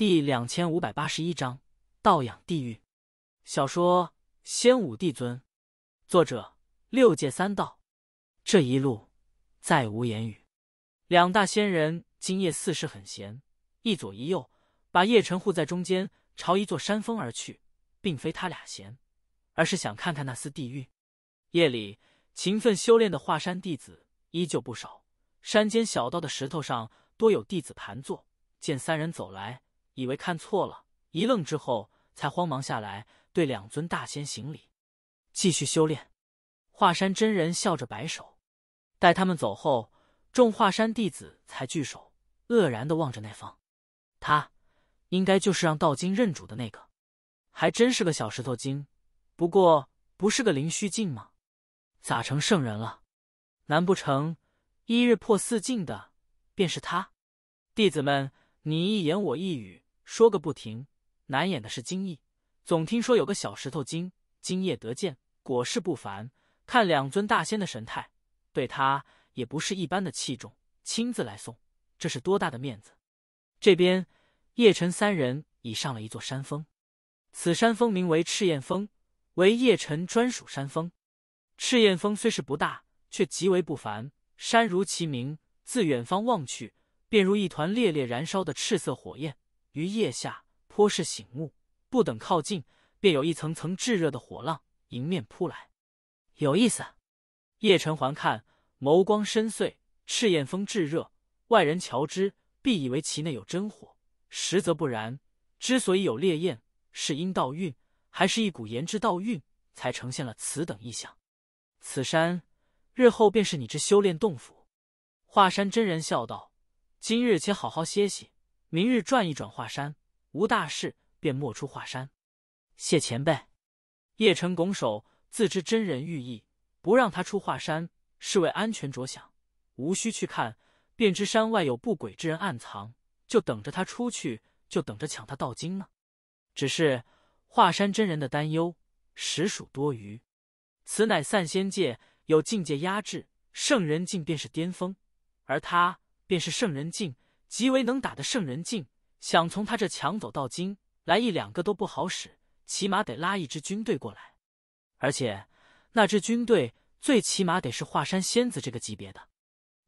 第两千五百八十一章道养地狱。小说《仙武帝尊》，作者六界三道。这一路再无言语。两大仙人今夜似是很闲，一左一右把叶晨护在中间，朝一座山峰而去。并非他俩闲，而是想看看那丝地狱。夜里勤奋修炼的华山弟子依旧不少，山间小道的石头上多有弟子盘坐。见三人走来。以为看错了，一愣之后才慌忙下来，对两尊大仙行礼，继续修炼。华山真人笑着摆手，待他们走后，众华山弟子才聚首，愕然的望着那方。他，应该就是让道经认主的那个，还真是个小石头精。不过不是个灵虚境吗？咋成圣人了？难不成一日破四境的便是他？弟子们。你一言我一语，说个不停。难掩的是惊异，总听说有个小石头精，今夜得见，果是不凡。看两尊大仙的神态，对他也不是一般的器重，亲自来送，这是多大的面子！这边叶辰三人已上了一座山峰，此山峰名为赤焰峰，为叶辰专属山峰。赤焰峰虽是不大，却极为不凡。山如其名，自远方望去。便如一团烈烈燃烧的赤色火焰，于夜下颇是醒目。不等靠近，便有一层层炙热的火浪迎面扑来。有意思。叶晨环看，眸光深邃。赤焰峰炙热，外人瞧之，必以为其内有真火，实则不然。之所以有烈焰，是因道运，还是一股炎之道运，才呈现了此等异象。此山日后便是你之修炼洞府。华山真人笑道。今日且好好歇息，明日转一转华山，无大事便莫出华山。谢前辈，叶城拱手，自知真人寓意，不让他出华山是为安全着想，无需去看，便知山外有不轨之人暗藏，就等着他出去，就等着抢他道经呢。只是华山真人的担忧实属多余，此乃散仙界，有境界压制，圣人境便是巅峰，而他。便是圣人境，极为能打的圣人境，想从他这抢走道今，来一两个都不好使，起码得拉一支军队过来，而且那支军队最起码得是华山仙子这个级别的，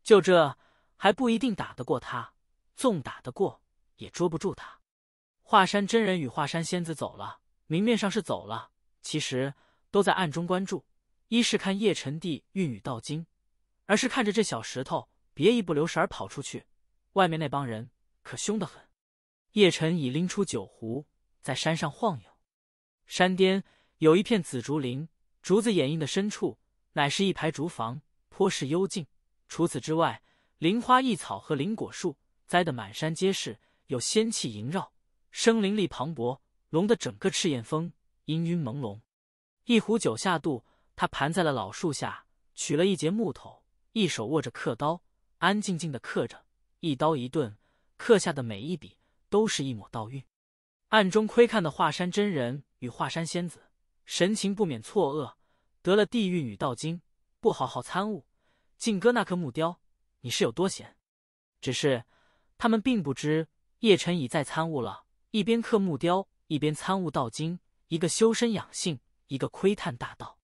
就这还不一定打得过他，纵打得过也捉不住他。华山真人与华山仙子走了，明面上是走了，其实都在暗中关注，一是看叶辰帝运与道金，而是看着这小石头。别一不留神跑出去，外面那帮人可凶得很。叶辰已拎出酒壶，在山上晃悠。山巅有一片紫竹林，竹子掩映的深处乃是一排竹房，颇是幽静。除此之外，灵花异草和灵果树栽得满山皆是，有仙气萦绕，生灵力磅礴，龙的整个赤焰峰氤氲朦胧。一壶酒下肚，他盘在了老树下，取了一截木头，一手握着刻刀。安静静的刻着，一刀一顿，刻下的每一笔都是一抹道韵。暗中窥看的华山真人与华山仙子，神情不免错愕。得了地狱与道经，不好好参悟，竟割那颗木雕，你是有多闲？只是他们并不知，叶辰已在参悟了。一边刻木雕，一边参悟道经，一个修身养性，一个窥探大道。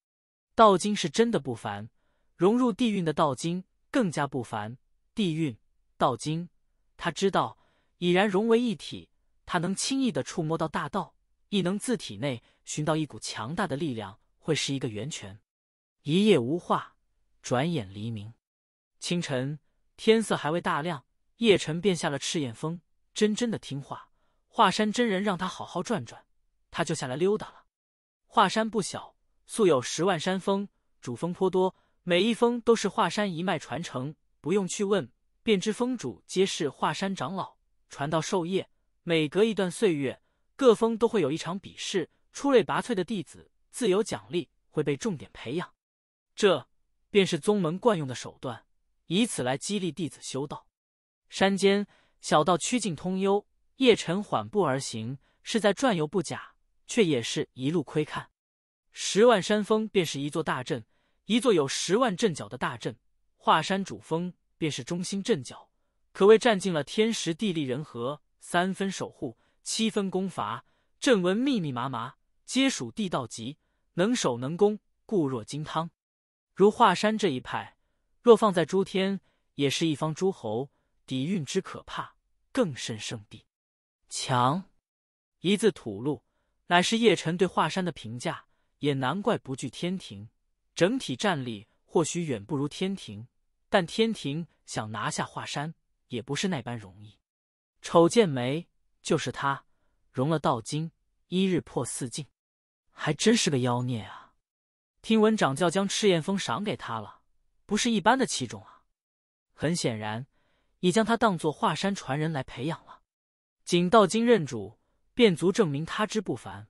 道经是真的不凡，融入地运的道经更加不凡。地运道经，他知道已然融为一体，他能轻易的触摸到大道，亦能自体内寻到一股强大的力量，会是一个源泉。一夜无话，转眼黎明，清晨天色还未大亮，叶晨便下了赤焰峰，真真的听话，华山真人让他好好转转，他就下来溜达了。华山不小，素有十万山峰，主峰颇多，每一峰都是华山一脉传承。不用去问，便知峰主皆是华山长老。传道授业，每隔一段岁月，各峰都会有一场比试，出类拔萃的弟子自有奖励，会被重点培养。这便是宗门惯用的手段，以此来激励弟子修道。山间小道曲径通幽，叶晨缓步而行，是在转悠不假，却也是一路窥看。十万山峰便是一座大阵，一座有十万阵脚的大阵。华山主峰便是中心阵脚，可谓占尽了天时地利人和。三分守护，七分攻伐，阵纹密密麻麻，皆属地道级，能守能攻，固若金汤。如华山这一派，若放在诸天，也是一方诸侯，底蕴之可怕，更胜圣地。强，一字吐露，乃是叶辰对华山的评价。也难怪不惧天庭，整体战力或许远不如天庭。但天庭想拿下华山也不是那般容易。丑剑没，就是他，融了道金，一日破四境，还真是个妖孽啊！听闻掌教将赤焰峰赏给他了，不是一般的器重啊！很显然，已将他当做华山传人来培养了。仅道金认主，便足证明他之不凡。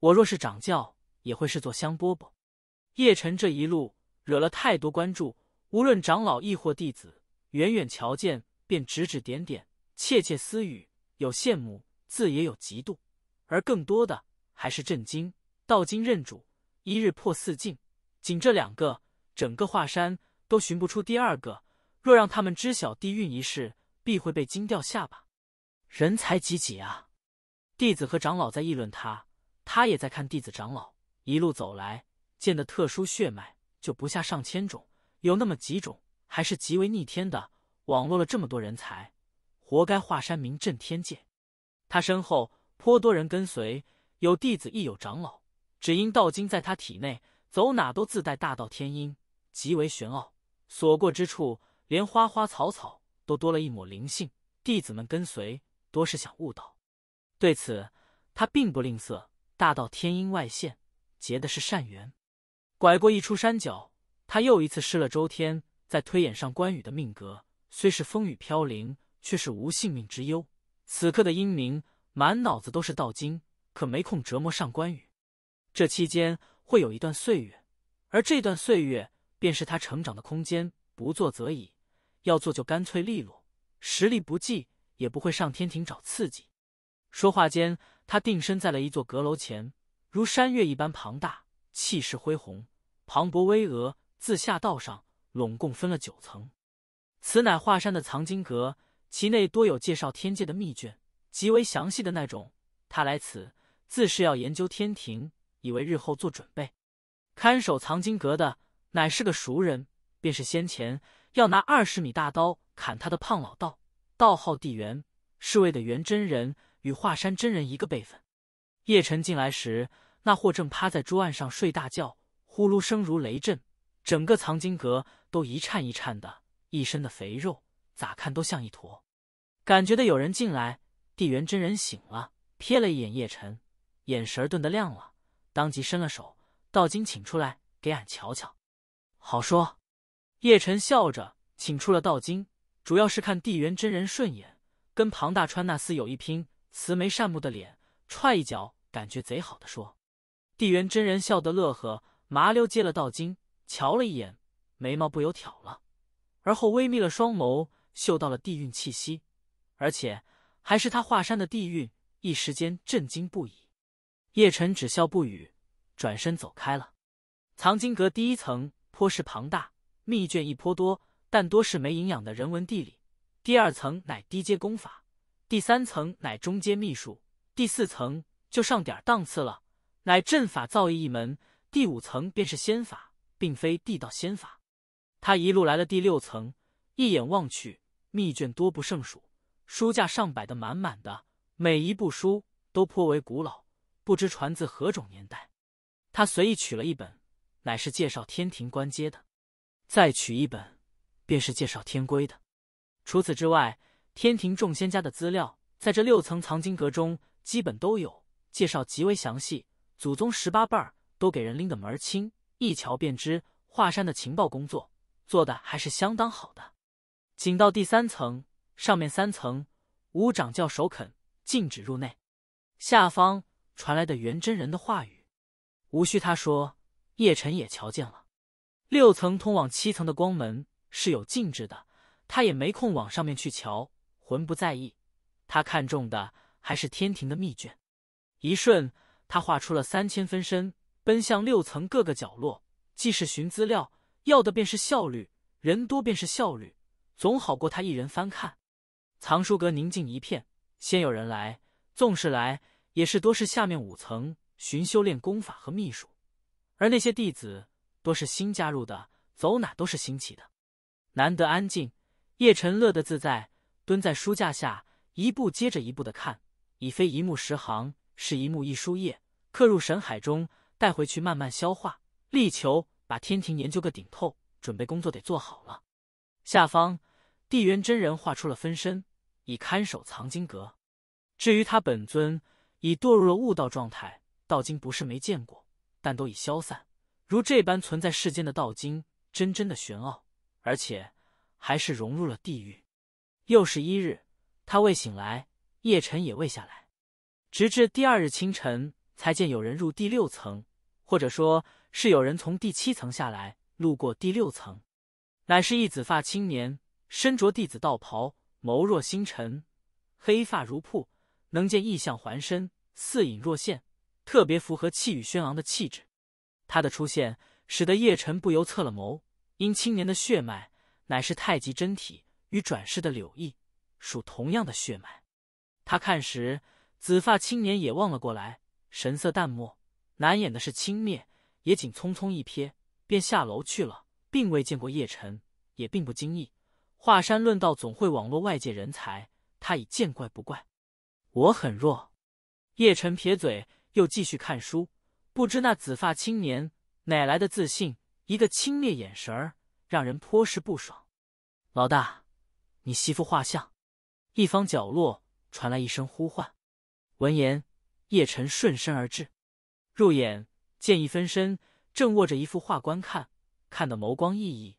我若是掌教，也会视作香饽饽。叶辰这一路惹了太多关注。无论长老亦或弟子，远远瞧见便指指点点、窃窃私语，有羡慕，自也有嫉妒，而更多的还是震惊。道金认主，一日破四境，仅这两个，整个华山都寻不出第二个。若让他们知晓地运一事，必会被惊掉下巴。人才济济啊！弟子和长老在议论他，他也在看弟子长老。一路走来，见的特殊血脉就不下上千种。有那么几种，还是极为逆天的。网络了这么多人才，活该华山名震天界。他身后颇多人跟随，有弟子亦有长老。只因道经在他体内，走哪都自带大道天音，极为玄奥。所过之处，连花花草草都多了一抹灵性。弟子们跟随，多是想悟道。对此，他并不吝啬。大道天音外现，结的是善缘。拐过一处山脚。他又一次失了周天，在推演上关羽的命格，虽是风雨飘零，却是无性命之忧。此刻的英明满脑子都是道经，可没空折磨上关羽。这期间会有一段岁月，而这段岁月便是他成长的空间。不做则已，要做就干脆利落。实力不济，也不会上天庭找刺激。说话间，他定身在了一座阁楼前，如山岳一般庞大，气势恢宏，磅礴巍峨。自下到上，拢共分了九层。此乃华山的藏经阁，其内多有介绍天界的秘卷，极为详细的那种。他来此自是要研究天庭，以为日后做准备。看守藏经阁的乃是个熟人，便是先前要拿二十米大刀砍他的胖老道，道号地元，是为的元真人，与华山真人一个辈分。叶晨进来时，那货正趴在桌案上睡大觉，呼噜声如雷震。整个藏经阁都一颤一颤的，一身的肥肉，咋看都像一坨。感觉的有人进来，地元真人醒了，瞥了一眼叶辰，眼神顿的亮了，当即伸了手，道经请出来，给俺瞧瞧。好说。叶辰笑着请出了道经，主要是看地元真人顺眼，跟庞大川那厮有一拼，慈眉善目的脸，踹一脚感觉贼好的说。地元真人笑得乐呵，麻溜接了道经。瞧了一眼，眉毛不由挑了，而后微眯了双眸，嗅到了地蕴气息，而且还是他华山的地蕴，一时间震惊不已。叶辰只笑不语，转身走开了。藏经阁第一层颇是庞大，秘卷亦颇多，但多是没营养的人文地理。第二层乃低阶功法，第三层乃中阶秘术，第四层就上点档次了，乃阵法造诣一门。第五层便是仙法。并非地道仙法，他一路来了第六层，一眼望去，密卷多不胜数，书架上摆的满满的，每一部书都颇为古老，不知传自何种年代。他随意取了一本，乃是介绍天庭官阶的；再取一本，便是介绍天规的。除此之外，天庭众仙家的资料，在这六层藏经阁中基本都有，介绍极为详细，祖宗十八辈儿都给人拎得门儿清。一瞧便知，华山的情报工作做的还是相当好的。仅到第三层，上面三层无掌教首肯，禁止入内。下方传来的元真人的话语，无需他说，叶辰也瞧见了。六层通往七层的光门是有禁止的，他也没空往上面去瞧，魂不在意。他看中的还是天庭的秘卷。一瞬，他画出了三千分身。奔向六层各个角落，既是寻资料，要的便是效率。人多便是效率，总好过他一人翻看。藏书阁宁静一片，先有人来，纵是来，也是多是下面五层寻修炼功法和秘术。而那些弟子多是新加入的，走哪都是新奇的，难得安静。叶晨乐得自在，蹲在书架下，一步接着一步的看，已非一目十行，是一目一书页，刻入神海中。带回去慢慢消化，力求把天庭研究个顶透。准备工作得做好了。下方地元真人画出了分身，以看守藏经阁。至于他本尊，已堕入了悟道状态。道经不是没见过，但都已消散。如这般存在世间的道经，真真的玄奥，而且还是融入了地狱。又是一日，他未醒来，叶辰也未下来，直至第二日清晨，才见有人入第六层。或者说，是有人从第七层下来，路过第六层，乃是一紫发青年，身着弟子道袍，眸若星辰，黑发如瀑，能见异象环身，似隐若现，特别符合气宇轩昂的气质。他的出现，使得叶辰不由侧了眸，因青年的血脉乃是太极真体，与转世的柳毅属同样的血脉。他看时，紫发青年也望了过来，神色淡漠。难掩的是轻蔑，也仅匆匆一瞥便下楼去了，并未见过叶辰，也并不惊异。华山论道总会网络外界人才，他已见怪不怪。我很弱，叶辰撇嘴，又继续看书。不知那紫发青年哪来的自信，一个轻蔑眼神儿让人颇是不爽。老大，你媳妇画像。一方角落传来一声呼唤，闻言，叶辰顺身而至。入眼见一分身正握着一幅画观看，看得眸光熠熠，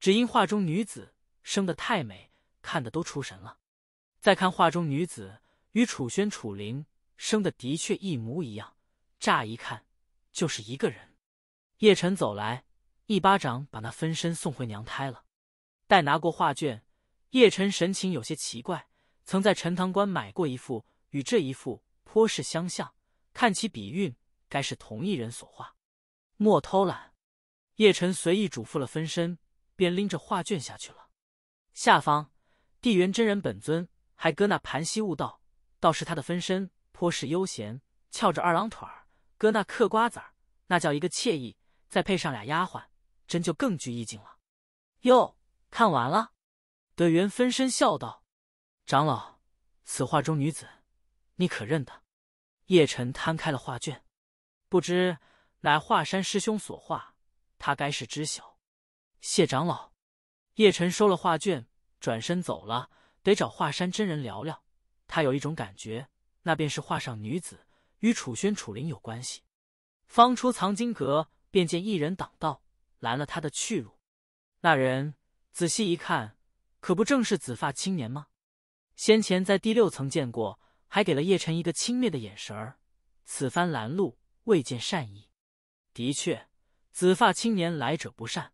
只因画中女子生得太美，看得都出神了。再看画中女子与楚轩、楚灵生的的确一模一样，乍一看就是一个人。叶辰走来，一巴掌把那分身送回娘胎了。待拿过画卷，叶辰神情有些奇怪，曾在陈塘关买过一幅，与这一幅颇是相像，看其笔韵。该是同一人所画，莫偷懒。叶辰随意嘱咐了分身，便拎着画卷下去了。下方，地元真人本尊还搁那盘膝悟道，倒是他的分身颇是悠闲，翘着二郎腿儿搁那嗑瓜子儿，那叫一个惬意。再配上俩丫鬟，真就更具意境了。哟，看完了，德元分身笑道：“长老，此画中女子，你可认得？”叶辰摊开了画卷。不知乃华山师兄所画，他该是知晓。谢长老，叶晨收了画卷，转身走了。得找华山真人聊聊。他有一种感觉，那便是画上女子与楚轩、楚灵有关系。方出藏经阁，便见一人挡道，拦了他的去路。那人仔细一看，可不正是紫发青年吗？先前在第六层见过，还给了叶晨一个轻蔑的眼神儿。此番拦路。未见善意，的确，紫发青年来者不善。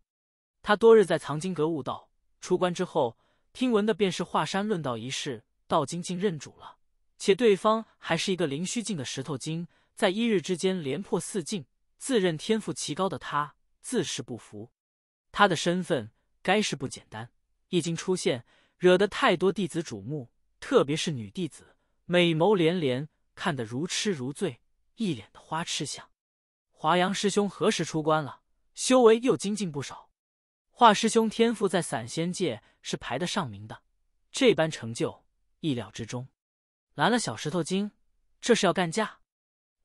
他多日在藏经阁悟道，出关之后听闻的便是华山论道一事，道经竟认主了，且对方还是一个灵虚境的石头精，在一日之间连破四境，自认天赋奇高的他自是不服。他的身份该是不简单，一经出现，惹得太多弟子瞩目，特别是女弟子，美眸连连，看得如痴如醉。一脸的花痴相，华阳师兄何时出关了？修为又精进不少。华师兄天赋在散仙界是排得上名的，这般成就意料之中。拦了小石头精，这是要干架？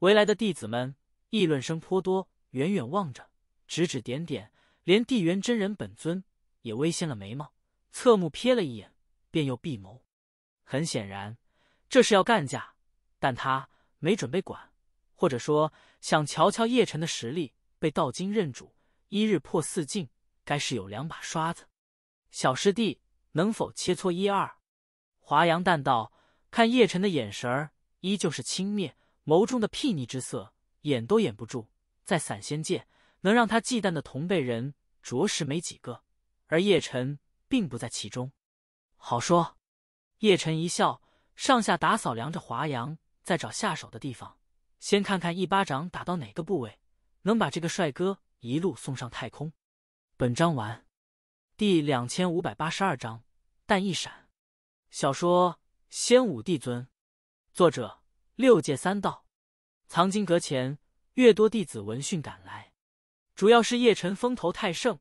围来的弟子们议论声颇多，远远望着，指指点点，连地元真人本尊也微掀了眉毛，侧目瞥了一眼，便又闭眸。很显然，这是要干架，但他没准备管。或者说，想瞧瞧叶辰的实力。被道金认主，一日破四境，该是有两把刷子。小师弟，能否切磋一二？华阳淡道，看叶辰的眼神儿依旧是轻蔑，眸中的睥睨之色，掩都掩不住。在散仙界，能让他忌惮的同辈人，着实没几个，而叶辰并不在其中。好说。叶辰一笑，上下打扫量着华阳，在找下手的地方。先看看一巴掌打到哪个部位，能把这个帅哥一路送上太空。本章完。第两千五百八十二章，但一闪。小说《仙武帝尊》，作者：六界三道。藏经阁前，越多弟子闻讯赶来，主要是叶辰风头太盛，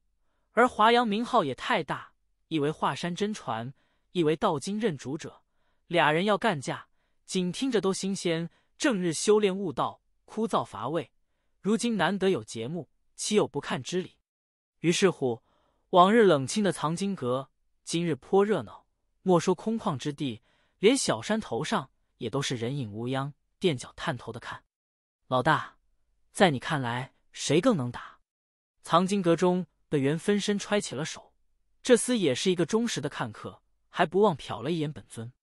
而华阳名号也太大，以为华山真传，以为道经认主者，俩人要干架，仅听着都新鲜。正日修炼悟道枯燥乏味，如今难得有节目，岂有不看之理？于是乎，往日冷清的藏经阁，今日颇热闹。莫说空旷之地，连小山头上也都是人影无恙，踮脚探头的看。老大，在你看来，谁更能打？藏经阁中的元分身揣起了手，这厮也是一个忠实的看客，还不忘瞟了一眼本尊。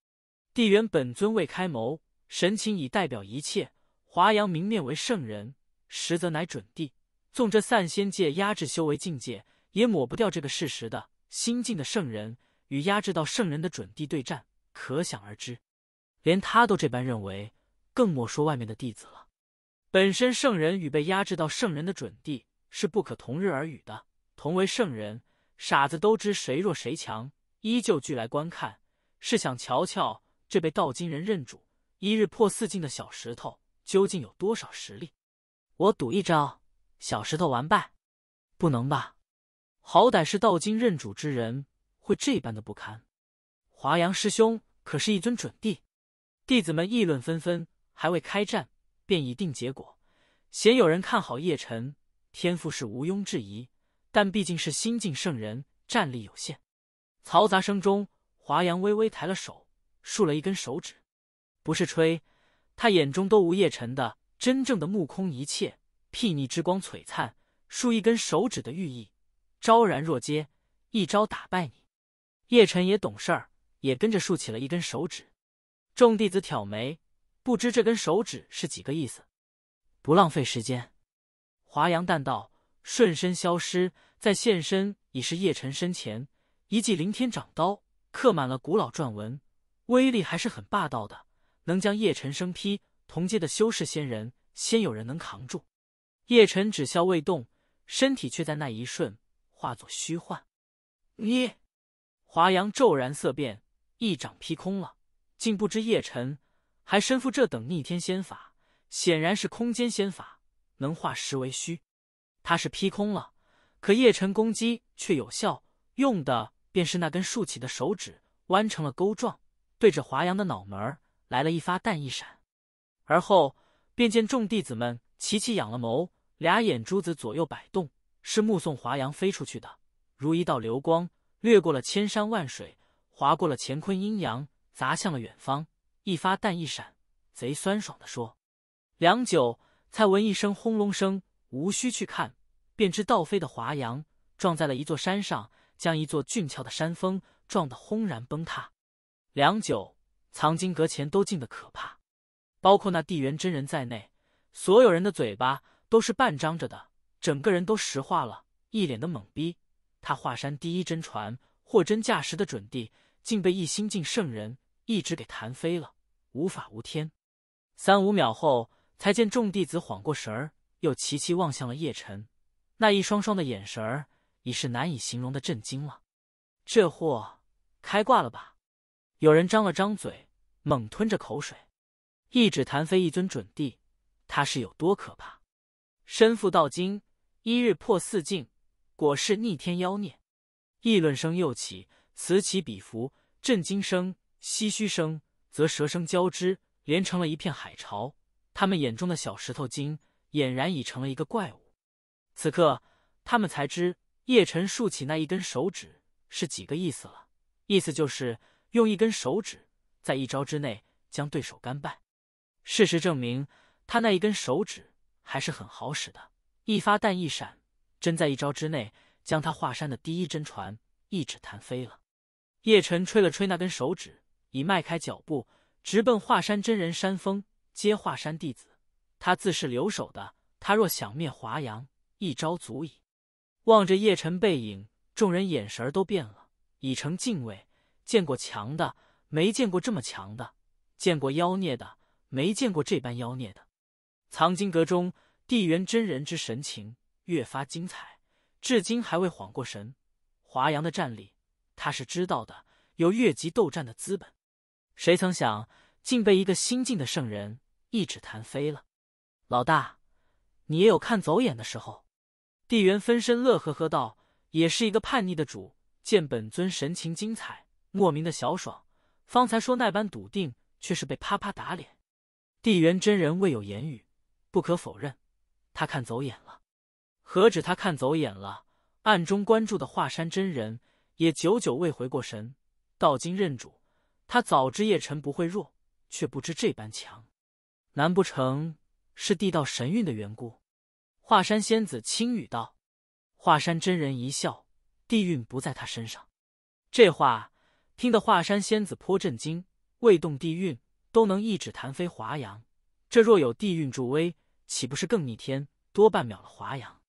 地缘本尊未开眸。神情已代表一切。华阳明面为圣人，实则乃准帝。纵这散仙界压制修为境界，也抹不掉这个事实的。新晋的圣人与压制到圣人的准帝对战，可想而知。连他都这般认为，更莫说外面的弟子了。本身圣人与被压制到圣人的准帝是不可同日而语的。同为圣人，傻子都知谁弱谁强，依旧聚来观看，是想瞧瞧这被道金人认主。一日破四境的小石头究竟有多少实力？我赌一招，小石头完败，不能吧？好歹是道金认主之人，会这般的不堪？华阳师兄可是一尊准帝，弟子们议论纷纷，还未开战便已定结果。鲜有人看好叶辰，天赋是毋庸置疑，但毕竟是新晋圣人，战力有限。嘈杂声中，华阳微微抬了手，竖了一根手指。不是吹，他眼中都无叶辰的真正的目空一切、睥睨之光璀璨，竖一根手指的寓意昭然若揭，一招打败你。叶辰也懂事儿，也跟着竖起了一根手指。众弟子挑眉，不知这根手指是几个意思。不浪费时间，华阳淡道，瞬身消失，再现身已是叶辰身前，一记凌天掌刀刻满了古老篆文，威力还是很霸道的。能将叶辰生劈，同阶的修士仙人，先有人能扛住。叶辰只笑未动，身体却在那一瞬化作虚幻。你，华阳骤然色变，一掌劈空了，竟不知叶辰还身负这等逆天仙法，显然是空间仙法，能化实为虚。他是劈空了，可叶辰攻击却有效，用的便是那根竖起的手指，弯成了钩状，对着华阳的脑门儿。来了一发弹一闪，而后便见众弟子们齐齐仰了眸，俩眼珠子左右摆动，是目送华阳飞出去的，如一道流光掠过了千山万水，划过了乾坤阴阳，砸向了远方。一发弹一闪，贼酸爽的说。良久，才闻一声轰隆声，无需去看，便知倒飞的华阳撞在了一座山上，将一座俊俏的山峰撞得轰然崩塌。良久。藏经阁前都静得可怕，包括那地元真人在内，所有人的嘴巴都是半张着的，整个人都石化了，一脸的懵逼。他华山第一真传，货真价实的准地，竟被一心境圣人一直给弹飞了，无法无天。三五秒后，才见众弟子缓过神儿，又齐齐望向了叶辰，那一双双的眼神儿已是难以形容的震惊了。这货开挂了吧？有人张了张嘴，猛吞着口水，一指弹飞一尊准地，他是有多可怕？身负道经，一日破四境，果是逆天妖孽。议论声又起，此起彼伏，震惊声、唏嘘声，则蛇声交织，连成了一片海潮。他们眼中的小石头精，俨然已成了一个怪物。此刻，他们才知叶辰竖起那一根手指是几个意思了，意思就是。用一根手指，在一招之内将对手干败。事实证明，他那一根手指还是很好使的。一发弹一闪，真在一招之内将他华山的第一真传一指弹飞了。叶辰吹了吹那根手指，已迈开脚步，直奔华山真人山峰。接华山弟子，他自是留守的。他若想灭华阳，一招足矣。望着叶辰背影，众人眼神都变了，已成敬畏。见过强的，没见过这么强的；见过妖孽的，没见过这般妖孽的。藏经阁中，地元真人之神情越发精彩，至今还未缓过神。华阳的战力他是知道的，有越级斗战的资本，谁曾想竟被一个新晋的圣人一指弹飞了？老大，你也有看走眼的时候。地元分身乐呵呵道：“也是一个叛逆的主，见本尊神情精彩。”莫名的小爽方才说那般笃定，却是被啪啪打脸。地元真人未有言语，不可否认，他看走眼了。何止他看走眼了，暗中关注的华山真人也久久未回过神。道经认主，他早知叶辰不会弱，却不知这般强。难不成是地道神韵的缘故？华山仙子轻语道。华山真人一笑，地运不在他身上。这话。听得华山仙子颇震惊，未动地运都能一指弹飞华阳，这若有地运助威，岂不是更逆天？多半秒了华阳。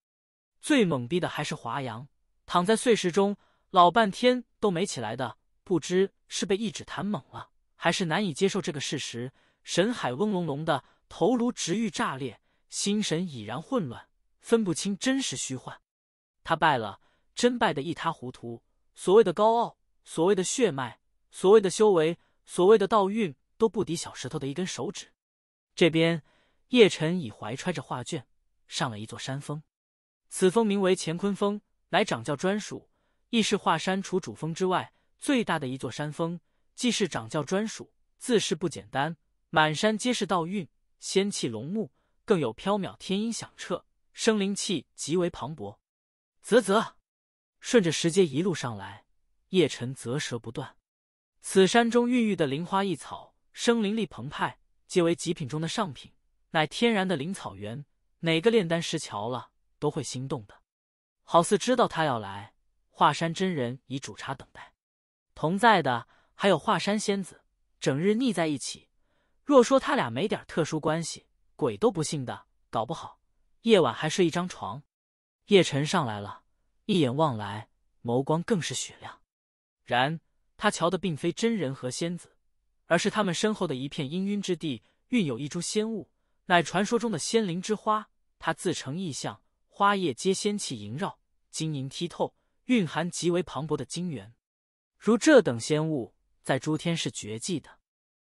最懵逼的还是华阳，躺在碎石中老半天都没起来的，不知是被一指弹懵了，还是难以接受这个事实。神海嗡隆隆的，头颅直欲炸裂，心神已然混乱，分不清真实虚幻。他败了，真败得一塌糊涂。所谓的高傲。所谓的血脉，所谓的修为，所谓的道运，都不敌小石头的一根手指。这边，叶辰已怀揣着画卷，上了一座山峰。此峰名为乾坤峰，乃掌教专属，亦是华山除主峰之外最大的一座山峰。既是掌教专属，自是不简单。满山皆是道运、仙气、龙目，更有飘渺天音响彻，生灵气极为磅礴。啧啧，顺着石阶一路上来。叶辰啧舌不断，此山中孕育的灵花异草，生灵力澎湃，皆为极品中的上品，乃天然的灵草园。哪个炼丹师瞧了都会心动的。好似知道他要来，华山真人已煮茶等待，同在的还有华山仙子，整日腻在一起。若说他俩没点特殊关系，鬼都不信的。搞不好夜晚还睡一张床。叶辰上来了，一眼望来，眸光更是雪亮。然，他瞧的并非真人和仙子，而是他们身后的一片氤氲之地，蕴有一株仙物，乃传说中的仙灵之花。它自成异象，花叶皆仙气萦绕，晶莹剔透，蕴含极为磅礴的精元。如这等仙物，在诸天是绝迹的。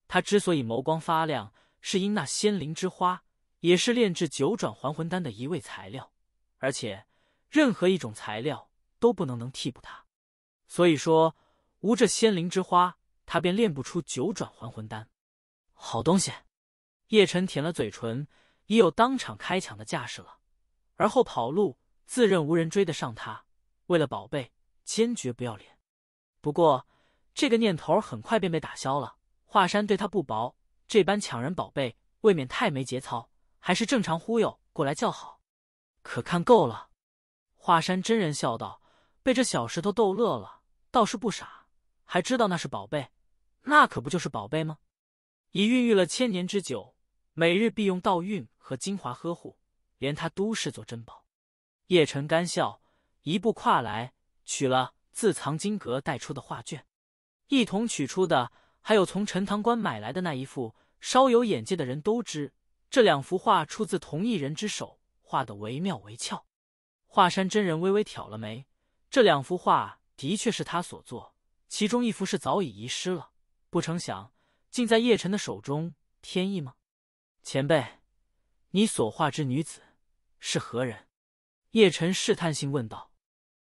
他之所以眸光发亮，是因那仙灵之花也是炼制九转还魂丹的一味材料，而且任何一种材料都不能能替补它。所以说，无这仙灵之花，他便炼不出九转还魂丹。好东西！叶辰舔了嘴唇，已有当场开抢的架势了，而后跑路，自认无人追得上他。为了宝贝，坚决不要脸。不过这个念头很快便被打消了。华山对他不薄，这般抢人宝贝，未免太没节操，还是正常忽悠过来较好。可看够了，华山真人笑道，被这小石头逗乐了。倒是不傻，还知道那是宝贝，那可不就是宝贝吗？已孕育了千年之久，每日必用道运和精华呵护，连他都视作珍宝。叶辰干笑，一步跨来，取了自藏经阁带出的画卷，一同取出的还有从陈塘关买来的那一幅。稍有眼界的人都知，这两幅画出自同一人之手，画的惟妙惟肖。华山真人微微挑了眉，这两幅画。的确是他所作，其中一幅是早已遗失了。不成想，竟在叶辰的手中。天意吗？前辈，你所画之女子是何人？叶晨试探性问道。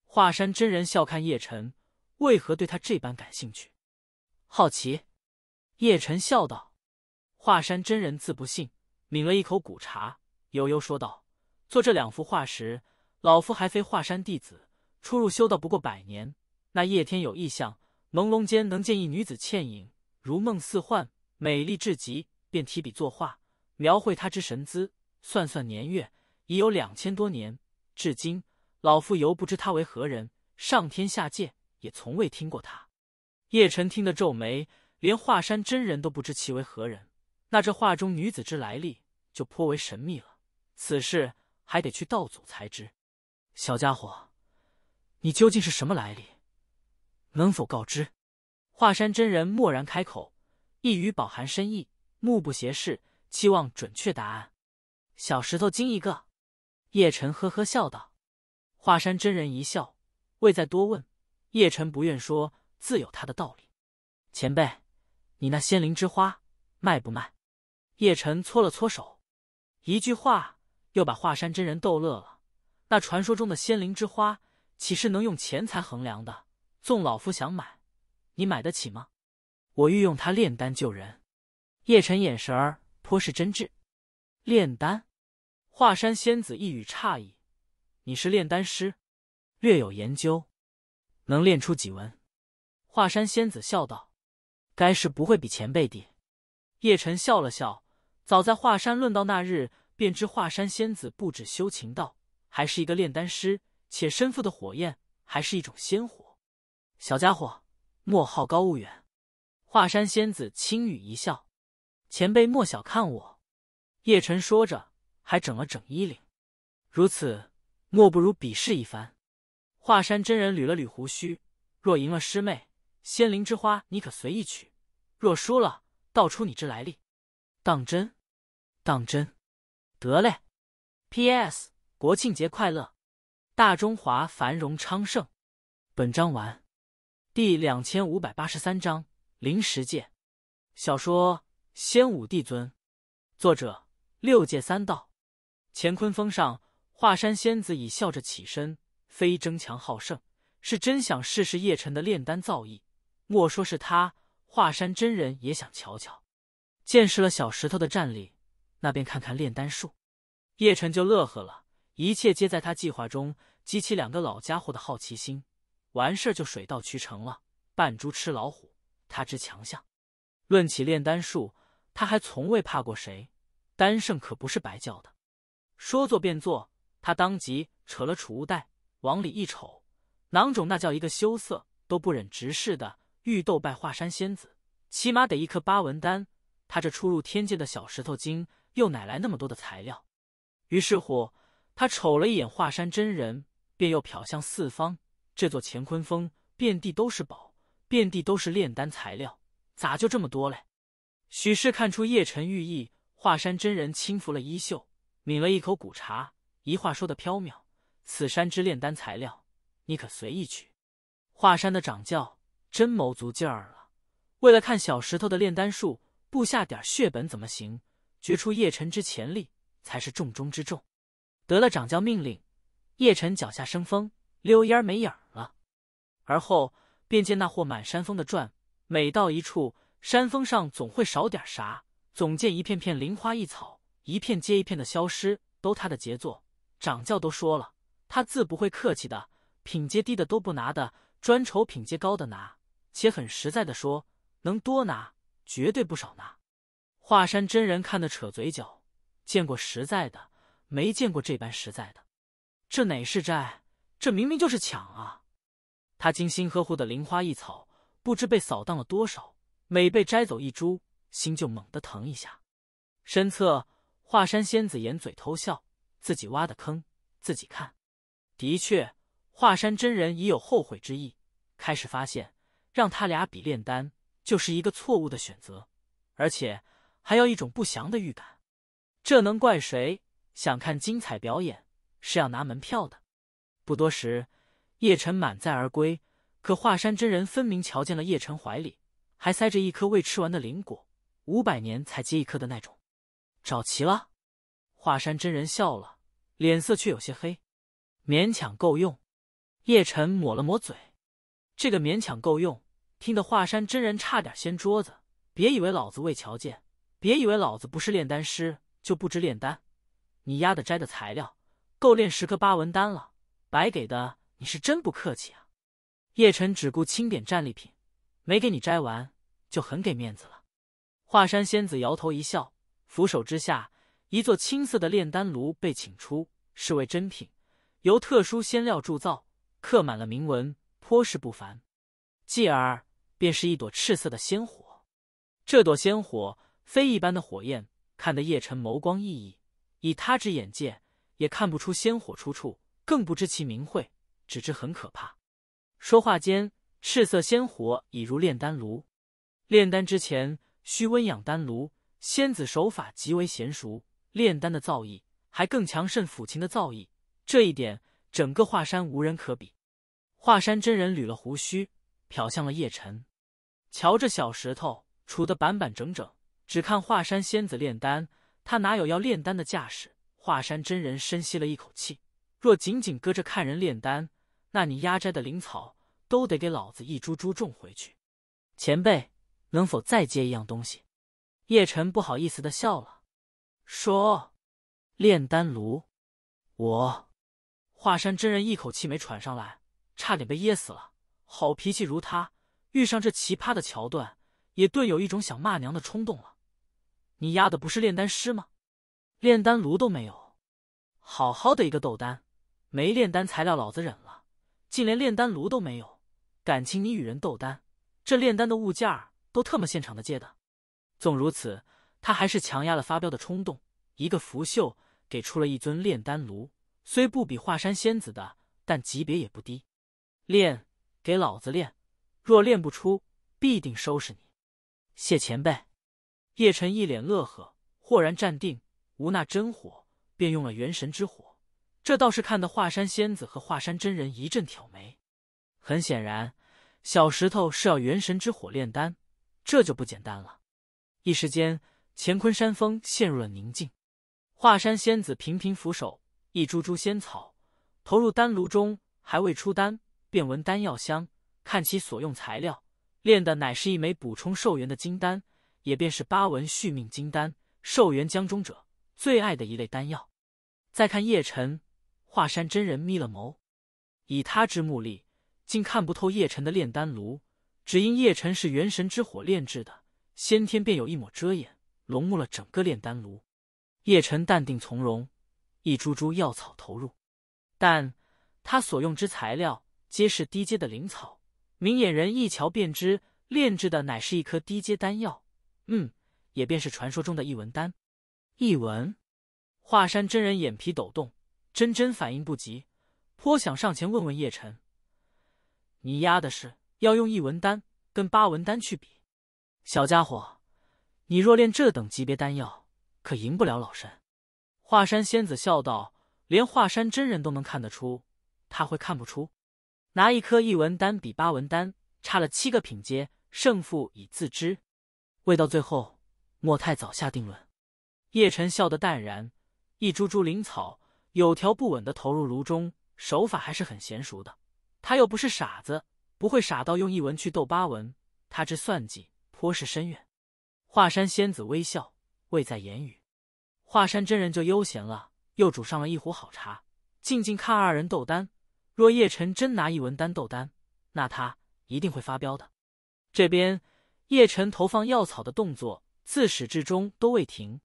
华山真人笑看叶晨，为何对他这般感兴趣？好奇。叶晨笑道。华山真人自不信，抿了一口古茶，悠悠说道：“做这两幅画时，老夫还非华山弟子，初入修道不过百年。”那夜天有异象，朦胧间能见一女子倩影，如梦似幻，美丽至极，便提笔作画，描绘她之神姿。算算年月，已有两千多年。至今老夫犹不知她为何人，上天下界也从未听过她。叶辰听得皱眉，连华山真人都不知其为何人，那这画中女子之来历就颇为神秘了。此事还得去道祖才知。小家伙，你究竟是什么来历？能否告知？华山真人默然开口，一语饱含深意，目不斜视，期望准确答案。小石头精一个，叶辰呵呵笑道。华山真人一笑，未再多问。叶辰不愿说，自有他的道理。前辈，你那仙灵之花卖不卖？叶辰搓了搓手，一句话又把华山真人逗乐了。那传说中的仙灵之花，岂是能用钱财衡量的？纵老夫想买，你买得起吗？我欲用它炼丹救人。叶辰眼神儿颇是真挚。炼丹，华山仙子一语诧异：“你是炼丹师，略有研究，能炼出几文？”华山仙子笑道：“该是不会比前辈低。”叶辰笑了笑，早在华山论道那日便知华山仙子不止修情道，还是一个炼丹师，且身负的火焰还是一种仙火。小家伙，莫好高骛远。华山仙子轻语一笑：“前辈莫小看我。”叶辰说着，还整了整衣领。如此，莫不如比试一番。华山真人捋了捋胡须：“若赢了师妹，仙灵之花你可随意取；若输了，道出你之来历。”当真？当真？得嘞！P.S. 国庆节快乐，大中华繁荣昌盛。本章完。第两千五百八十三章灵石界。小说《仙武帝尊》，作者六界三道。乾坤峰上，华山仙子已笑着起身，非争强好胜，是真想试试叶晨的炼丹造诣。莫说是他，华山真人也想瞧瞧，见识了小石头的战力，那便看看炼丹术。叶晨就乐呵了，一切皆在他计划中，激起两个老家伙的好奇心。完事儿就水到渠成了，扮猪吃老虎，他知强项。论起炼丹术，他还从未怕过谁。丹圣可不是白叫的。说做便做，他当即扯了储物袋，往里一瞅，囊肿那叫一个羞涩，都不忍直视的。欲斗拜华山仙子，起码得一颗八文丹。他这初入天界的小石头精，又哪来那么多的材料？于是乎，他瞅了一眼华山真人，便又瞟向四方。这座乾坤峰遍地都是宝，遍地都是炼丹材料，咋就这么多嘞？许氏看出叶辰寓意，华山真人轻拂了衣袖，抿了一口古茶，一话说的飘渺：“此山之炼丹材料，你可随意取。”华山的掌教真谋足劲儿了，为了看小石头的炼丹术，布下点血本怎么行？掘出叶辰之潜力才是重中之重。得了掌教命令，叶辰脚下生风，溜烟没影儿。而后便见那货满山峰的转，每到一处山峰上，总会少点啥，总见一片片灵花异草，一片接一片的消失，都他的杰作。掌教都说了，他自不会客气的，品阶低的都不拿的，专愁品阶高的拿，且很实在的说，能多拿绝对不少拿。华山真人看得扯嘴角，见过实在的，没见过这般实在的，这哪是债，这明明就是抢啊！他精心呵护的灵花异草，不知被扫荡了多少。每被摘走一株，心就猛地疼一下。身侧华山仙子掩嘴偷笑，自己挖的坑，自己看。的确，华山真人已有后悔之意，开始发现让他俩比炼丹就是一个错误的选择，而且还要一种不祥的预感。这能怪谁？想看精彩表演是要拿门票的。不多时。叶辰满载而归，可华山真人分明瞧见了叶辰怀里还塞着一颗未吃完的灵果，五百年才结一颗的那种。找齐了，华山真人笑了，脸色却有些黑。勉强够用。叶辰抹了抹嘴，这个勉强够用，听得华山真人差点掀桌子。别以为老子未瞧见，别以为老子不是炼丹师就不知炼丹。你丫的摘的材料够炼十颗八文丹了，白给的。你是真不客气啊！叶辰只顾清点战利品，没给你摘完就很给面子了。华山仙子摇头一笑，扶手之下，一座青色的炼丹炉被请出，是为珍品，由特殊仙料铸造，刻满了铭文，颇是不凡。继而便是一朵赤色的仙火，这朵仙火非一般的火焰，看得叶辰眸光熠熠。以他之眼界，也看不出仙火出处，更不知其名讳。只知很可怕。说话间，赤色仙火已如炼丹炉。炼丹之前需温养丹炉。仙子手法极为娴熟，炼丹的造诣还更强甚抚琴的造诣。这一点，整个华山无人可比。华山真人捋了胡须，瞟向了叶辰，瞧着小石头杵得板板整整。只看华山仙子炼丹，他哪有要炼丹的架势？华山真人深吸了一口气，若仅仅搁着看人炼丹。那你压摘的灵草都得给老子一株株种回去。前辈，能否再接一样东西？叶辰不好意思的笑了，说：“炼丹炉。”我华山真人一口气没喘上来，差点被噎死了。好脾气如他，遇上这奇葩的桥段，也顿有一种想骂娘的冲动了。你压的不是炼丹师吗？炼丹炉都没有，好好的一个斗丹，没炼丹材料，老子忍了。竟连炼丹炉都没有，敢情你与人斗丹，这炼丹的物件都特么现场的借的？纵如此，他还是强压了发飙的冲动，一个拂袖给出了一尊炼丹炉，虽不比华山仙子的，但级别也不低。炼，给老子炼！若炼不出，必定收拾你！谢前辈。叶辰一脸乐呵，豁然站定，无那真火，便用了元神之火。这倒是看得华山仙子和华山真人一阵挑眉，很显然，小石头是要元神之火炼丹，这就不简单了。一时间，乾坤山峰陷入了宁静。华山仙子频频扶手，一株株仙草投入丹炉中，还未出丹，便闻丹药香。看其所用材料，炼的乃是一枚补充寿元的金丹，也便是八纹续命金丹，寿元将终者最爱的一类丹药。再看叶辰华山真人眯了眸，以他之目力，竟看不透叶辰的炼丹炉。只因叶辰是元神之火炼制的，先天便有一抹遮掩，笼目了整个炼丹炉。叶辰淡定从容，一株株药草投入，但他所用之材料皆是低阶的灵草，明眼人一瞧便知，炼制的乃是一颗低阶丹药。嗯，也便是传说中的异文丹。异文？华山真人眼皮抖动。真真反应不及，颇想上前问问叶辰：“你丫的是要用一文丹跟八文丹去比？小家伙，你若练这等级别丹药，可赢不了老身。”华山仙子笑道：“连华山真人都能看得出，他会看不出。拿一颗一文丹比八文丹，差了七个品阶，胜负已自知。未到最后，莫太早下定论。”叶辰笑得淡然，一株株灵草。有条不紊的投入炉中，手法还是很娴熟的。他又不是傻子，不会傻到用一文去斗八文。他之算计颇是深远。华山仙子微笑，未在言语。华山真人就悠闲了，又煮上了一壶好茶，静静看二人斗丹。若叶辰真拿一文丹斗丹，那他一定会发飙的。这边叶辰投放药草的动作自始至终都未停，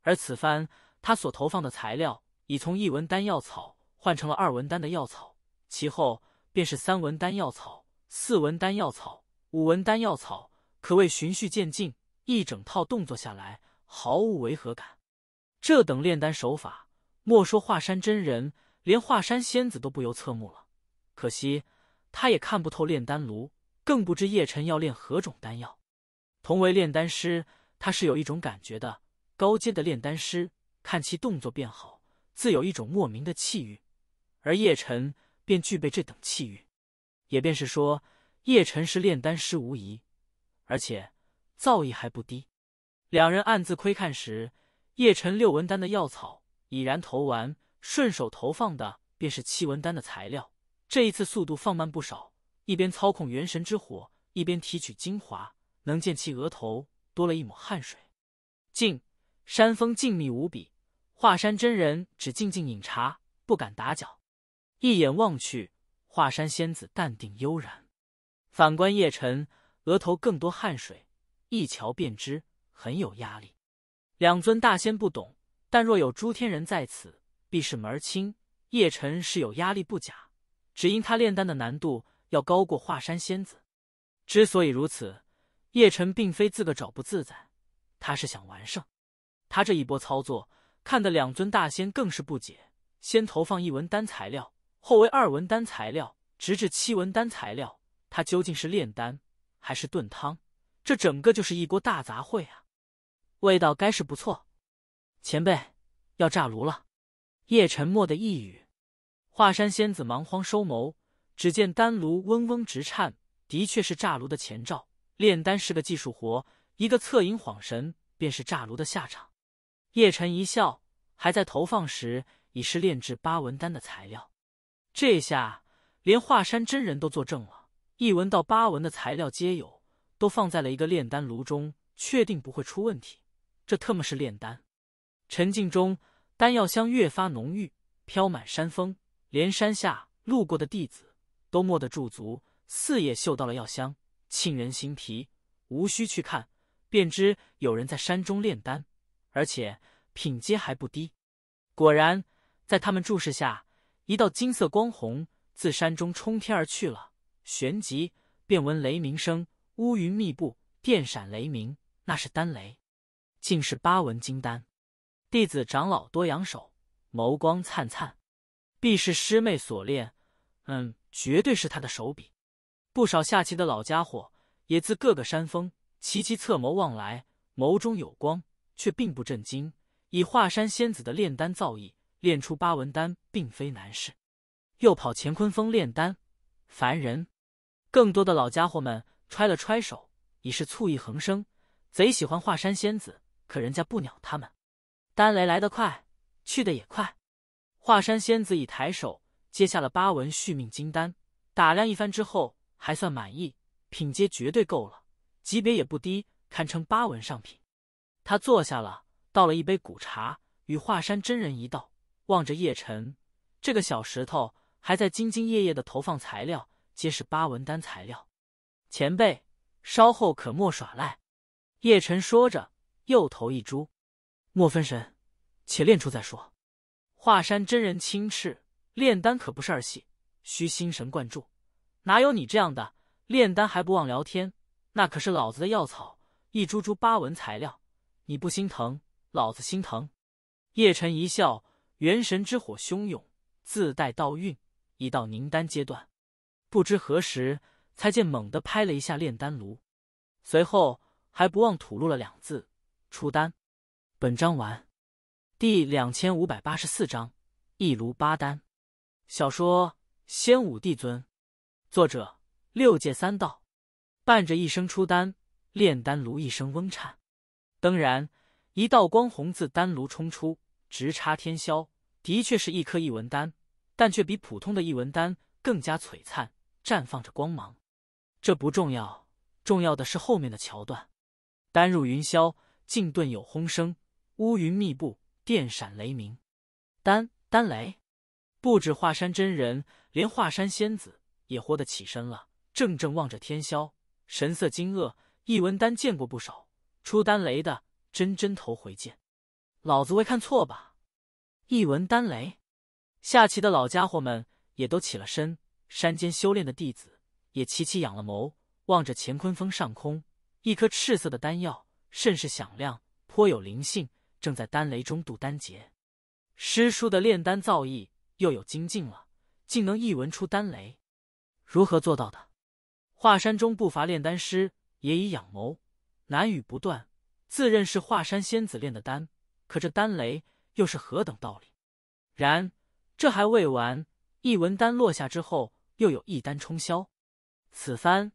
而此番他所投放的材料。已从一文丹药草换成了二文丹的药草，其后便是三文丹药草、四文丹药草、五文丹药草，可谓循序渐进。一整套动作下来，毫无违和感。这等炼丹手法，莫说华山真人，连华山仙子都不由侧目了。可惜，他也看不透炼丹炉，更不知叶辰要炼何种丹药。同为炼丹师，他是有一种感觉的。高阶的炼丹师，看其动作便好。自有一种莫名的气韵，而叶辰便具备这等气韵，也便是说，叶辰是炼丹师无疑，而且造诣还不低。两人暗自窥看时，叶辰六纹丹的药草已然投完，顺手投放的便是七纹丹的材料。这一次速度放慢不少，一边操控元神之火，一边提取精华，能见其额头多了一抹汗水。静，山峰静谧无比。华山真人只静静饮茶，不敢打搅。一眼望去，华山仙子淡定悠然。反观叶辰，额头更多汗水，一瞧便知很有压力。两尊大仙不懂，但若有诸天人在此，必是门儿清。叶辰是有压力不假，只因他炼丹的难度要高过华山仙子。之所以如此，叶辰并非自个找不自在，他是想完胜。他这一波操作。看的两尊大仙更是不解，先投放一文丹材料，后为二文丹材料，直至七文丹材料，他究竟是炼丹还是炖汤？这整个就是一锅大杂烩啊！味道该是不错。前辈，要炸炉了。叶沉默的一语，华山仙子忙慌收眸，只见丹炉嗡嗡直颤，的确是炸炉的前兆。炼丹是个技术活，一个侧影晃神，便是炸炉的下场。叶辰一笑，还在投放时已是炼制八文丹的材料。这下连华山真人都作证了，一文到八文的材料皆有，都放在了一个炼丹炉中，确定不会出问题。这特么是炼丹！沉静中，丹药香越发浓郁，飘满山峰，连山下路过的弟子都蓦得驻足，四也嗅到了药香，沁人心脾。无需去看，便知有人在山中炼丹。而且品阶还不低。果然，在他们注视下，一道金色光虹自山中冲天而去了。旋即便闻雷鸣声，乌云密布，电闪雷鸣，那是丹雷，竟是八纹金丹。弟子长老多扬手，眸光灿灿，必是师妹所炼。嗯，绝对是他的手笔。不少下棋的老家伙也自各个山峰齐齐侧眸望来，眸中有光。却并不震惊，以华山仙子的炼丹造诣，炼出八文丹并非难事。又跑乾坤峰炼丹，烦人。更多的老家伙们揣了揣手，已是醋意横生。贼喜欢华山仙子，可人家不鸟他们。丹雷来得快，去得也快。华山仙子已抬手接下了八文续命金丹，打量一番之后，还算满意，品阶绝对够了，级别也不低，堪称八文上品。他坐下了，倒了一杯古茶，与华山真人一道望着叶辰，这个小石头还在兢兢业业的投放材料，皆是八文丹材料。前辈，稍后可莫耍赖。叶辰说着，又投一株。莫分神，且练出再说。华山真人轻斥：“炼丹可不是儿戏，需心神贯注。哪有你这样的，炼丹还不忘聊天？那可是老子的药草，一株株八文材料。”你不心疼，老子心疼。叶辰一笑，元神之火汹涌，自带道运，已到凝丹阶段。不知何时，才见猛地拍了一下炼丹炉，随后还不忘吐露了两字：“出丹。”本章完。第两千五百八十四章：一炉八丹。小说《仙武帝尊》，作者：六界三道。伴着一声出丹，炼丹炉一声嗡颤。当然，一道光红自丹炉冲出，直插天霄。的确是一颗异文丹，但却比普通的异文丹更加璀璨，绽放着光芒。这不重要，重要的是后面的桥段。丹入云霄，静顿有轰声，乌云密布，电闪雷鸣。丹丹雷，不止华山真人，连华山仙子也豁得起身了，怔怔望着天霄，神色惊愕。异文丹见过不少。出丹雷的真真头回见，老子未看错吧？一闻丹雷，下棋的老家伙们也都起了身，山间修炼的弟子也齐齐仰了眸，望着乾坤峰上空一颗赤色的丹药，甚是响亮，颇有灵性，正在丹雷中渡丹劫。师叔的炼丹造诣又有精进了，竟能一闻出丹雷，如何做到的？华山中不乏炼丹师，也已仰眸。难语不断，自认是华山仙子炼的丹，可这丹雷又是何等道理？然这还未完，一文丹落下之后，又有一丹冲霄，此番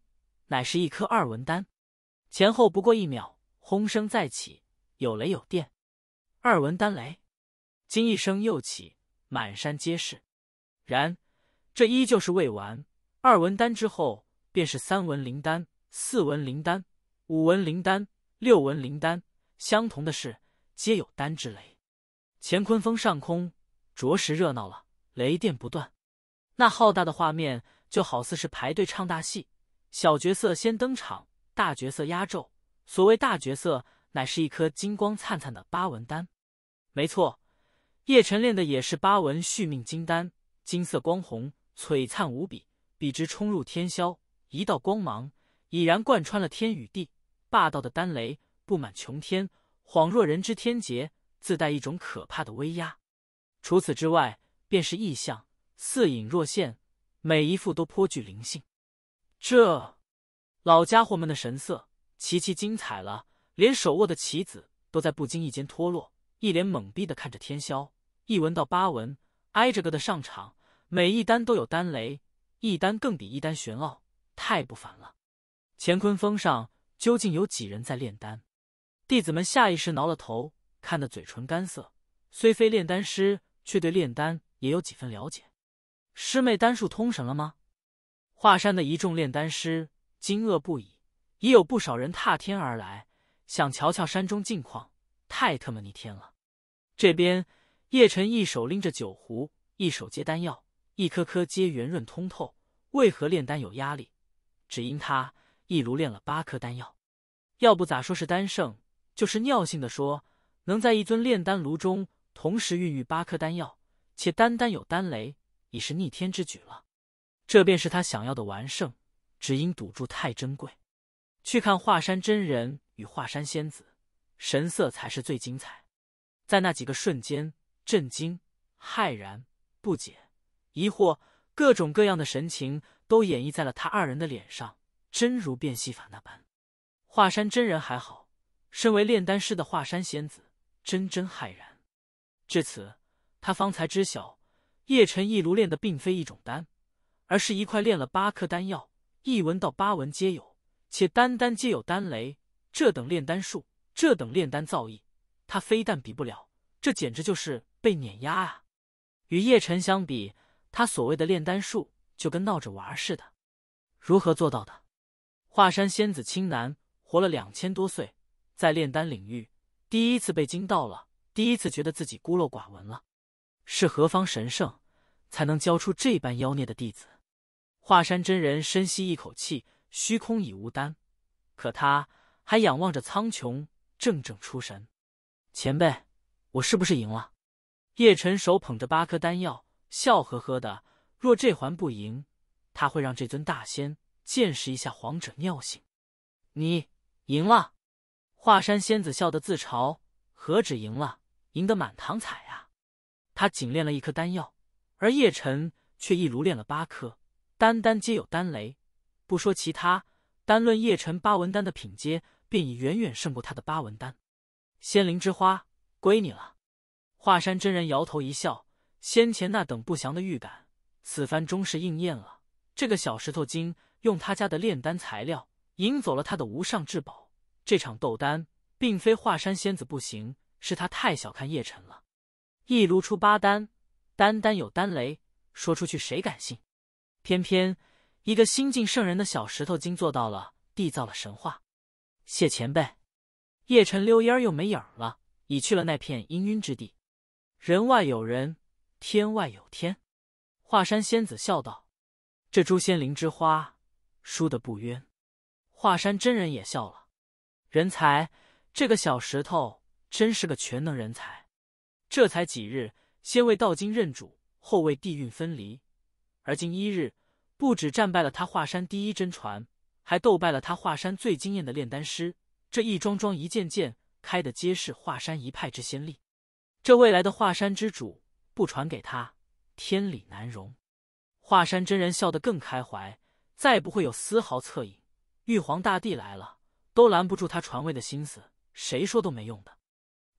乃是一颗二文丹，前后不过一秒，轰声再起，有雷有电，二文丹雷，今一声又起，满山皆是。然这依旧是未完，二文丹之后便是三文灵丹、四文灵丹。五文灵丹、六文灵丹，相同的是，皆有丹之雷。乾坤峰上空，着实热闹了，雷电不断。那浩大的画面，就好似是排队唱大戏，小角色先登场，大角色压轴。所谓大角色，乃是一颗金光灿灿的八纹丹。没错，叶晨练的也是八纹续命金丹，金色光红，璀璨无比，笔直冲入天霄，一道光芒已然贯穿了天与地。霸道的丹雷布满穹天，恍若人之天劫，自带一种可怕的威压。除此之外，便是异象，似隐若现，每一副都颇具灵性。这老家伙们的神色极其精彩了，连手握的棋子都在不经意间脱落，一脸懵逼的看着天霄。一文到八文，挨着个的上场，每一单都有丹雷，一单更比一单玄奥，太不凡了。乾坤峰上。究竟有几人在炼丹？弟子们下意识挠了头，看得嘴唇干涩。虽非炼丹师，却对炼丹也有几分了解。师妹丹术通神了吗？华山的一众炼丹师惊愕不已，已有不少人踏天而来，想瞧瞧山中近况。太特么逆天了！这边，叶辰一手拎着酒壶，一手接丹药，一颗颗皆圆润通透。为何炼丹有压力？只因他。一炉炼了八颗丹药，要不咋说是丹圣？就是尿性的说，能在一尊炼丹炉中同时孕育八颗丹药，且单单有丹雷，已是逆天之举了。这便是他想要的完胜，只因赌注太珍贵。去看华山真人与华山仙子，神色才是最精彩。在那几个瞬间，震惊、骇然、不解、疑惑，各种各样的神情都演绎在了他二人的脸上。真如变戏法那般，华山真人还好，身为炼丹师的华山仙子真真骇然。至此，他方才知晓，叶辰一炉炼的并非一种丹，而是一块炼了八颗丹药，一文到八文皆有，且丹丹皆有丹雷。这等炼丹术，这等炼丹造诣，他非但比不了，这简直就是被碾压啊！与叶辰相比，他所谓的炼丹术就跟闹着玩似的，如何做到的？华山仙子青南活了两千多岁，在炼丹领域第一次被惊到了，第一次觉得自己孤陋寡闻了。是何方神圣才能教出这般妖孽的弟子？华山真人深吸一口气，虚空已无丹，可他还仰望着苍穹，怔怔出神。前辈，我是不是赢了？叶辰手捧着八颗丹药，笑呵呵的。若这环不赢，他会让这尊大仙。见识一下皇者尿性，你赢了。华山仙子笑得自嘲，何止赢了，赢得满堂彩啊！他仅炼了一颗丹药，而叶辰却一炉炼了八颗丹丹，皆有丹雷。不说其他，单论叶辰八文丹的品阶，便已远远胜过他的八文丹。仙灵之花归你了。华山真人摇头一笑，先前那等不祥的预感，此番终是应验了。这个小石头精。用他家的炼丹材料引走了他的无上至宝，这场斗丹并非华山仙子不行，是他太小看叶辰了。一炉出八丹，丹丹有丹雷，说出去谁敢信？偏偏一个新晋圣人的小石头精做到了，缔造了神话。谢前辈，叶辰溜烟儿又没影儿了，已去了那片氤氲之地。人外有人，天外有天。华山仙子笑道：“这诛仙灵之花。”输得不冤，华山真人也笑了。人才，这个小石头真是个全能人才。这才几日，先为道经认主，后为地运分离，而今一日，不止战败了他华山第一真传，还斗败了他华山最惊艳的炼丹师。这一桩桩一件件，开的皆是华山一派之先例。这未来的华山之主不传给他，天理难容。华山真人笑得更开怀。再不会有丝毫恻隐。玉皇大帝来了，都拦不住他传位的心思，谁说都没用的。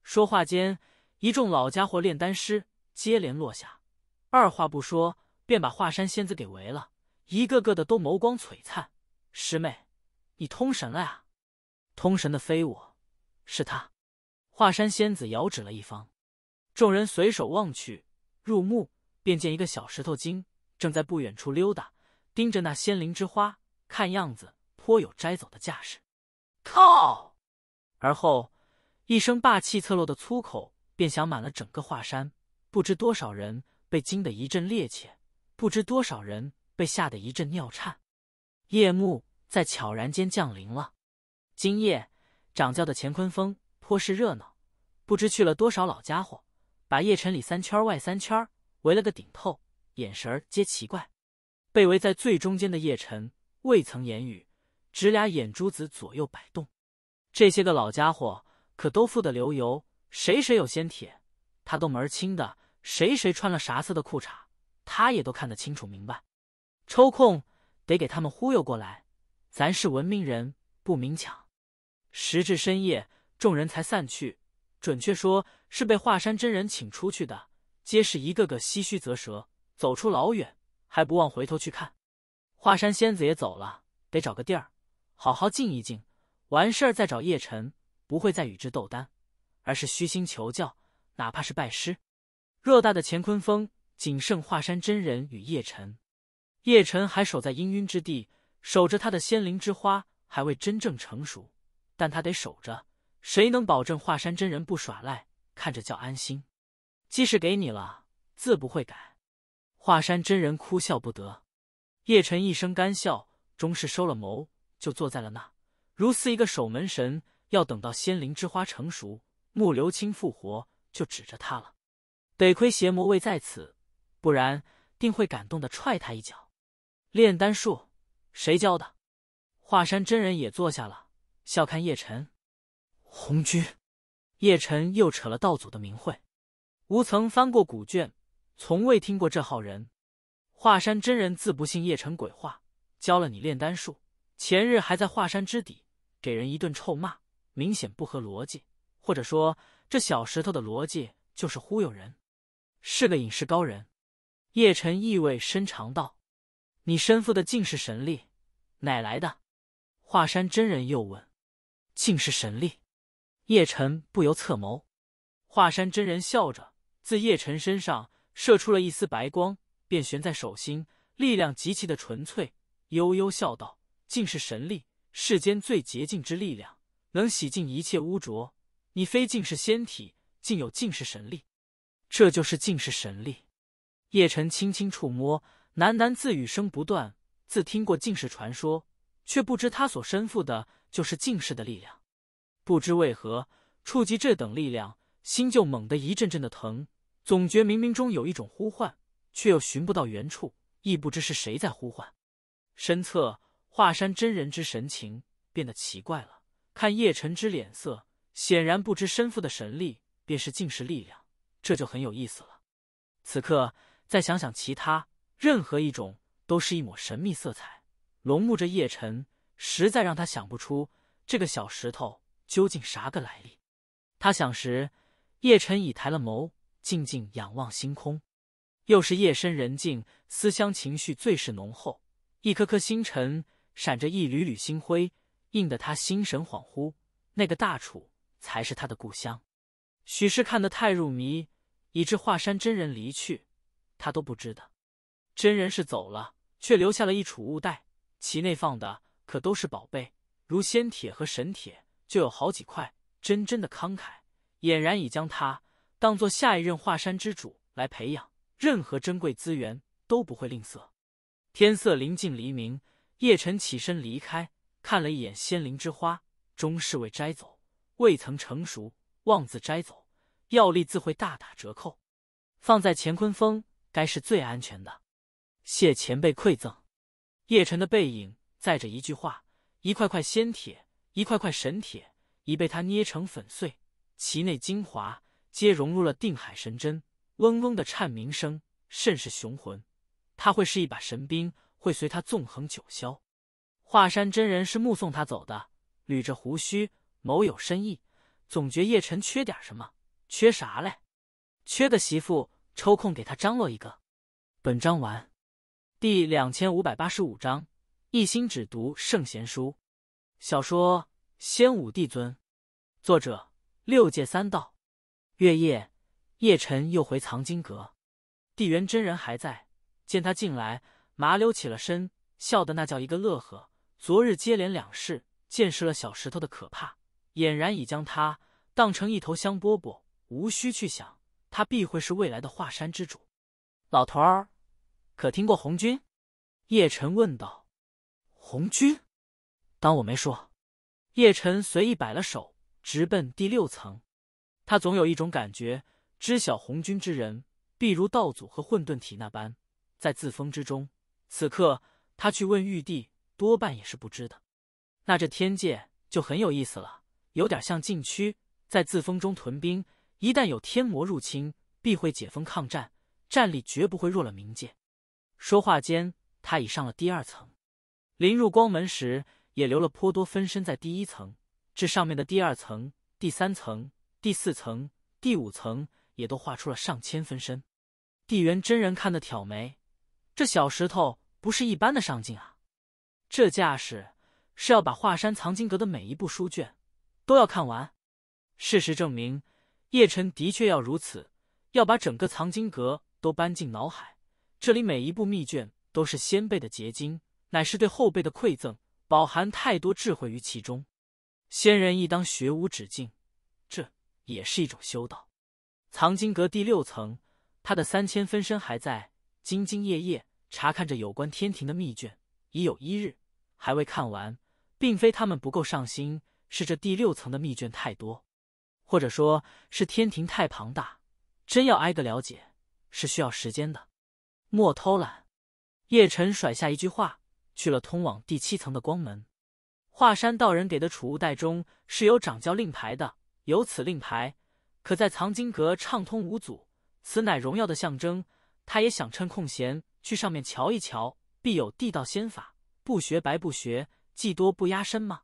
说话间，一众老家伙炼丹师接连落下，二话不说便把华山仙子给围了。一个个的都眸光璀璨。师妹，你通神了呀？通神的非我是他，华山仙子遥指了一方，众人随手望去，入目便见一个小石头精正在不远处溜达。盯着那仙灵之花，看样子颇有摘走的架势。靠！而后一声霸气侧漏的粗口便响满了整个华山，不知多少人被惊得一阵趔趄，不知多少人被吓得一阵尿颤。夜幕在悄然间降临了。今夜掌教的乾坤峰颇是热闹，不知去了多少老家伙，把夜城里三圈外三圈围了个顶透，眼神皆奇怪。被围在最中间的叶辰未曾言语，只俩眼珠子左右摆动。这些个老家伙可都富得流油，谁谁有仙铁，他都门儿清的；谁谁穿了啥色的裤衩，他也都看得清楚明白。抽空得给他们忽悠过来，咱是文明人，不明抢。时至深夜，众人才散去，准确说是被华山真人请出去的，皆是一个个唏嘘啧舌，走出老远。还不忘回头去看，华山仙子也走了，得找个地儿好好静一静，完事儿再找叶辰，不会再与之斗丹，而是虚心求教，哪怕是拜师。偌大的乾坤峰，仅剩华山真人与叶辰。叶晨还守在氤氲之地，守着他的仙灵之花还未真正成熟，但他得守着，谁能保证华山真人不耍赖？看着叫安心，既是给你了，自不会改。华山真人哭笑不得，叶辰一声干笑，终是收了眸，就坐在了那，如似一个守门神，要等到仙灵之花成熟，木流清复活，就指着他了。得亏邪魔未在此，不然定会感动的踹他一脚。炼丹术谁教的？华山真人也坐下了，笑看叶辰。红军，叶辰又扯了道祖的名讳，吴曾翻过古卷。从未听过这号人，华山真人自不信叶辰鬼话，教了你炼丹术。前日还在华山之底给人一顿臭骂，明显不合逻辑，或者说这小石头的逻辑就是忽悠人，是个隐士高人。叶辰意味深长道：“你身负的竟是神力，哪来的？”华山真人又问：“竟是神力？”叶辰不由侧眸。华山真人笑着自叶辰身上。射出了一丝白光，便悬在手心，力量极其的纯粹。悠悠笑道：“竟是神力，世间最洁净之力量，能洗净一切污浊。你非净是仙体，竟有净是神力，这就是竟是神力。”叶晨轻轻触摸，喃喃自语声不断。自听过竟是传说，却不知他所身负的就是竟是的力量。不知为何，触及这等力量，心就猛地一阵阵的疼。总觉冥冥中有一种呼唤，却又寻不到原处，亦不知是谁在呼唤。身侧华山真人之神情变得奇怪了，看叶辰之脸色，显然不知身负的神力便是尽是力量，这就很有意思了。此刻再想想其他，任何一种都是一抹神秘色彩。龙目这叶辰，实在让他想不出这个小石头究竟啥个来历。他想时，叶辰已抬了眸。静静仰望星空，又是夜深人静，思乡情绪最是浓厚。一颗颗星辰闪着一缕缕星辉，映得他心神恍惚。那个大楚才是他的故乡。许是看得太入迷，以致华山真人离去，他都不知的。真人是走了，却留下了一储物袋，其内放的可都是宝贝，如仙铁和神铁就有好几块，真真的慷慨，俨然已将他。当做下一任华山之主来培养，任何珍贵资源都不会吝啬。天色临近黎明，叶辰起身离开，看了一眼仙灵之花，终是未摘走，未曾成熟，妄自摘走，药力自会大打折扣。放在乾坤峰，该是最安全的。谢前辈馈赠。叶辰的背影载着一句话：一块块仙铁，一块块神铁，已被他捏成粉碎，其内精华。皆融入了定海神针，嗡嗡的颤鸣声甚是雄浑。他会是一把神兵，会随他纵横九霄。华山真人是目送他走的，捋着胡须，眸有深意，总觉叶辰缺点什么，缺啥嘞？缺个媳妇，抽空给他张罗一个。本章完。第两千五百八十五章：一心只读圣贤书。小说《仙武帝尊》，作者：六界三道。月夜，叶辰又回藏经阁，地元真人还在。见他进来，麻溜起了身，笑得那叫一个乐呵。昨日接连两事，见识了小石头的可怕，俨然已将他当成一头香饽饽，无需去想，他必会是未来的华山之主。老头儿，可听过红军？叶辰问道。红军？当我没说。叶辰随意摆了手，直奔第六层。他总有一种感觉，知晓红军之人必如道祖和混沌体那般，在自封之中。此刻他去问玉帝，多半也是不知的。那这天界就很有意思了，有点像禁区，在自封中屯兵，一旦有天魔入侵，必会解封抗战，战力绝不会弱了冥界。说话间，他已上了第二层，临入光门时，也留了颇多分身在第一层。至上面的第二层、第三层。第四层、第五层也都画出了上千分身。地元真人看得挑眉，这小石头不是一般的上进啊！这架势是要把华山藏经阁的每一部书卷都要看完。事实证明，叶辰的确要如此，要把整个藏经阁都搬进脑海。这里每一部密卷都是先辈的结晶，乃是对后辈的馈赠，饱含太多智慧于其中。先人亦当学无止境。也是一种修道。藏经阁第六层，他的三千分身还在兢兢业业查看着有关天庭的密卷，已有一日还未看完，并非他们不够上心，是这第六层的密卷太多，或者说，是天庭太庞大，真要挨个了解是需要时间的。莫偷懒。叶辰甩下一句话，去了通往第七层的光门。华山道人给的储物袋中是有掌教令牌的。有此令牌，可在藏经阁畅通无阻。此乃荣耀的象征。他也想趁空闲去上面瞧一瞧，必有地道仙法。不学白不学，技多不压身吗？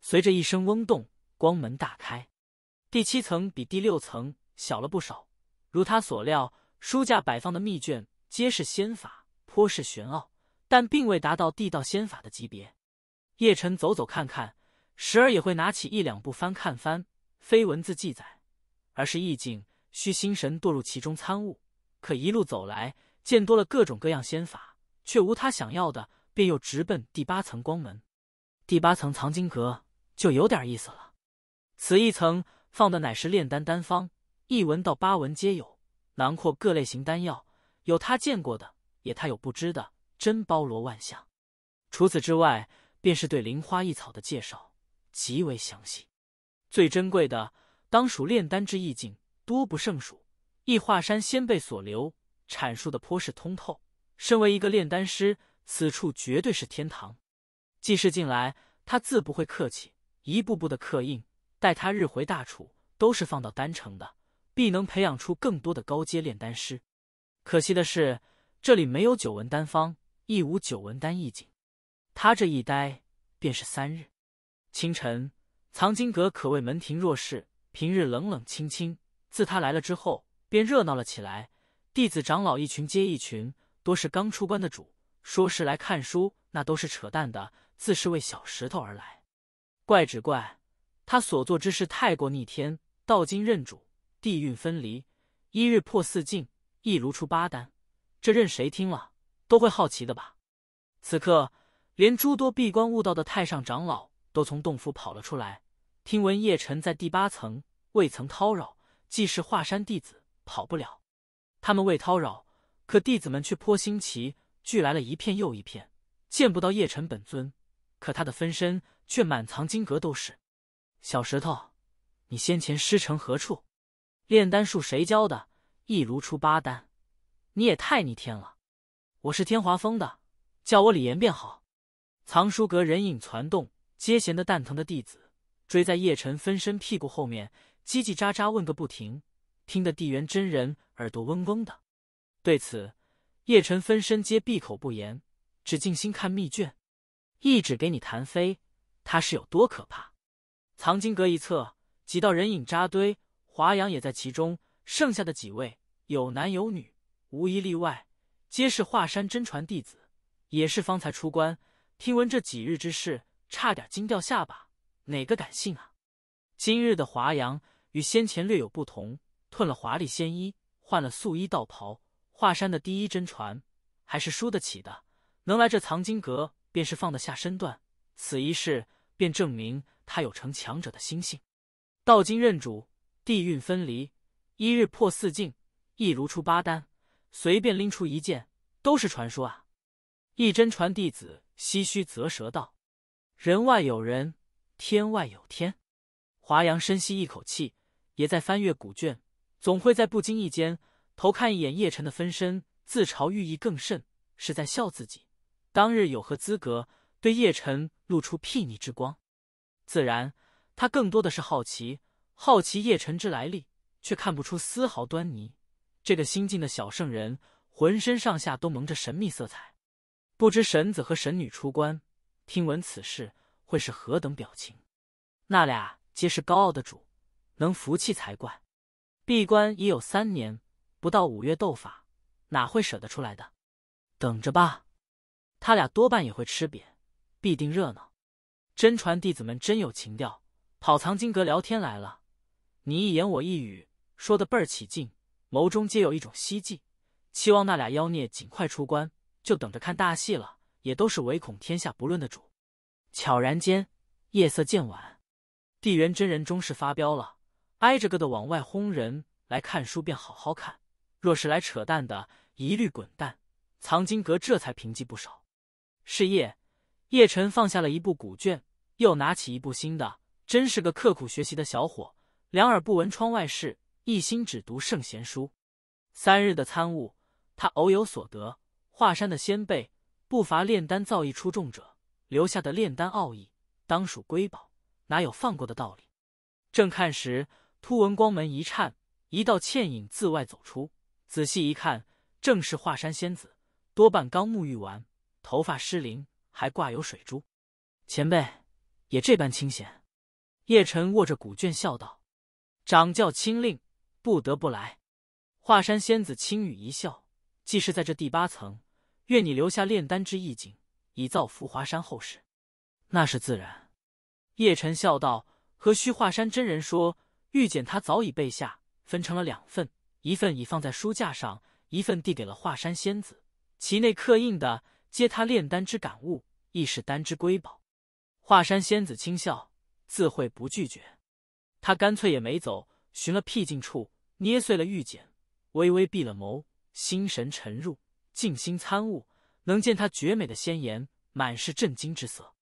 随着一声嗡动，光门大开。第七层比第六层小了不少。如他所料，书架摆放的密卷皆是仙法，颇是玄奥，但并未达到地道仙法的级别。叶辰走走看看，时而也会拿起一两部翻看翻。非文字记载，而是意境，需心神堕入其中参悟。可一路走来，见多了各种各样仙法，却无他想要的，便又直奔第八层光门。第八层藏经阁就有点意思了。此一层放的乃是炼丹丹方，一文到八文皆有，囊括各类型丹药，有他见过的，也他有不知的，真包罗万象。除此之外，便是对灵花异草的介绍，极为详细。最珍贵的当属炼丹之意境，多不胜数。易华山先辈所留阐述的颇是通透。身为一个炼丹师，此处绝对是天堂。既是进来，他自不会客气，一步步的刻印。待他日回大楚，都是放到丹城的，必能培养出更多的高阶炼丹师。可惜的是，这里没有九纹丹方，亦无九纹丹意境。他这一待便是三日。清晨。藏经阁可谓门庭若市，平日冷冷清清，自他来了之后，便热闹了起来。弟子长老一群接一群，多是刚出关的主，说是来看书，那都是扯淡的，自是为小石头而来。怪只怪他所做之事太过逆天，道经认主，地运分离，一日破四境，一炉出八丹，这任谁听了都会好奇的吧？此刻，连诸多闭关悟道的太上长老都从洞府跑了出来。听闻叶辰在第八层未曾叨扰，既是华山弟子，跑不了。他们未叨扰，可弟子们却颇新奇，聚来了一片又一片。见不到叶辰本尊，可他的分身却满藏经阁都是。小石头，你先前师承何处？炼丹术谁教的？一炉出八丹，你也太逆天了。我是天华峰的，叫我李岩便好。藏书阁人影攒动，皆闲的蛋疼的弟子。追在叶晨分身屁股后面，叽叽喳喳问个不停，听得地缘真人耳朵嗡嗡的。对此，叶晨分身皆闭口不言，只静心看密卷。一指给你弹飞，他是有多可怕？藏经阁一侧，几道人影扎堆，华阳也在其中。剩下的几位，有男有女，无一例外，皆是华山真传弟子，也是方才出关，听闻这几日之事，差点惊掉下巴。哪个敢信啊？今日的华阳与先前略有不同，褪了华丽仙衣，换了素衣道袍。华山的第一真传还是输得起的，能来这藏经阁，便是放得下身段。此一事便证明他有成强者的心性。道经认主，地运分离，一日破四境，一如出八丹，随便拎出一件都是传说啊！一真传弟子唏嘘啧舌道：“人外有人。”天外有天，华阳深吸一口气，也在翻阅古卷，总会在不经意间偷看一眼叶辰的分身，自嘲寓意更甚，是在笑自己当日有何资格对叶辰露出睥睨之光。自然，他更多的是好奇，好奇叶辰之来历，却看不出丝毫端倪。这个新晋的小圣人，浑身上下都蒙着神秘色彩，不知神子和神女出关，听闻此事。会是何等表情？那俩皆是高傲的主，能服气才怪。闭关已有三年，不到五月斗法，哪会舍得出来的？等着吧，他俩多半也会吃瘪，必定热闹。真传弟子们真有情调，跑藏经阁聊天来了，你一言我一语，说的倍儿起劲，眸中皆有一种希冀，期望那俩妖孽尽快出关，就等着看大戏了。也都是唯恐天下不乱的主。悄然间，夜色渐晚，地元真人终是发飙了，挨着个的往外轰人。来看书便好好看，若是来扯淡的，一律滚蛋。藏经阁这才平静不少。是夜，叶晨放下了一部古卷，又拿起一部新的，真是个刻苦学习的小伙。两耳不闻窗外事，一心只读圣贤书。三日的参悟，他偶有所得。华山的先辈不乏炼丹造诣出众者。留下的炼丹奥义，当属瑰宝，哪有放过的道理？正看时，突闻光门一颤，一道倩影自外走出。仔细一看，正是华山仙子，多半刚沐浴完，头发湿淋，还挂有水珠。前辈也这般清闲？叶辰握着古卷笑道：“掌教亲令，不得不来。”华山仙子轻语一笑：“既是在这第八层，愿你留下炼丹之意境。”以造福华山后世，那是自然。叶辰笑道：“和虚华山真人说，玉简他早已备下，分成了两份，一份已放在书架上，一份递给了华山仙子。其内刻印的，皆他炼丹之感悟，亦是丹之瑰宝。”华山仙子轻笑，自会不拒绝。他干脆也没走，寻了僻静处，捏碎了玉简，微微闭了眸，心神沉入，静心参悟。能见他绝美的仙颜，满是震惊之色。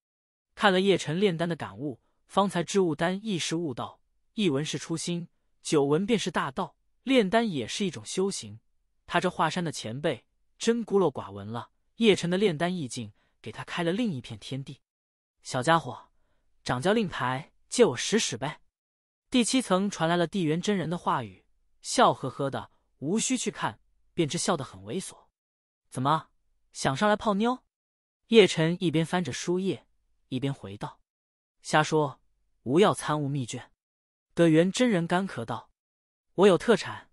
看了叶辰炼丹的感悟，方才知悟丹亦是悟道，一闻是初心，久闻便是大道。炼丹也是一种修行。他这华山的前辈真孤陋寡闻了。叶辰的炼丹意境给他开了另一片天地。小家伙，掌教令牌借我使使呗。第七层传来了地元真人的话语，笑呵呵的，无需去看便知笑得很猥琐。怎么？想上来泡妞？叶晨一边翻着书页，一边回道：“瞎说，无要参悟秘卷。”地源真人干咳道：“我有特产，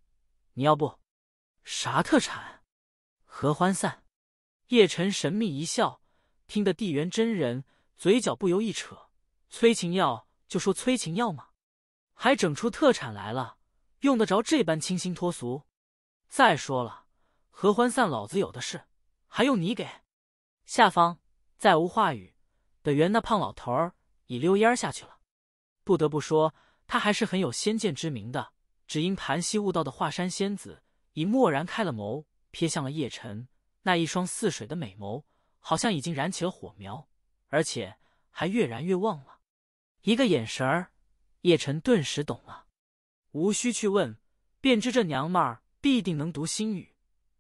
你要不？啥特产？合欢散。”叶晨神秘一笑，听得地缘真人嘴角不由一扯：“催情药就说催情药吗？还整出特产来了？用得着这般清新脱俗？再说了，合欢散老子有的是。”还用你给？下方再无话语。北元那胖老头儿已溜烟下去了。不得不说，他还是很有先见之明的。只因盘膝悟道的华山仙子已蓦然开了眸，瞥向了叶辰那一双似水的美眸，好像已经燃起了火苗，而且还越燃越旺了。一个眼神儿，叶辰顿时懂了。无需去问，便知这娘们儿必定能读心语。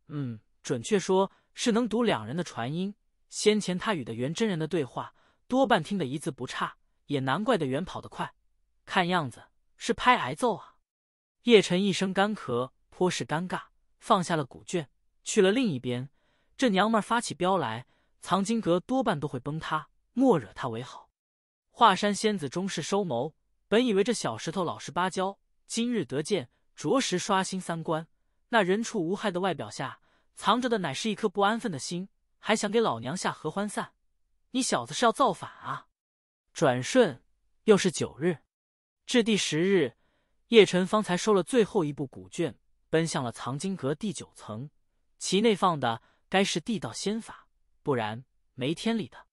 嗯，准确说。是能读两人的传音。先前他与的元真人的对话，多半听得一字不差，也难怪的元跑得快。看样子是拍挨揍啊！叶辰一声干咳，颇是尴尬，放下了古卷，去了另一边。这娘们发起飙来，藏经阁多半都会崩塌，莫惹他为好。华山仙子终是收谋，本以为这小石头老实巴交，今日得见，着实刷新三观。那人畜无害的外表下。藏着的乃是一颗不安分的心，还想给老娘下合欢散？你小子是要造反啊！转瞬又是九日，至第十日，叶晨方才收了最后一部古卷，奔向了藏经阁第九层，其内放的该是地道仙法，不然没天理的。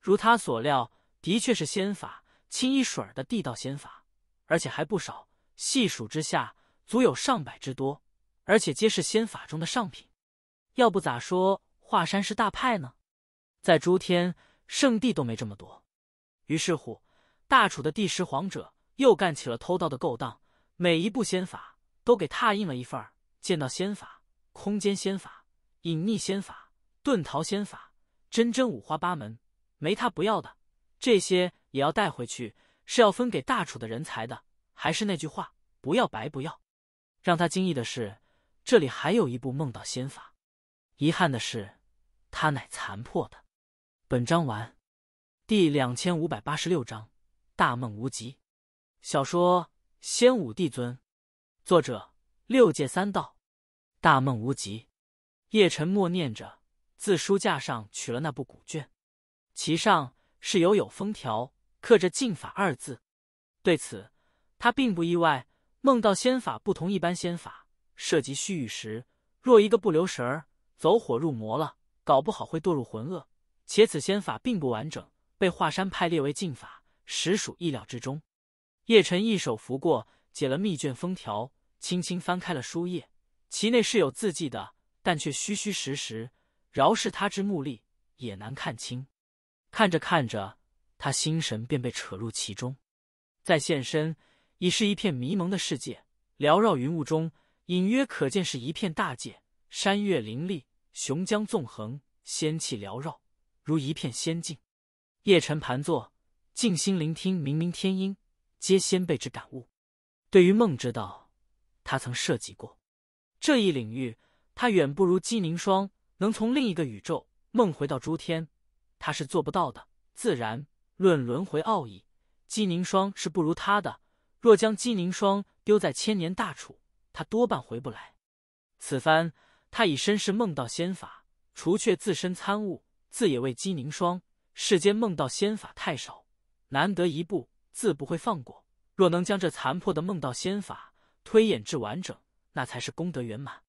如他所料，的确是仙法，清一水儿的地道仙法，而且还不少，细数之下足有上百之多，而且皆是仙法中的上品。要不咋说华山是大派呢，在诸天圣地都没这么多。于是乎，大楚的第十皇者又干起了偷盗的勾当，每一部仙法都给拓印了一份儿。剑道仙法、空间仙法、隐匿仙法、遁逃仙法，真真五花八门，没他不要的。这些也要带回去，是要分给大楚的人才的。还是那句话，不要白不要。让他惊异的是，这里还有一部梦到仙法。遗憾的是，它乃残破的。本章完。第两千五百八十六章《大梦无极》。小说《仙武帝尊》，作者六界三道。大梦无极，叶辰默念着，自书架上取了那部古卷，其上是有有封条，刻着“禁法”二字。对此，他并不意外。梦到仙法不同一般仙法，涉及虚与实，若一个不留神儿。走火入魔了，搞不好会堕入浑噩。且此仙法并不完整，被华山派列为禁法，实属意料之中。叶辰一手拂过，解了密卷封条，轻轻翻开了书页，其内是有字迹的，但却虚虚实实，饶是他之目力也难看清。看着看着，他心神便被扯入其中，再现身已是一片迷蒙的世界，缭绕云雾中，隐约可见是一片大界。山岳林立，雄江纵横，仙气缭绕，如一片仙境。叶晨盘坐，静心聆听，冥冥天音，皆先辈之感悟。对于梦之道，他曾涉及过这一领域。他远不如姬凝霜，能从另一个宇宙梦回到诸天，他是做不到的。自然论轮回奥义，姬凝霜是不如他的。若将姬凝霜丢在千年大楚，他多半回不来。此番。他以身试梦道仙法，除却自身参悟，自也为姬凝霜。世间梦道仙法太少，难得一步，自不会放过。若能将这残破的梦道仙法推演至完整，那才是功德圆满。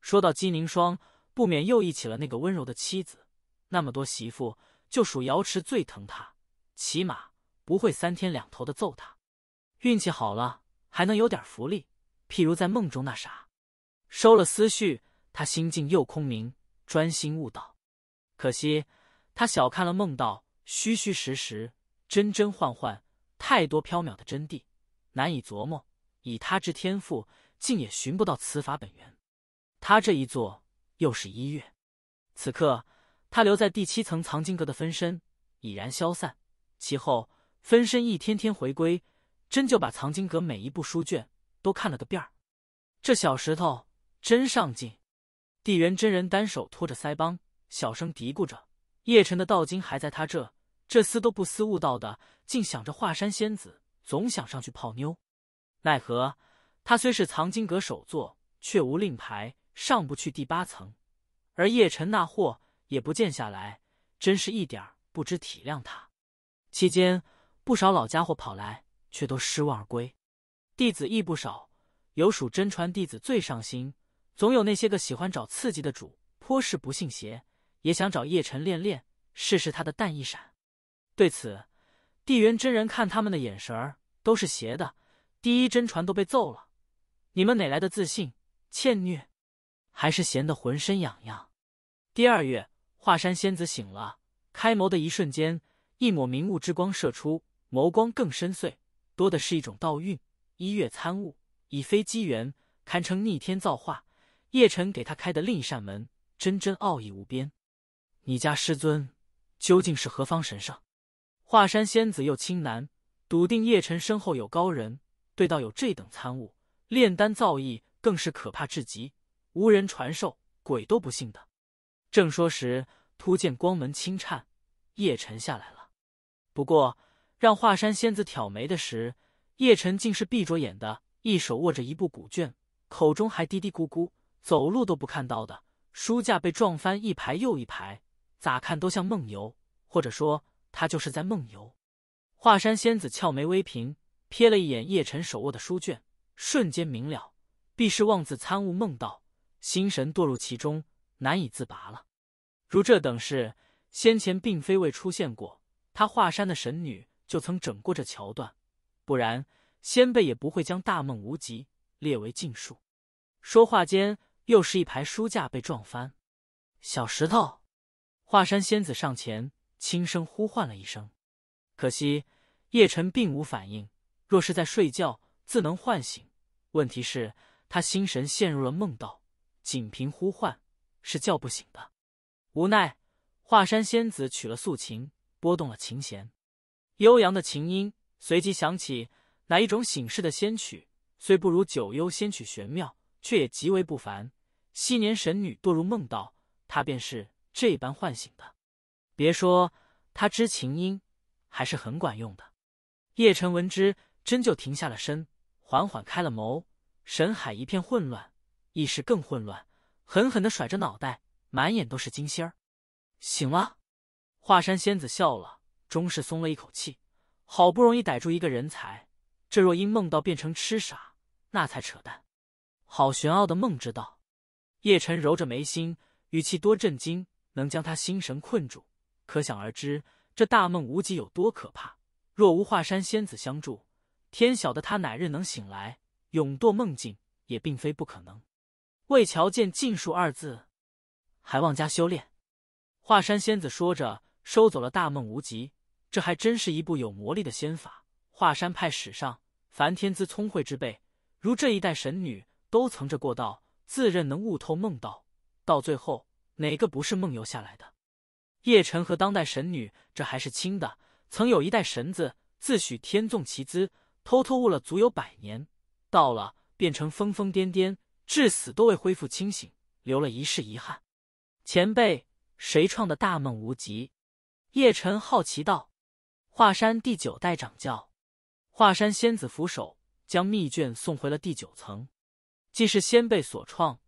说到姬凝霜，不免又忆起了那个温柔的妻子。那么多媳妇，就属瑶池最疼他，起码不会三天两头的揍他。运气好了，还能有点福利，譬如在梦中那啥，收了思绪。他心境又空明，专心悟道。可惜他小看了梦道，虚虚实实，真真幻幻，太多飘渺的真谛，难以琢磨。以他之天赋，竟也寻不到此法本源。他这一坐又是一月。此刻，他留在第七层藏经阁的分身已然消散。其后，分身一天天回归，真就把藏经阁每一部书卷都看了个遍儿。这小石头真上进。地元真人单手托着腮帮，小声嘀咕着：“叶辰的道经还在他这，这厮都不思悟道的，竟想着华山仙子，总想上去泡妞。奈何他虽是藏经阁首座，却无令牌，上不去第八层。而叶辰那货也不见下来，真是一点儿不知体谅他。”期间，不少老家伙跑来，却都失望而归；弟子亦不少，有属真传弟子最上心。总有那些个喜欢找刺激的主，颇是不信邪，也想找叶辰练练，试试他的弹一闪。对此，地元真人看他们的眼神儿都是邪的。第一真传都被揍了，你们哪来的自信？欠虐，还是闲得浑身痒痒？第二月，华山仙子醒了，开眸的一瞬间，一抹明雾之光射出，眸光更深邃，多的是一种道蕴。一月参悟，已非机缘，堪称逆天造化。叶辰给他开的另一扇门，真真奥义无边。你家师尊究竟是何方神圣？华山仙子又轻难笃定，叶辰身后有高人，对道有这等参悟，炼丹造诣更是可怕至极，无人传授，鬼都不信的。正说时，突见光门轻颤，叶辰下来了。不过让华山仙子挑眉的时，叶辰竟是闭着眼的，一手握着一部古卷，口中还嘀嘀咕咕。走路都不看到的书架被撞翻一排又一排，咋看都像梦游，或者说他就是在梦游。华山仙子俏眉微颦，瞥了一眼叶辰手握的书卷，瞬间明了，必是妄自参悟梦道，心神堕入其中，难以自拔了。如这等事，先前并非未出现过，他华山的神女就曾整过这桥段，不然先辈也不会将大梦无极列为禁术。说话间。又是一排书架被撞翻，小石头，华山仙子上前轻声呼唤了一声，可惜叶辰并无反应。若是在睡觉，自能唤醒。问题是，他心神陷入了梦道，仅凭呼唤是叫不醒的。无奈，华山仙子取了素琴，拨动了琴弦，悠扬的琴音随即响起，乃一种醒世的仙曲。虽不如九幽仙曲玄妙，却也极为不凡。昔年神女堕入梦道，她便是这般唤醒的。别说她知琴音，还是很管用的。叶辰闻之，真就停下了身，缓缓开了眸，神海一片混乱，意识更混乱，狠狠的甩着脑袋，满眼都是金星儿。醒了。华山仙子笑了，终是松了一口气。好不容易逮住一个人才，这若因梦到变成痴傻，那才扯淡。好玄奥的梦之道。叶辰揉着眉心，语气多震惊，能将他心神困住，可想而知这大梦无极有多可怕。若无华山仙子相助，天晓得他哪日能醒来。永堕梦境也并非不可能。为瞧见禁术二字，还望加修炼。华山仙子说着，收走了大梦无极。这还真是一部有魔力的仙法。华山派史上，凡天资聪慧之辈，如这一代神女，都曾着过道。自认能悟透梦道，到最后哪个不是梦游下来的？叶辰和当代神女这还是亲的，曾有一代神子自诩天纵奇资，偷偷悟了足有百年，到了变成疯疯癫癫，至死都未恢复清醒，留了一世遗憾。前辈，谁创的大梦无极？叶辰好奇道。华山第九代掌教，华山仙子扶手将密卷送回了第九层。既是先辈所创，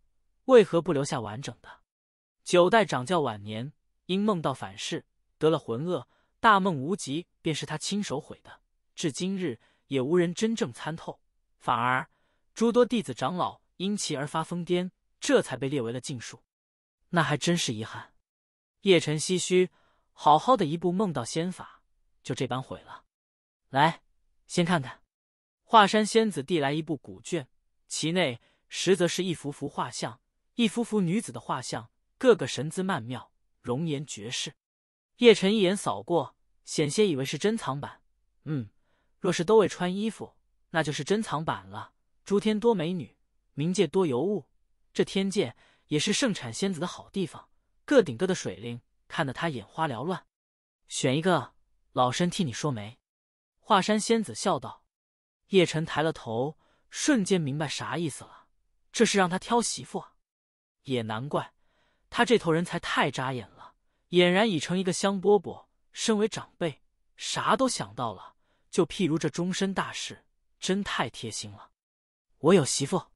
为何不留下完整的？九代掌教晚年因梦道反噬，得了魂厄，大梦无极便是他亲手毁的。至今日也无人真正参透，反而诸多弟子长老因其而发疯癫，这才被列为了禁术。那还真是遗憾。叶晨唏嘘：好好的一部梦道仙法，就这般毁了。来，先看看。华山仙子递来一部古卷，其内。实则是一幅幅画像，一幅幅女子的画像，个个神姿曼妙，容颜绝世。叶辰一眼扫过，险些以为是珍藏版。嗯，若是都未穿衣服，那就是珍藏版了。诸天多美女，冥界多尤物，这天界也是盛产仙子的好地方，个顶个的水灵，看得他眼花缭乱。选一个，老身替你说媒。”华山仙子笑道。叶辰抬了头，瞬间明白啥意思了。这是让他挑媳妇啊，也难怪，他这头人才太扎眼了，俨然已成一个香饽饽。身为长辈，啥都想到了，就譬如这终身大事，真太贴心了。我有媳妇。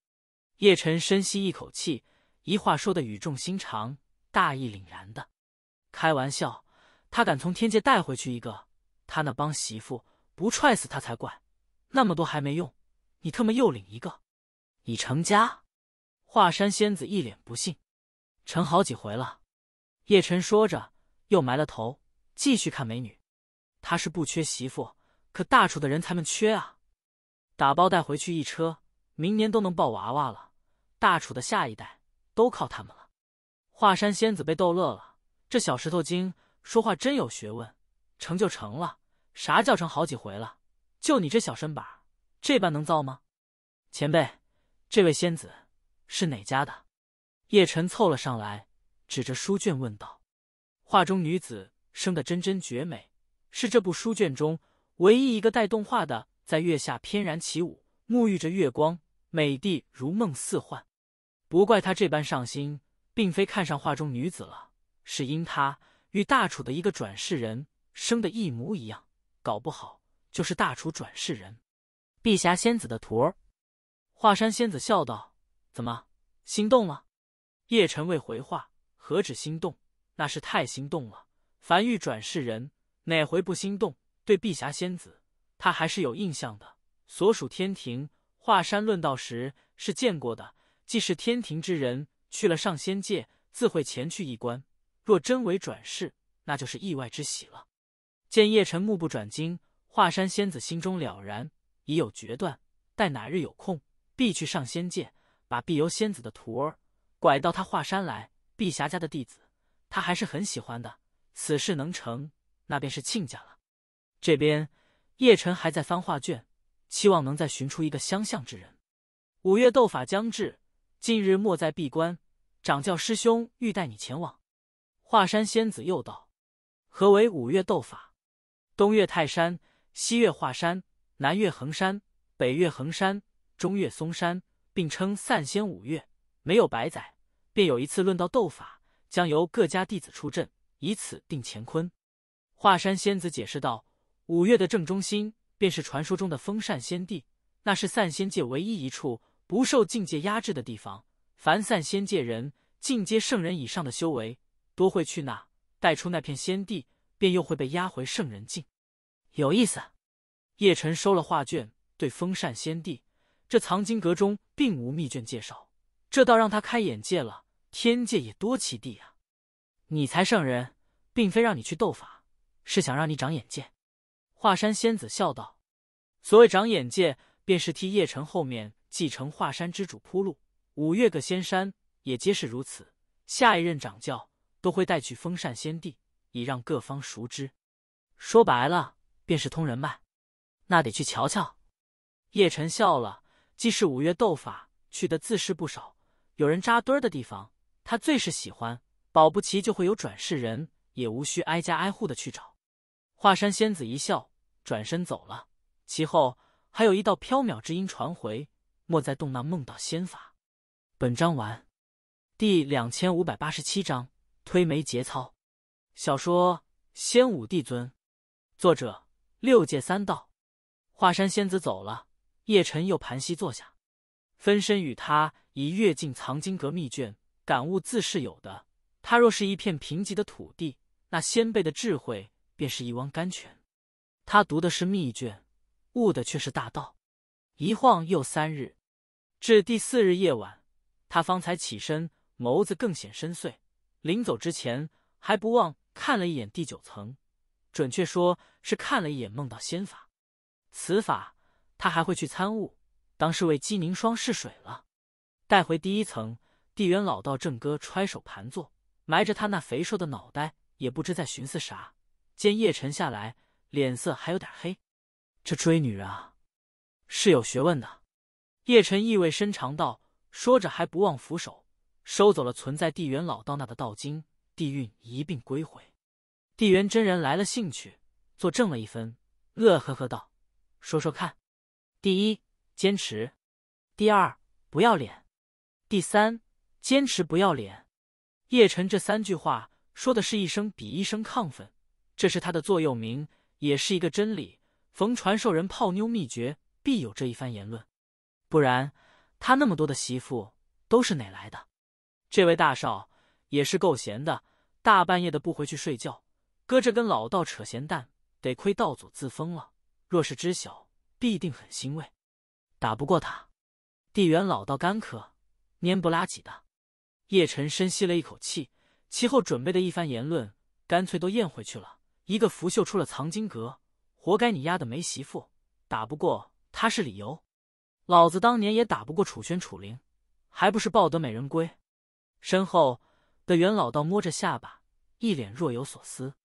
叶辰深吸一口气，一话说的语重心长、大义凛然的。开玩笑，他敢从天界带回去一个，他那帮媳妇不踹死他才怪。那么多还没用，你特么又领一个，已成家。华山仙子一脸不信，成好几回了。叶辰说着，又埋了头继续看美女。他是不缺媳妇，可大楚的人才们缺啊！打包带回去一车，明年都能抱娃娃了。大楚的下一代都靠他们了。华山仙子被逗乐了，这小石头精说话真有学问，成就成了，啥叫成好几回了？就你这小身板，这般能造吗？前辈，这位仙子。是哪家的？叶晨凑了上来，指着书卷问道：“画中女子生得真真绝美，是这部书卷中唯一一个带动画的，在月下翩然起舞，沐浴着月光，美地如梦似幻。不怪他这般上心，并非看上画中女子了，是因他与大楚的一个转世人生得一模一样，搞不好就是大楚转世人，碧霞仙子的徒儿。”华山仙子笑道。怎么心动了？叶辰未回话，何止心动，那是太心动了。凡欲转世人，哪回不心动？对碧霞仙子，他还是有印象的。所属天庭，华山论道时是见过的。既是天庭之人，去了上仙界，自会前去一观。若真为转世，那就是意外之喜了。见叶晨目不转睛，华山仙子心中了然，已有决断。待哪日有空，必去上仙界。把碧游仙子的徒儿拐到他华山来，碧霞家的弟子，他还是很喜欢的。此事能成，那便是亲家了。这边叶辰还在翻画卷，期望能再寻出一个相像之人。五岳斗法将至，近日莫在闭关。掌教师兄欲带你前往。华山仙子又道：“何为五岳斗法？东岳泰山，西岳华山，南岳衡山，北岳恒山，中岳嵩山。”并称散仙五岳，没有百载，便有一次论道斗法，将由各家弟子出阵，以此定乾坤。华山仙子解释道：“五岳的正中心，便是传说中的封禅仙地，那是散仙界唯一一处不受境界压制的地方。凡散仙界人进阶圣人以上的修为，多会去那，带出那片仙地，便又会被压回圣人境。有意思。”叶辰收了画卷，对封禅仙地这藏经阁中。并无密卷介绍，这倒让他开眼界了。天界也多奇地呀！你才圣人，并非让你去斗法，是想让你长眼界。华山仙子笑道：“所谓长眼界，便是替叶城后面继承华山之主铺路。五岳各仙山也皆是如此，下一任掌教都会带去封禅仙地，以让各方熟知。说白了，便是通人脉。那得去瞧瞧。”叶晨笑了。既是五岳斗法去的自是不少，有人扎堆的地方，他最是喜欢，保不齐就会有转世人，也无需挨家挨户的去找。华山仙子一笑，转身走了。其后还有一道飘渺之音传回：“莫再动那梦道仙法。”本章完。第两千五百八十七章推眉节操。小说《仙武帝尊》，作者：六界三道。华山仙子走了。叶辰又盘膝坐下，分身与他以阅尽藏经阁秘卷，感悟自是有的。他若是一片贫瘠的土地，那先辈的智慧便是一汪甘泉。他读的是秘卷，悟的却是大道。一晃又三日，至第四日夜晚，他方才起身，眸子更显深邃。临走之前，还不忘看了一眼第九层，准确说是看了一眼梦到仙法，此法。他还会去参悟，当是为姬凝霜试水了。带回第一层，地元老道正哥揣手盘坐，埋着他那肥硕的脑袋，也不知在寻思啥。见叶晨下来，脸色还有点黑。这追女人啊，是有学问的。叶晨意味深长道，说着还不忘扶手收走了存在地元老道那的道经、地运一并归回。地元真人来了兴趣，作证了一分，乐呵呵道：“说说看。”第一坚持，第二不要脸，第三坚持不要脸。叶辰这三句话说的是一声比一声亢奋，这是他的座右铭，也是一个真理。逢传授人泡妞秘诀，必有这一番言论，不然他那么多的媳妇都是哪来的？这位大少也是够闲的，大半夜的不回去睡觉，搁这跟老道扯闲蛋。得亏道祖自封了，若是知晓。必定很欣慰，打不过他，地元老道干咳，蔫不拉几的。叶晨深吸了一口气，其后准备的一番言论干脆都咽回去了。一个拂袖出了藏经阁，活该你丫的没媳妇，打不过他是理由。老子当年也打不过楚轩、楚灵，还不是抱得美人归？身后的元老道摸着下巴，一脸若有所思。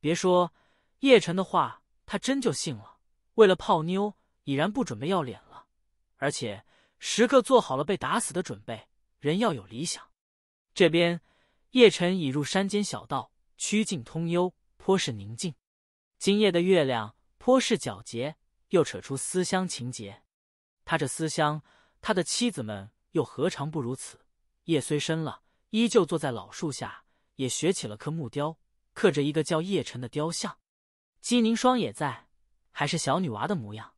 别说叶晨的话，他真就信了。为了泡妞，已然不准备要脸了，而且时刻做好了被打死的准备。人要有理想。这边叶晨已入山间小道，曲径通幽，颇是宁静。今夜的月亮颇是皎洁，又扯出思乡情节。他这思乡，他的妻子们又何尝不如此？夜虽深了，依旧坐在老树下，也学起了刻木雕，刻着一个叫叶晨的雕像。姬宁霜也在。还是小女娃的模样，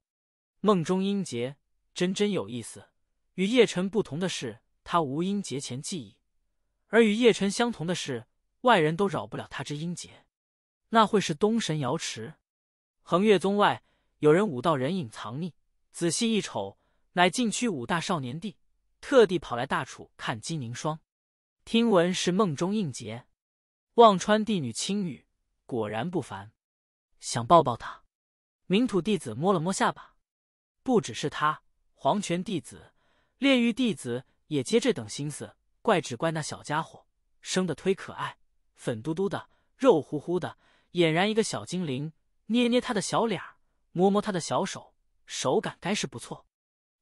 梦中英杰真真有意思。与叶辰不同的是，他无音节前记忆；而与叶辰相同的是，外人都饶不了他之英杰。那会是东神瑶池？恒岳宗外有人，武道人隐藏匿，仔细一瞅，乃禁区五大少年帝，特地跑来大楚看金凝霜。听闻是梦中应劫，忘川帝女青羽果然不凡，想抱抱她。冥土弟子摸了摸下巴，不只是他，黄泉弟子、炼狱弟子也皆这等心思。怪只怪那小家伙生得忒可爱，粉嘟嘟的，肉乎乎的，俨然一个小精灵。捏捏他的小脸儿，摸摸他的小手，手感该是不错。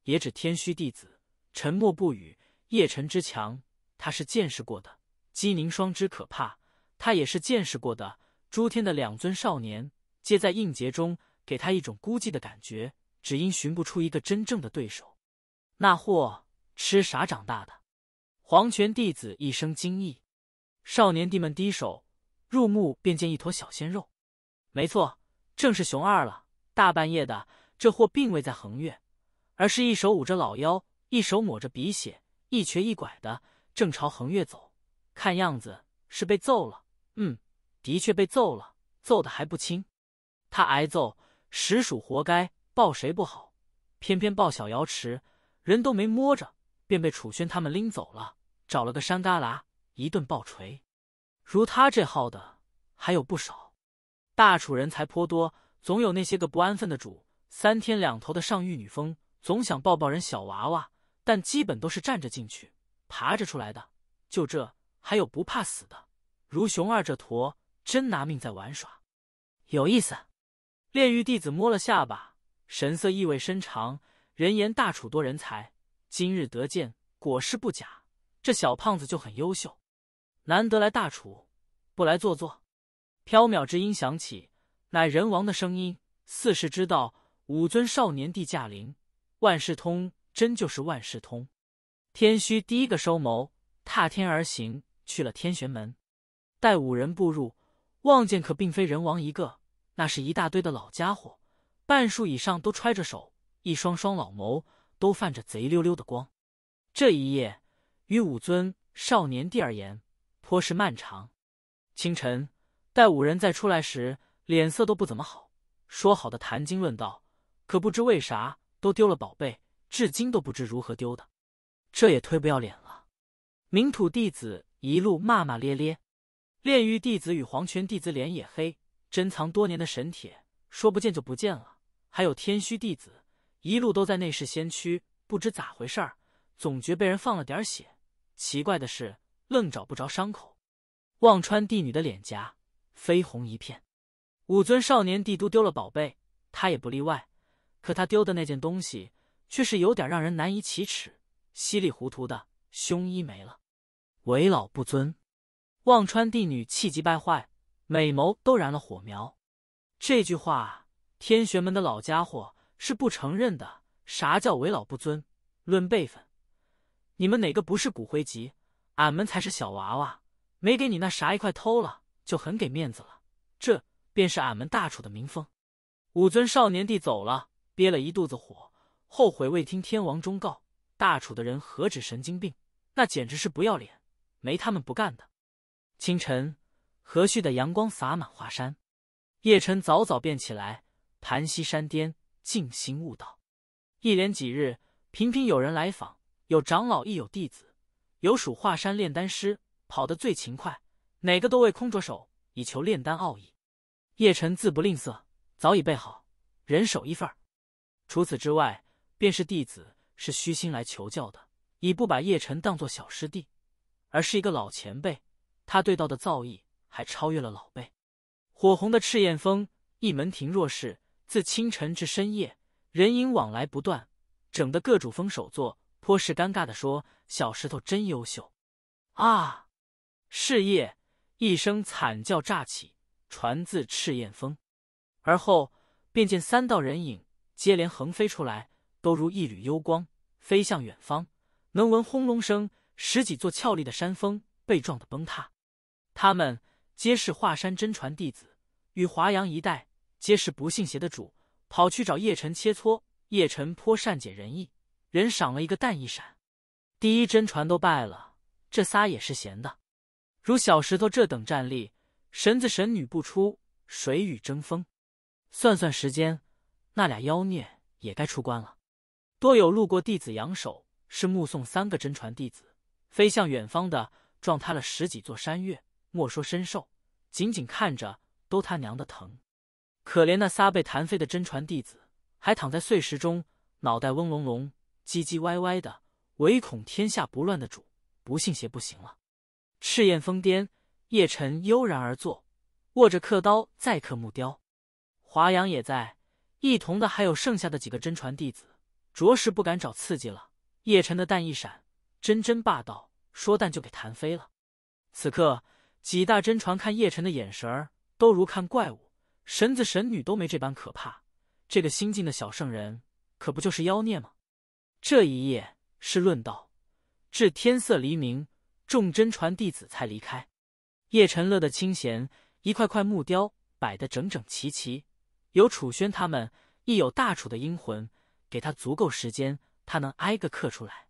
也指天虚弟子沉默不语。叶辰之强，他是见识过的；姬宁霜之可怕，他也是见识过的。诸天的两尊少年，皆在应劫中。给他一种孤寂的感觉，只因寻不出一个真正的对手。那货吃啥长大的？黄泉弟子一声惊异，少年弟们低首入目，便见一坨小鲜肉。没错，正是熊二了。大半夜的，这货并未在横越，而是一手捂着老腰，一手抹着鼻血，一瘸一拐的正朝横越走。看样子是被揍了。嗯，的确被揍了，揍的还不轻。他挨揍。实属活该，抱谁不好，偏偏抱小瑶池，人都没摸着，便被楚轩他们拎走了。找了个山旮旯，一顿暴锤。如他这号的还有不少，大楚人才颇多，总有那些个不安分的主，三天两头的上玉女峰，总想抱抱人小娃娃，但基本都是站着进去，爬着出来的。就这，还有不怕死的，如熊二这坨，真拿命在玩耍，有意思。炼狱弟子摸了下巴，神色意味深长。人言大楚多人才，今日得见，果是不假。这小胖子就很优秀，难得来大楚，不来坐坐？缥缈之音响起，乃人王的声音。四世之道，五尊少年帝驾临，万事通真就是万事通。天虚第一个收谋，踏天而行，去了天玄门。待五人步入，望见可并非人王一个。那是一大堆的老家伙，半数以上都揣着手，一双双老眸都泛着贼溜溜的光。这一夜，于武尊、少年帝而言，颇是漫长。清晨，待五人再出来时，脸色都不怎么好。说好的谈经论道，可不知为啥都丢了宝贝，至今都不知如何丢的，这也忒不要脸了。明土弟子一路骂骂咧咧，炼狱弟子与黄泉弟子脸也黑。珍藏多年的神铁，说不见就不见了。还有天虚弟子一路都在内室先驱，不知咋回事儿，总觉被人放了点血。奇怪的是，愣找不着伤口。忘川帝女的脸颊绯红一片。武尊少年帝都丢了宝贝，他也不例外。可他丢的那件东西却是有点让人难以启齿，稀里糊涂的胸衣没了，为老不尊。忘川帝女气急败坏。美眸都燃了火苗，这句话天玄门的老家伙是不承认的。啥叫为老不尊？论辈分，你们哪个不是骨灰级？俺们才是小娃娃，没给你那啥一块偷了就很给面子了。这便是俺们大楚的民风。武尊少年帝走了，憋了一肚子火，后悔未听天王忠告。大楚的人何止神经病，那简直是不要脸，没他们不干的。清晨。和煦的阳光洒满华山，叶辰早早便起来，盘膝山巅静心悟道。一连几日，频频有人来访，有长老，亦有弟子，有属华山炼丹师跑得最勤快，哪个都为空着手以求炼丹奥义。叶辰自不吝啬，早已备好，人手一份。除此之外，便是弟子是虚心来求教的，已不把叶辰当做小师弟，而是一个老前辈。他对道的造诣。还超越了老辈。火红的赤焰峰一门庭若市，自清晨至深夜，人影往来不断。整得各主峰首座颇是尴尬的说：“小石头真优秀啊！”是夜，一声惨叫炸起，传自赤焰峰。而后便见三道人影接连横飞出来，都如一缕幽光，飞向远方。能闻轰隆声，十几座俏丽的山峰被撞得崩塌。他们。皆是华山真传弟子，与华阳一带皆是不信邪的主，跑去找叶辰切磋。叶辰颇善解人意，人赏了一个蛋一闪。第一真传都败了，这仨也是闲的。如小石头这等战力，神子神女不出，谁与争锋？算算时间，那俩妖孽也该出关了。多有路过弟子扬手，是目送三个真传弟子飞向远方的，撞塌了十几座山岳。莫说身受，仅仅看着都他娘的疼。可怜那仨被弹飞的真传弟子，还躺在碎石中，脑袋嗡隆隆、叽叽歪歪的，唯恐天下不乱的主，不信邪不行了。赤焰疯癫，叶辰悠然而坐，握着刻刀再刻木雕。华阳也在，一同的还有剩下的几个真传弟子，着实不敢找刺激了。叶辰的弹一闪，真真霸道，说弹就给弹飞了。此刻。几大真传看叶辰的眼神儿，都如看怪物。神子神女都没这般可怕。这个新晋的小圣人，可不就是妖孽吗？这一夜是论道，至天色黎明，众真传弟子才离开。叶辰乐得清闲，一块块木雕摆得整整齐齐，有楚轩他们，亦有大楚的阴魂，给他足够时间，他能挨个刻出来。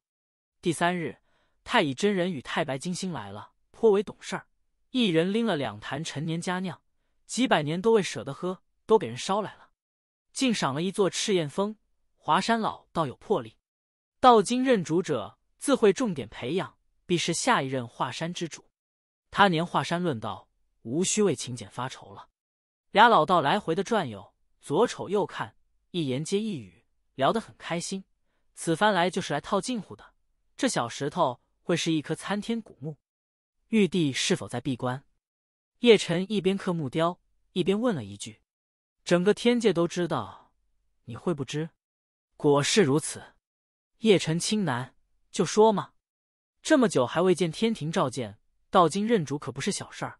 第三日，太乙真人与太白金星来了，颇为懂事儿。一人拎了两坛陈年佳酿，几百年都未舍得喝，都给人捎来了。竟赏了一座赤焰峰，华山老道有魄力。道经认主者，自会重点培养，必是下一任华山之主。他年华山论道，无需为勤俭发愁了。俩老道来回的转悠，左瞅右看，一言接一语，聊得很开心。此番来就是来套近乎的。这小石头会是一棵参天古木。玉帝是否在闭关？叶辰一边刻木雕，一边问了一句：“整个天界都知道，你会不知？果是如此。”叶辰青楠就说嘛：“这么久还未见天庭召见，道经认主可不是小事儿。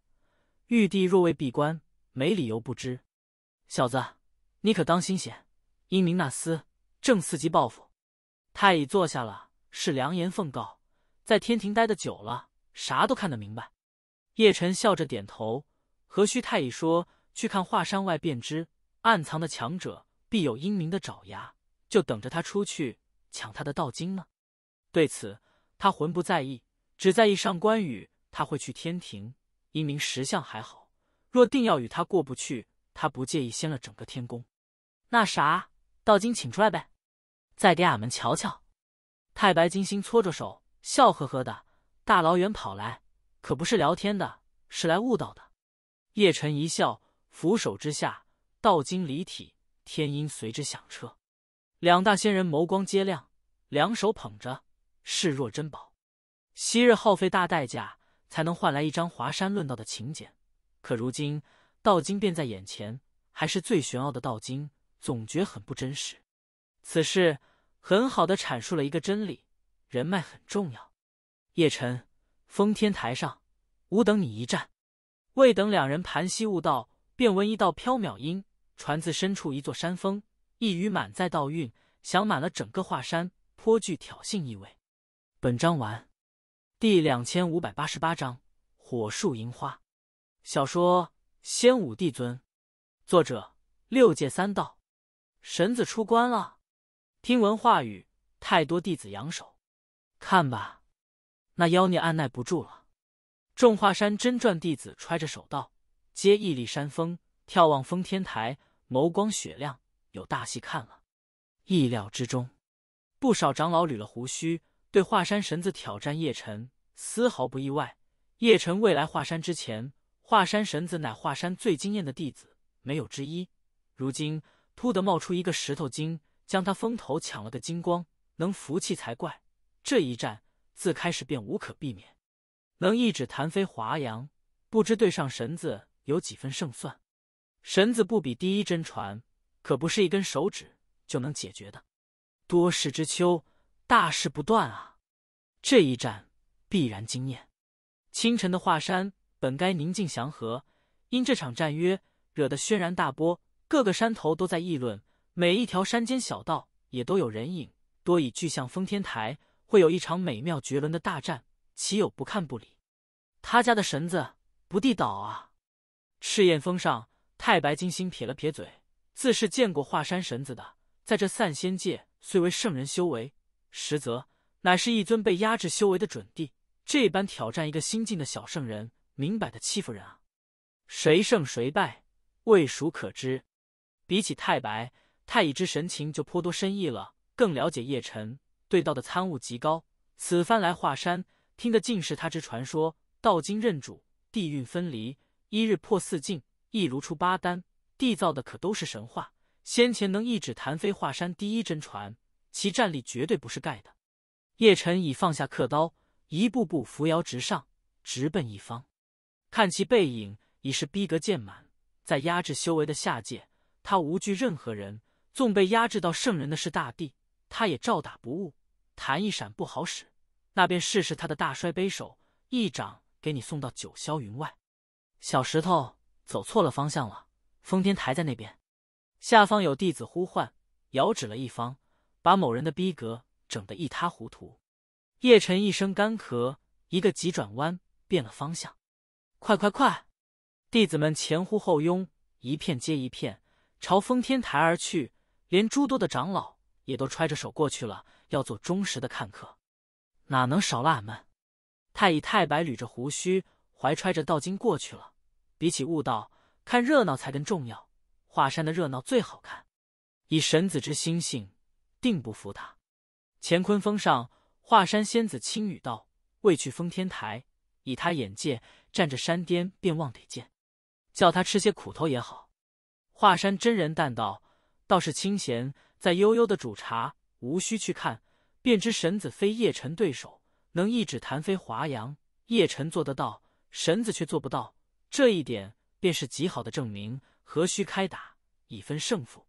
玉帝若未闭关，没理由不知。小子，你可当心些，英明那厮正伺机报复。”太乙坐下了，是良言奉告，在天庭待的久了。啥都看得明白，叶辰笑着点头。何须太乙说，去看华山外便知，暗藏的强者必有英明的爪牙，就等着他出去抢他的道经呢。对此他浑不在意，只在意上官羽。他会去天庭，英明识相还好；若定要与他过不去，他不介意掀了整个天宫。那啥，道经请出来呗，再给俺们瞧瞧。太白金星搓着手，笑呵呵的。大老远跑来，可不是聊天的，是来悟道的。叶辰一笑，俯手之下，道经离体，天音随之响彻。两大仙人眸光皆亮，两手捧着，视若珍宝。昔日耗费大代价才能换来一张华山论道的请柬，可如今道经便在眼前，还是最玄奥的道经，总觉很不真实。此事很好的阐述了一个真理：人脉很重要。叶辰，封天台上，吾等你一战。未等两人盘膝悟道，便闻一道飘渺音传自深处一座山峰，一语满载道韵，响满了整个华山，颇具挑衅意味。本章完。第两千五百八十八章火树银花。小说《仙武帝尊》，作者六界三道。神子出关了。听闻话语，太多弟子扬手。看吧。那妖孽按耐不住了，众华山真传弟子揣着手道：“接屹立山峰，眺望封天台，眸光雪亮，有大戏看了。”意料之中，不少长老捋了胡须，对华山神子挑战叶辰丝毫不意外。叶辰未来华山之前，华山神子乃华山最惊艳的弟子，没有之一。如今突的冒出一个石头精，将他风头抢了个精光，能服气才怪。这一战。自开始便无可避免，能一指弹飞华阳，不知对上神子有几分胜算。神子不比第一真传，可不是一根手指就能解决的。多事之秋，大事不断啊！这一战必然惊艳。清晨的华山本该宁静祥和，因这场战约惹得轩然大波，各个山头都在议论，每一条山间小道也都有人影，多以巨象封天台。会有一场美妙绝伦的大战，岂有不看不理？他家的神子不地道啊！赤焰峰上，太白金星撇了撇嘴，自是见过华山神子的。在这散仙界，虽为圣人修为，实则乃是一尊被压制修为的准帝。这般挑战一个新晋的小圣人，明摆的欺负人啊！谁胜谁败，未孰可知。比起太白，太乙之神情就颇多深意了，更了解叶辰、对道的参悟极高，此番来华山，听的尽是他之传说。道经认主，地运分离，一日破四境，一炉出八丹，缔造的可都是神话。先前能一指弹飞华山第一真传，其战力绝对不是盖的。叶辰已放下刻刀，一步步扶摇直上，直奔一方。看其背影，已是逼格渐满。在压制修为的下界，他无惧任何人，纵被压制到圣人的是大帝，他也照打不误。弹一闪不好使，那便试试他的大摔杯手，一掌给你送到九霄云外。小石头走错了方向了，封天台在那边。下方有弟子呼唤，遥指了一方，把某人的逼格整得一塌糊涂。叶辰一声干咳，一个急转弯，变了方向。快快快！弟子们前呼后拥，一片接一片朝封天台而去，连诸多的长老也都揣着手过去了。要做忠实的看客，哪能少了俺们？太乙太白捋着胡须，怀揣着道经过去了。比起悟道，看热闹才更重要。华山的热闹最好看。以神子之心性，定不服他。乾坤峰上，华山仙子轻语道：“未去封天台，以他眼界，站着山巅便望得见。叫他吃些苦头也好。”华山真人淡道：“倒是清闲，在悠悠的煮茶。”无需去看，便知神子非叶辰对手。能一指弹飞华阳，叶辰做得到，神子却做不到。这一点便是极好的证明。何须开打，以分胜负？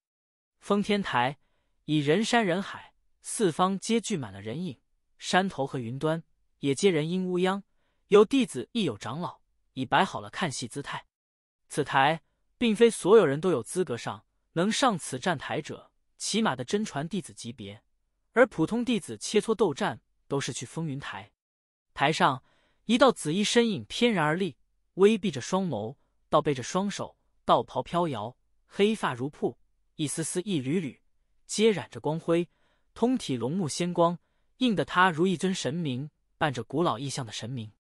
封天台以人山人海，四方皆聚满了人影，山头和云端也皆人烟乌央，有弟子亦有长老，已摆好了看戏姿态。此台并非所有人都有资格上，能上此站台者。起码的真传弟子级别，而普通弟子切磋斗战都是去风云台。台上一道紫衣身影翩然而立，微闭着双眸，倒背着双手，道袍飘摇，黑发如瀑，一丝丝一缕缕皆染着光辉，通体龙目仙光，映得他如一尊神明，伴着古老意象的神明。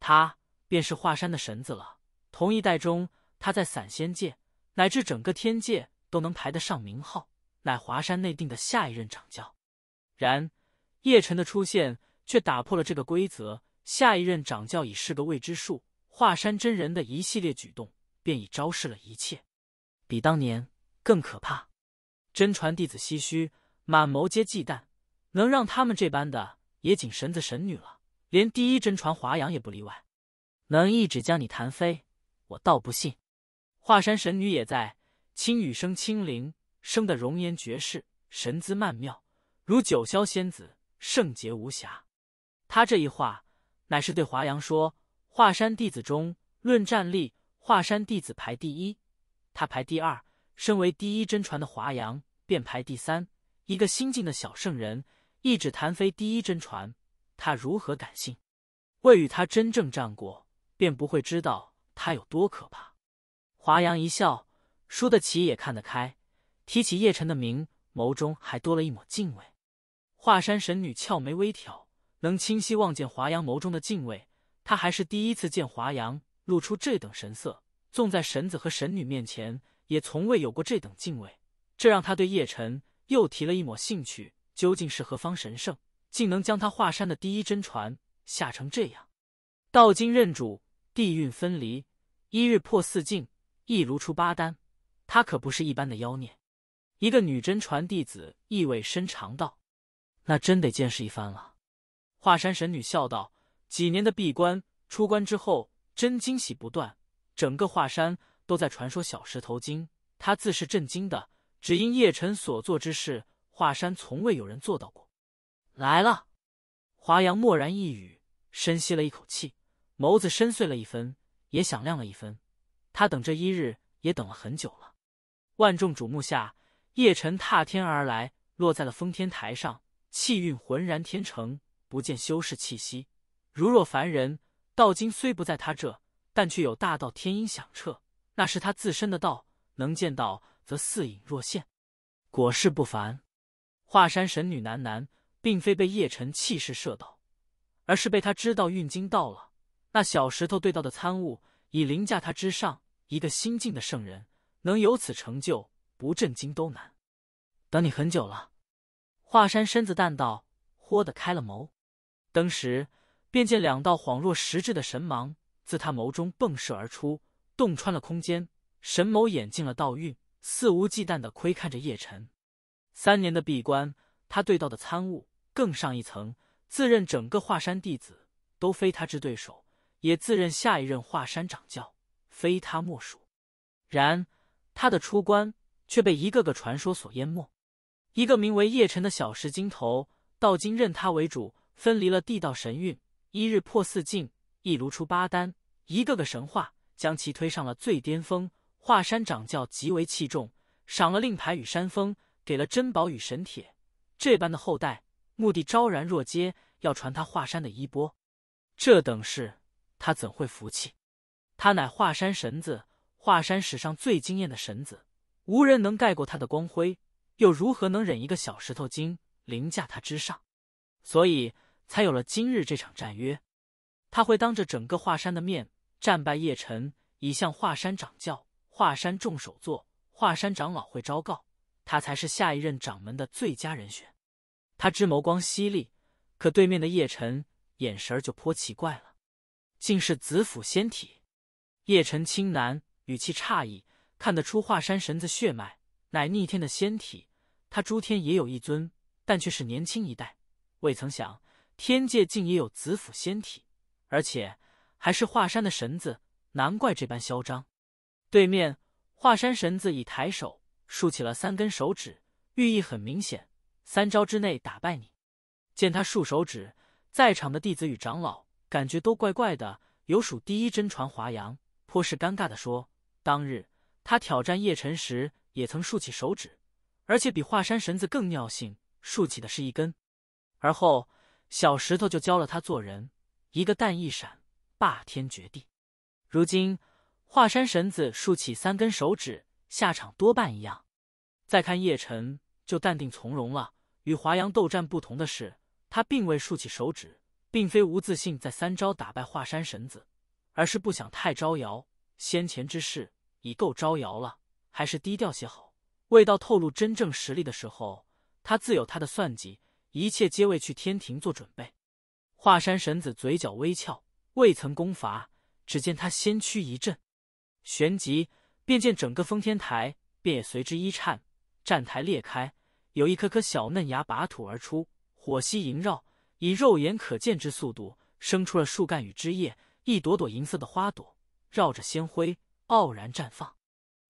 他便是华山的神子了。同一代中，他在散仙界乃至整个天界都能排得上名号。乃华山内定的下一任掌教，然叶辰的出现却打破了这个规则。下一任掌教已是个未知数，华山真人的一系列举动便已昭示了一切，比当年更可怕。真传弟子唏嘘，满眸皆忌惮，能让他们这般的也仅神子神女了，连第一真传华阳也不例外。能一指将你弹飞，我倒不信。华山神女也在，轻雨声轻灵。生得容颜绝世，神姿曼妙，如九霄仙子，圣洁无瑕。他这一话，乃是对华阳说：华山弟子中，论战力，华山弟子排第一，他排第二。身为第一真传的华阳，便排第三。一个新晋的小圣人，一指弹飞第一真传，他如何敢信？未与他真正战过，便不会知道他有多可怕。华阳一笑，输得起也看得开。提起叶辰的名，眸中还多了一抹敬畏。华山神女俏眉微挑，能清晰望见华阳眸中的敬畏。她还是第一次见华阳露出这等神色，纵在神子和神女面前，也从未有过这等敬畏。这让他对叶辰又提了一抹兴趣：究竟是何方神圣，竟能将他华山的第一真传吓成这样？道经认主，地运分离，一日破四境，一炉出八丹。他可不是一般的妖孽。一个女真传弟子意味深长道：“那真得见识一番了。”华山神女笑道：“几年的闭关，出关之后，真惊喜不断。整个华山都在传说小石头精，她自是震惊的。只因叶辰所做之事，华山从未有人做到过。”来了，华阳默然一语，深吸了一口气，眸子深邃了一分，也响亮了一分。他等这一日也等了很久了。万众瞩目下。叶辰踏天而来，落在了封天台上，气运浑然天成，不见修饰气息，如若凡人。道经虽不在他这，但却有大道天音响彻，那是他自身的道，能见到则似隐若现，果是不凡。华山神女喃喃，并非被叶辰气势射倒，而是被他知道运经到了。那小石头对到的参悟已凌驾他之上，一个新晋的圣人能有此成就。不震惊都难，等你很久了。华山身子淡道，豁得开了眸，登时便见两道恍若实质的神芒自他眸中迸射而出，洞穿了空间，神眸眼进了道运，肆无忌惮的窥看着叶辰。三年的闭关，他对道的参悟更上一层，自认整个华山弟子都非他之对手，也自认下一任华山掌教非他莫属。然他的出关。却被一个个传说所淹没。一个名为叶辰的小石金头道经认他为主，分离了地道神韵，一日破四境，一炉出八丹。一个个神话将其推上了最巅峰。华山掌教极为器重，赏了令牌与山峰，给了珍宝与神铁。这般的后代，目的昭然若揭，要传他华山的衣钵。这等事，他怎会服气？他乃华山神子，华山史上最惊艳的神子。无人能盖过他的光辉，又如何能忍一个小石头精凌驾他之上？所以才有了今日这场战约。他会当着整个华山的面战败叶辰，以向华山掌教、华山众首座、华山长老会昭告，他才是下一任掌门的最佳人选。他之眸光犀利，可对面的叶辰眼神就颇奇怪了，竟是紫府仙体。叶辰轻喃，语气诧异。看得出华山神子血脉乃逆天的仙体，他诸天也有一尊，但却是年轻一代。未曾想天界竟也有紫府仙体，而且还是华山的神子，难怪这般嚣张。对面华山神子已抬手竖起了三根手指，寓意很明显：三招之内打败你。见他竖手指，在场的弟子与长老感觉都怪怪的。有数第一真传华阳颇是尴尬的说：“当日。”他挑战叶辰时，也曾竖起手指，而且比华山神子更尿性，竖起的是一根。而后小石头就教了他做人，一个蛋一闪，霸天绝地。如今华山神子竖起三根手指，下场多半一样。再看叶辰，就淡定从容了。与华阳斗战不同的是，他并未竖起手指，并非无自信在三招打败华山神子，而是不想太招摇。先前之事。已够招摇了，还是低调些好。未到透露真正实力的时候，他自有他的算计，一切皆为去天庭做准备。华山神子嘴角微翘，未曾攻伐，只见他仙躯一震，旋即便见整个封天台便也随之一颤，站台裂开，有一颗颗小嫩芽拔土而出，火息萦绕，以肉眼可见之速度生出了树干与枝叶，一朵朵银色的花朵绕着仙辉。傲然绽放，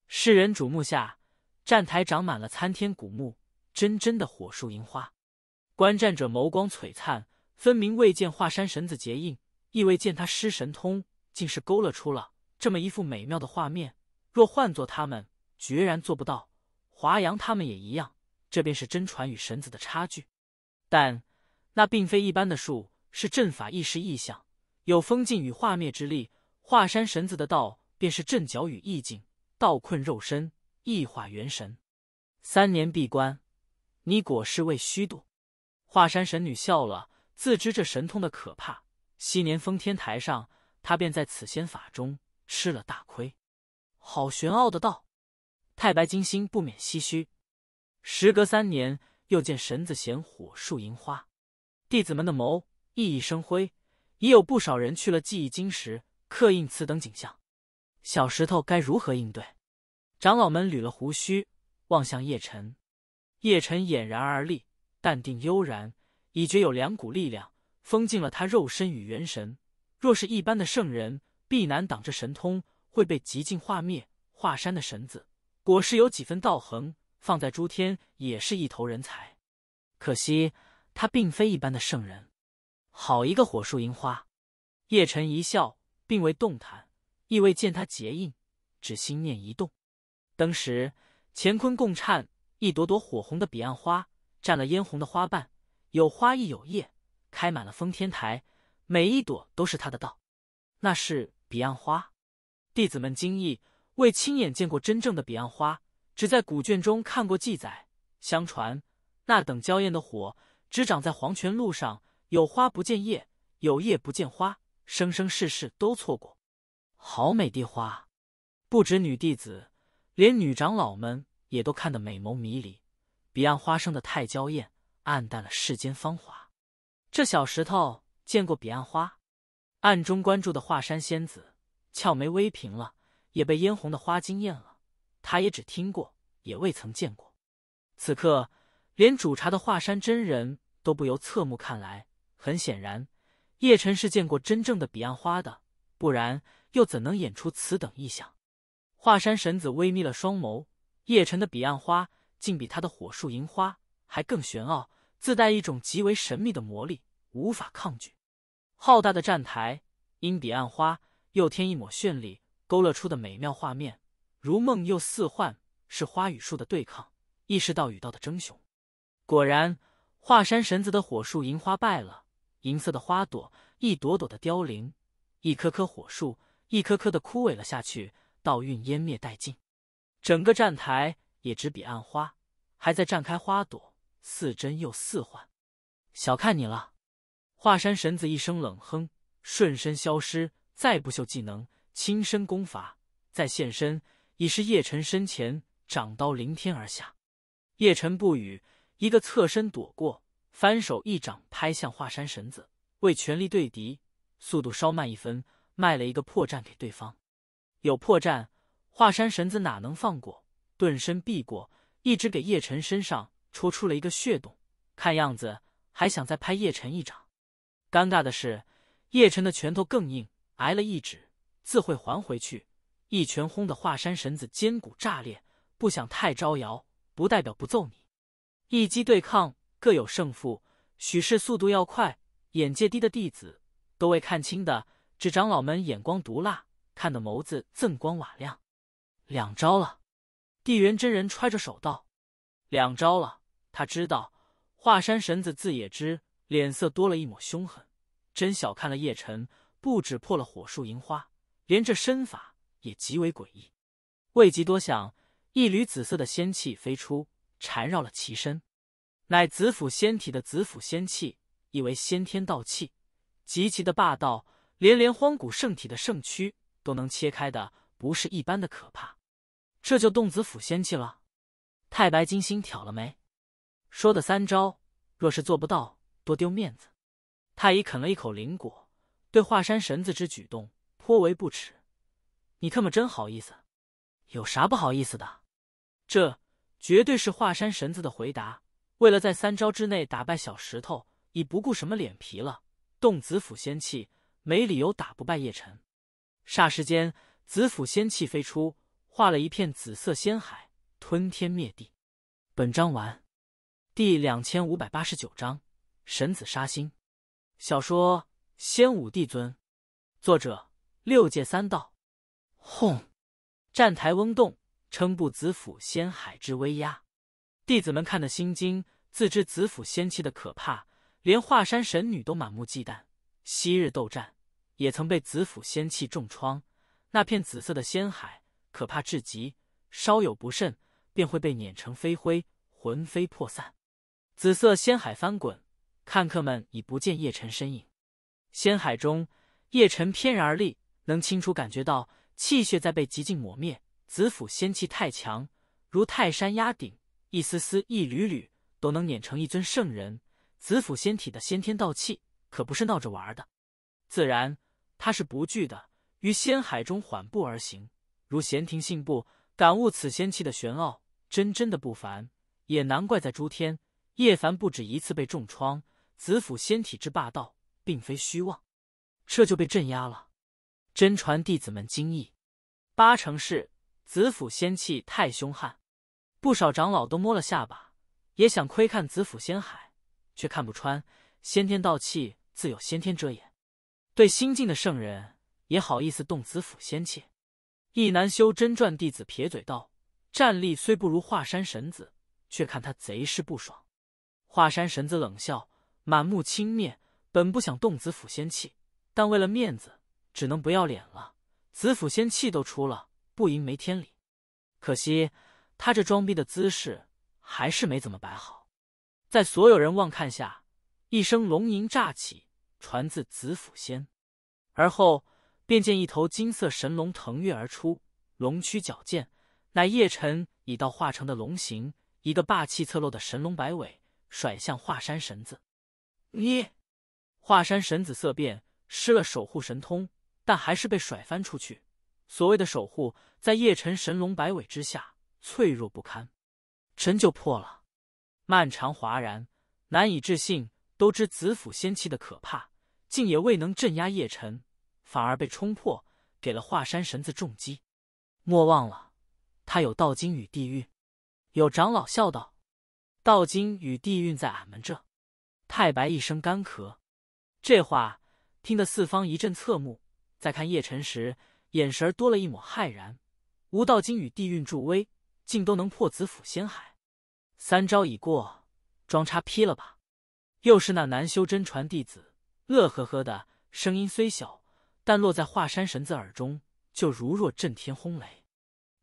世人瞩目下，站台长满了参天古木，真真的火树银花。观战者眸光璀璨，分明未见华山神子结印，亦未见他失神通，竟是勾勒出了这么一幅美妙的画面。若换做他们，决然做不到。华阳他们也一样，这便是真传与神子的差距。但那并非一般的术，是阵法意识意象，有封禁与化灭之力。华山神子的道。便是阵脚与意境，道困肉身，异化元神。三年闭关，你果是未虚度。华山神女笑了，自知这神通的可怕。昔年封天台上，她便在此仙法中吃了大亏。好玄奥的道！太白金星不免唏嘘。时隔三年，又见神子显火树银花，弟子们的眸熠熠生辉，已有不少人去了记忆晶石刻印此等景象。小石头该如何应对？长老们捋了胡须，望向叶辰。叶辰俨然而立，淡定悠然，已觉有两股力量封禁了他肉身与元神。若是一般的圣人，必难挡这神通，会被极尽化灭。华山的神子果实有几分道恒，放在诸天也是一头人才。可惜他并非一般的圣人。好一个火树银花！叶辰一笑，并未动弹。亦未见他结印，只心念一动，当时乾坤共颤，一朵朵火红的彼岸花占了嫣红的花瓣，有花亦有叶，开满了封天台，每一朵都是他的道。那是彼岸花。弟子们惊异，未亲眼见过真正的彼岸花，只在古卷中看过记载。相传那等娇艳的火只长在黄泉路上，有花不见叶，有叶不见花，生生世世都错过。好美的花，不止女弟子，连女长老们也都看得美眸迷离。彼岸花生的太娇艳，暗淡了世间芳华。这小石头见过彼岸花，暗中关注的华山仙子俏眉微平了，也被嫣红的花惊艳了。他也只听过，也未曾见过。此刻，连煮茶的华山真人都不由侧目看来。很显然，叶辰是见过真正的彼岸花的，不然。又怎能演出此等异象？华山神子微眯了双眸，叶辰的彼岸花竟比他的火树银花还更玄奥，自带一种极为神秘的魔力，无法抗拒。浩大的站台因彼岸花又添一抹绚丽，勾勒出的美妙画面如梦又似幻，是花与树的对抗，亦是道与道的争雄。果然，华山神子的火树银花败了，银色的花朵一朵朵的凋零，一棵棵火树。一颗颗的枯萎了下去，道运湮灭殆尽，整个站台也只比暗花还在绽开花朵，似真又似幻。小看你了，华山神子一声冷哼，瞬身消失，再不秀技能，亲身功法，再现身已是叶辰身前，掌刀凌天而下。叶辰不语，一个侧身躲过，翻手一掌拍向华山神子，为全力对敌，速度稍慢一分。卖了一个破绽给对方，有破绽，华山神子哪能放过？顿身避过，一直给叶辰身上戳出了一个血洞，看样子还想再拍叶辰一掌。尴尬的是，叶辰的拳头更硬，挨了一指自会还回去，一拳轰的华山神子肩骨炸裂。不想太招摇，不代表不揍你。一击对抗各有胜负，许氏速度要快，眼界低的弟子都未看清的。指长老们眼光毒辣，看得眸子锃光瓦亮。两招了，地元真人揣着手道：“两招了。”他知道华山神子自也知，脸色多了一抹凶狠。真小看了叶辰，不止破了火树银花，连这身法也极为诡异。未及多想，一缕紫色的仙气飞出，缠绕了其身，乃紫府仙体的紫府仙气，亦为先天道气，极其的霸道。连连荒古圣体的圣躯都能切开的，不是一般的可怕。这就动子府仙气了。太白金星挑了眉，说的三招，若是做不到，多丢面子。太乙啃了一口灵果，对华山神子之举动颇为不耻。你特么真好意思？有啥不好意思的？这绝对是华山神子的回答。为了在三招之内打败小石头，已不顾什么脸皮了。动子府仙气。没理由打不败叶辰。霎时间，紫府仙气飞出，化了一片紫色仙海，吞天灭地。本章完。第两千五百八十九章：神子杀心。小说《仙武帝尊》，作者：六界三道。轰！站台嗡动，称不紫府仙海之威压。弟子们看得心惊，自知紫府仙气的可怕，连华山神女都满目忌惮。昔日斗战。也曾被紫府仙气重创，那片紫色的仙海可怕至极，稍有不慎便会被碾成飞灰，魂飞魄散。紫色仙海翻滚，看客们已不见叶辰身影。仙海中，叶晨翩然而立，能清楚感觉到气血在被极尽抹灭。紫府仙气太强，如泰山压顶，一丝丝、一缕缕都能碾成一尊圣人。紫府仙体的先天道气可不是闹着玩的，自然。他是不惧的，于仙海中缓步而行，如闲庭信步，感悟此仙气的玄奥，真真的不凡，也难怪在诸天，叶凡不止一次被重创。子府仙体之霸道，并非虚妄，这就被镇压了。真传弟子们惊异，八成是子府仙气太凶悍。不少长老都摸了下巴，也想窥看子府仙海，却看不穿，先天道气自有先天遮掩。对新晋的圣人也好意思动子府仙气？一南修真传弟子撇嘴道：“战力虽不如华山神子，却看他贼是不爽。”华山神子冷笑，满目轻蔑。本不想动子府仙气，但为了面子，只能不要脸了。子府仙气都出了，不赢没天理。可惜他这装逼的姿势还是没怎么摆好。在所有人望看下，一声龙吟乍起。传自紫府仙，而后便见一头金色神龙腾跃而出，龙躯矫健，乃叶辰已到化成的龙形。一个霸气侧漏的神龙摆尾，甩向华山神子。你，华山神子色变，失了守护神通，但还是被甩翻出去。所谓的守护，在叶辰神龙摆尾之下脆弱不堪，真就破了。漫长哗然，难以置信，都知紫府仙气的可怕。竟也未能镇压叶辰，反而被冲破，给了华山神子重击。莫忘了，他有道金与地运。有长老笑道：“道金与地运在俺们这。”太白一声干咳，这话听得四方一阵侧目。再看叶辰时，眼神多了一抹骇然。无道金与地运助威，竟都能破紫府仙海。三招已过，装叉劈了吧！又是那难修真传弟子。乐呵呵的声音虽小，但落在华山神子耳中，就如若震天轰雷。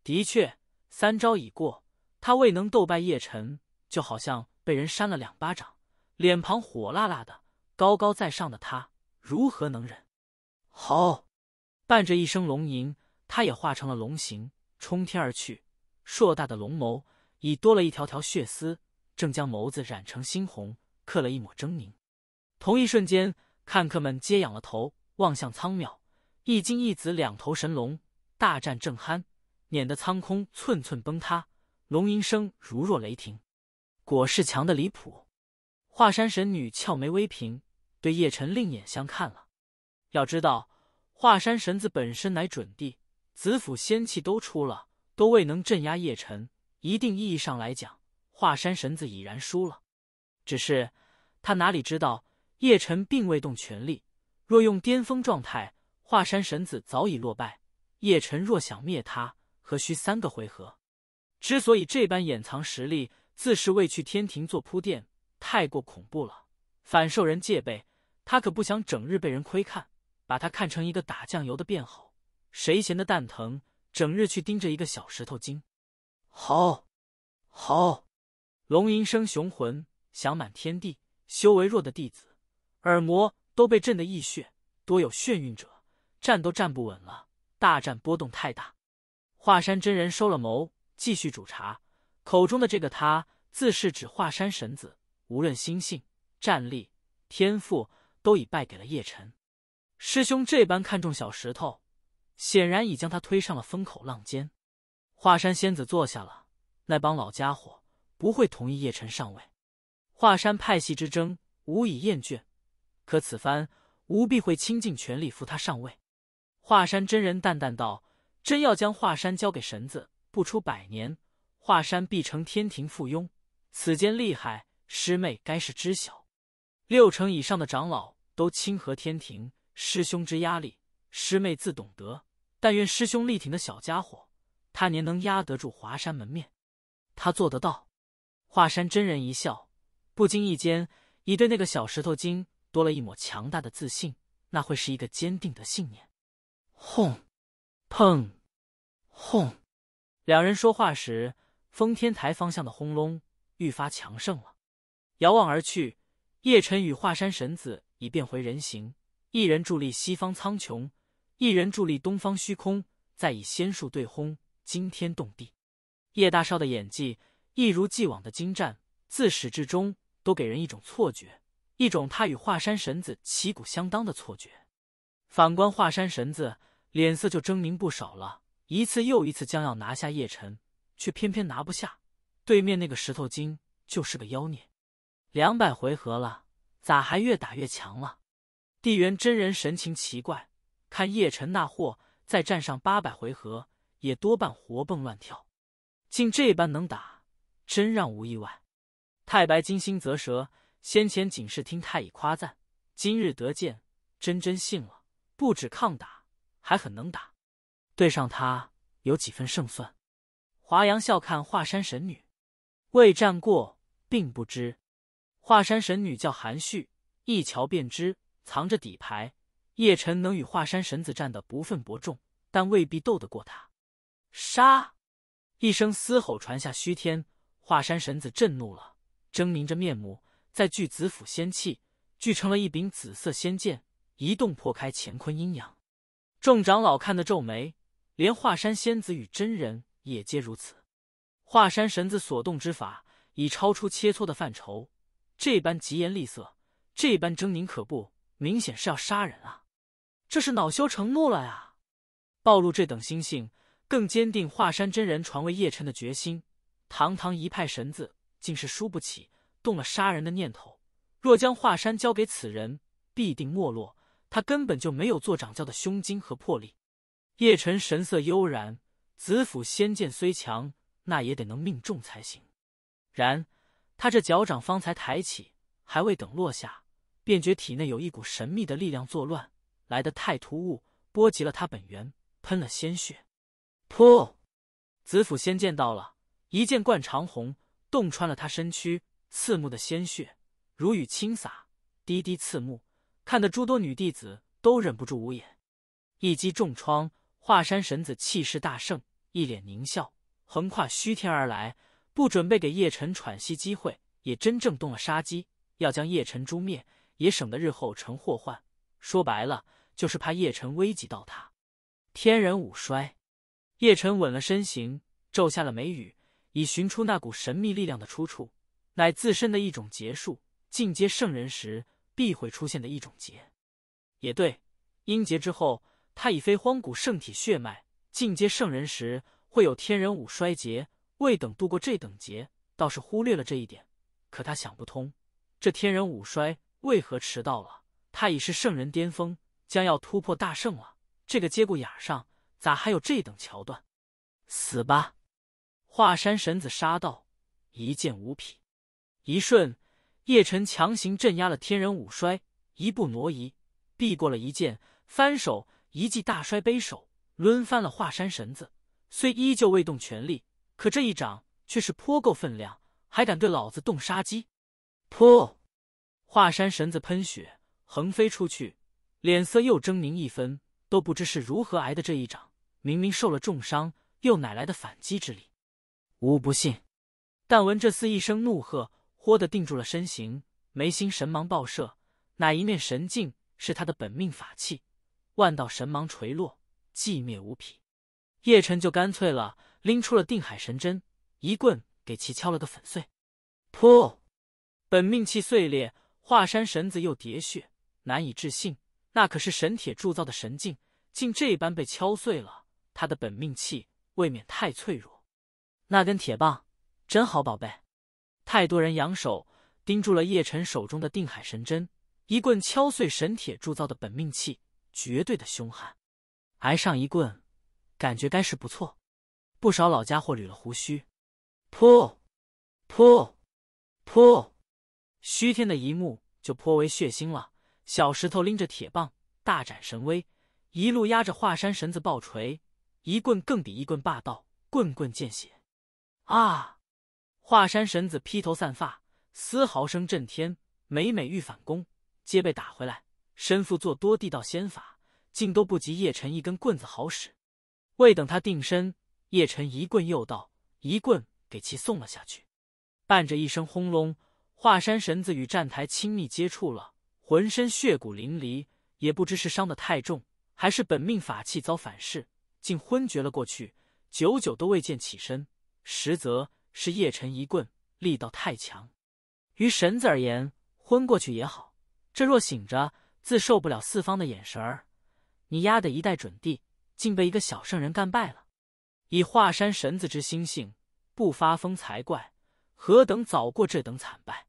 的确，三招已过，他未能斗败叶辰，就好像被人扇了两巴掌，脸庞火辣辣的。高高在上的他如何能忍？好，伴着一声龙吟，他也化成了龙形，冲天而去。硕大的龙眸已多了一条条血丝，正将眸子染成猩红，刻了一抹狰狞。同一瞬间。看客们皆仰了头，望向苍渺。一金一紫两头神龙大战正酣，碾得苍空寸寸崩塌，龙吟声如若雷霆，果是强的离谱。华山神女俏眉微颦，对叶辰另眼相看了。要知道，华山神子本身乃准帝，子府仙气都出了，都未能镇压叶辰，一定意义上来讲，华山神子已然输了。只是他哪里知道？叶辰并未动全力，若用巅峰状态，华山神子早已落败。叶辰若想灭他，何需三个回合？之所以这般掩藏实力，自是为去天庭做铺垫。太过恐怖了，反受人戒备。他可不想整日被人窥看，把他看成一个打酱油的便好。谁闲得蛋疼，整日去盯着一个小石头精？好，好，龙吟声雄浑，响满天地。修为弱的弟子。耳膜都被震得溢血，多有眩晕者，站都站不稳了。大战波动太大，华山真人收了眸，继续煮茶。口中的这个他，自是指华山神子。无论心性、战力、天赋，都已败给了叶辰。师兄这般看重小石头，显然已将他推上了风口浪尖。华山仙子坐下了，那帮老家伙不会同意叶辰上位。华山派系之争，无以厌倦。可此番，吾必会倾尽全力扶他上位。华山真人淡淡道：“真要将华山交给神子，不出百年，华山必成天庭附庸。此间厉害，师妹该是知晓。六成以上的长老都亲和天庭，师兄之压力，师妹自懂得。但愿师兄力挺的小家伙，他年能压得住华山门面，他做得到。”华山真人一笑，不经意间已对那个小石头精。多了一抹强大的自信，那会是一个坚定的信念。轰！砰！轰！两人说话时，封天台方向的轰隆愈发强盛了。遥望而去，叶辰与华山神子已变回人形，一人伫立西方苍穹，一人伫立东方虚空，再以仙术对轰，惊天动地。叶大少的演技一如既往的精湛，自始至终都给人一种错觉。一种他与华山神子旗鼓相当的错觉。反观华山神子，脸色就狰狞不少了。一次又一次将要拿下叶辰，却偏偏拿不下对面那个石头精，就是个妖孽。两百回合了，咋还越打越强了？地元真人神情奇怪，看叶辰那货再战上八百回合，也多半活蹦乱跳。竟这般能打，真让无意外。太白金星则舌。先前仅是听太乙夸赞，今日得见，真真信了。不止抗打，还很能打，对上他有几分胜算。华阳笑看华山神女，未战过，并不知。华山神女叫韩旭，一瞧便知藏着底牌。叶辰能与华山神子战的不分伯仲，但未必斗得过他。杀！一声嘶吼传下虚天，华山神子震怒了，狰狞着面目。再聚紫府仙气，聚成了一柄紫色仙剑，一动破开乾坤阴阳。众长老看得皱眉，连华山仙子与真人也皆如此。华山神子所动之法，已超出切磋的范畴。这般疾言厉色，这般狰狞可怖，明显是要杀人啊！这是恼羞成怒了呀！暴露这等心性，更坚定华山真人传位叶辰的决心。堂堂一派神子，竟是输不起。动了杀人的念头，若将华山交给此人，必定没落。他根本就没有做掌教的胸襟和魄力。叶辰神色悠然，紫府仙剑虽强，那也得能命中才行。然他这脚掌方才抬起，还未等落下，便觉体内有一股神秘的力量作乱，来得太突兀，波及了他本源，喷了鲜血。噗！紫府仙剑到了，一剑贯长虹，洞穿了他身躯。刺目的鲜血如雨倾洒，滴滴刺目，看得诸多女弟子都忍不住捂眼。一击重创华山神子，气势大盛，一脸狞笑，横跨虚天而来，不准备给叶辰喘息机会，也真正动了杀机，要将叶辰诛灭，也省得日后成祸患。说白了，就是怕叶辰危及到他。天人五衰，叶辰稳了身形，皱下了眉宇，以寻出那股神秘力量的出处。乃自身的一种劫数，进阶圣人时必会出现的一种劫。也对，阴劫之后，他已非荒古圣体血脉，进阶圣人时会有天人五衰劫。未等度过这等劫，倒是忽略了这一点。可他想不通，这天人五衰为何迟到了？他已是圣人巅峰，将要突破大圣了，这个节骨眼上，咋还有这等桥段？死吧！华山神子杀道，一剑无匹。一瞬，叶辰强行镇压了天人五衰，一步挪移，避过了一剑，翻手一记大摔杯手，抡翻了华山神子。虽依旧未动全力，可这一掌却是颇够分量，还敢对老子动杀机？噗！华山神子喷血横飞出去，脸色又狰狞一分，都不知是如何挨的这一掌。明明受了重伤，又哪来的反击之力？吾不信！但闻这厮一声怒喝。豁的定住了身形，眉心神芒爆射，哪一面神镜，是他的本命法器。万道神芒垂落，寂灭无匹。叶辰就干脆了，拎出了定海神针，一棍给其敲了个粉碎。噗！本命器碎裂，华山神子又喋血，难以置信。那可是神铁铸造的神镜，竟这般被敲碎了，他的本命器未免太脆弱。那根铁棒，真好宝贝。太多人扬手盯住了叶辰手中的定海神针，一棍敲碎神铁铸造的本命器，绝对的凶悍。挨上一棍，感觉该是不错。不少老家伙捋了胡须，噗，噗，噗。虚天的一幕就颇为血腥了。小石头拎着铁棒大展神威，一路压着华山绳子爆锤，一棍更比一棍霸道，棍棍见血啊！华山神子披头散发，嘶嚎声震天。每每欲反攻，皆被打回来。身负做多地道仙法，竟都不及叶辰一根棍子好使。未等他定身，叶辰一棍又到，一棍给其送了下去。伴着一声轰隆，华山神子与站台亲密接触了，浑身血骨淋漓，也不知是伤得太重，还是本命法器遭反噬，竟昏厥了过去。久久都未见起身，实则。是叶辰一棍力道太强，于神子而言，昏过去也好。这若醒着，自受不了四方的眼神儿。你丫的一代准帝，竟被一个小圣人干败了！以华山神子之心性，不发疯才怪。何等早过这等惨败？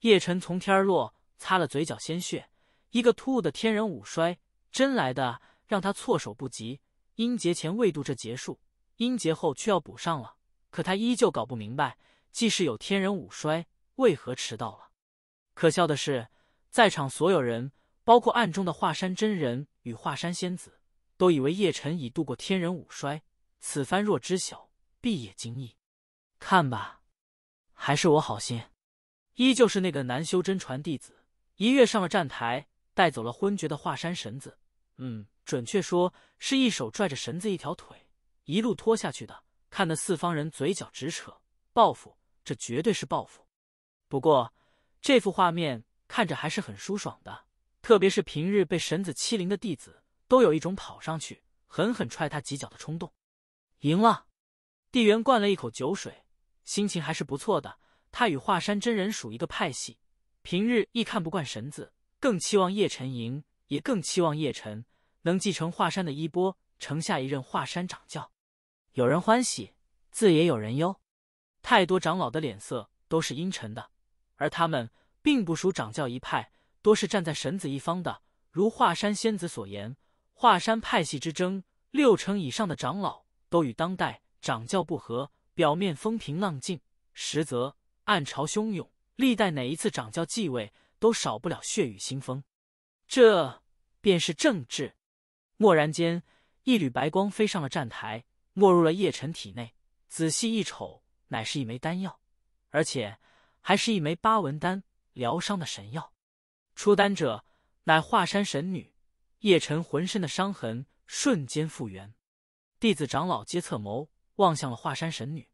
叶辰从天而落，擦了嘴角鲜血，一个突兀的天人五衰，真来的让他措手不及。阴劫前未渡这劫数，阴劫后却要补上了。可他依旧搞不明白，既是有天人五衰，为何迟到了？可笑的是，在场所有人，包括暗中的华山真人与华山仙子，都以为叶辰已度过天人五衰，此番若知晓，必也惊异。看吧，还是我好心，依旧是那个南修真传弟子，一跃上了站台，带走了昏厥的华山神子。嗯，准确说，是一手拽着绳子一条腿，一路拖下去的。看得四方人嘴角直扯，报复，这绝对是报复。不过这幅画面看着还是很舒爽的，特别是平日被神子欺凌的弟子，都有一种跑上去狠狠踹他几脚的冲动。赢了，地元灌了一口酒水，心情还是不错的。他与华山真人属一个派系，平日亦看不惯神子，更期望叶辰赢，也更期望叶辰能继承华山的衣钵，成下一任华山掌教。有人欢喜，自也有人忧。太多长老的脸色都是阴沉的，而他们并不属掌教一派，多是站在神子一方的。如华山仙子所言，华山派系之争，六成以上的长老都与当代掌教不和。表面风平浪静，实则暗潮汹涌。历代哪一次掌教继位，都少不了血雨腥风。这便是政治。蓦然间，一缕白光飞上了站台。没入了叶辰体内，仔细一瞅，乃是一枚丹药，而且还是一枚八纹丹，疗伤的神药。出丹者乃华山神女，叶辰浑身的伤痕瞬间复原。弟子长老皆侧眸望向了华山神女，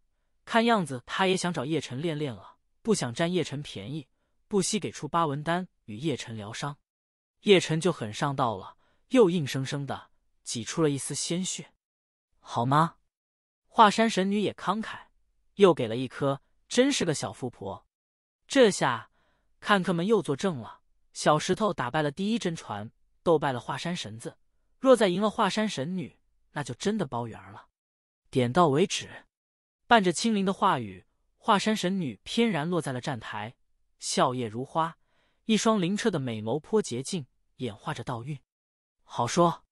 看样子她也想找叶晨练练了，不想占叶辰便宜，不惜给出八纹丹与叶辰疗伤。叶辰就很上道了，又硬生生的挤出了一丝鲜血。好吗？华山神女也慷慨，又给了一颗，真是个小富婆。这下看客们又作证了：小石头打败了第一真传，斗败了华山神子。若再赢了华山神女，那就真的包圆儿了。点到为止。伴着青灵的话语，华山神女翩然落在了站台，笑靥如花，一双灵澈的美眸颇洁净，演化着道韵。好说。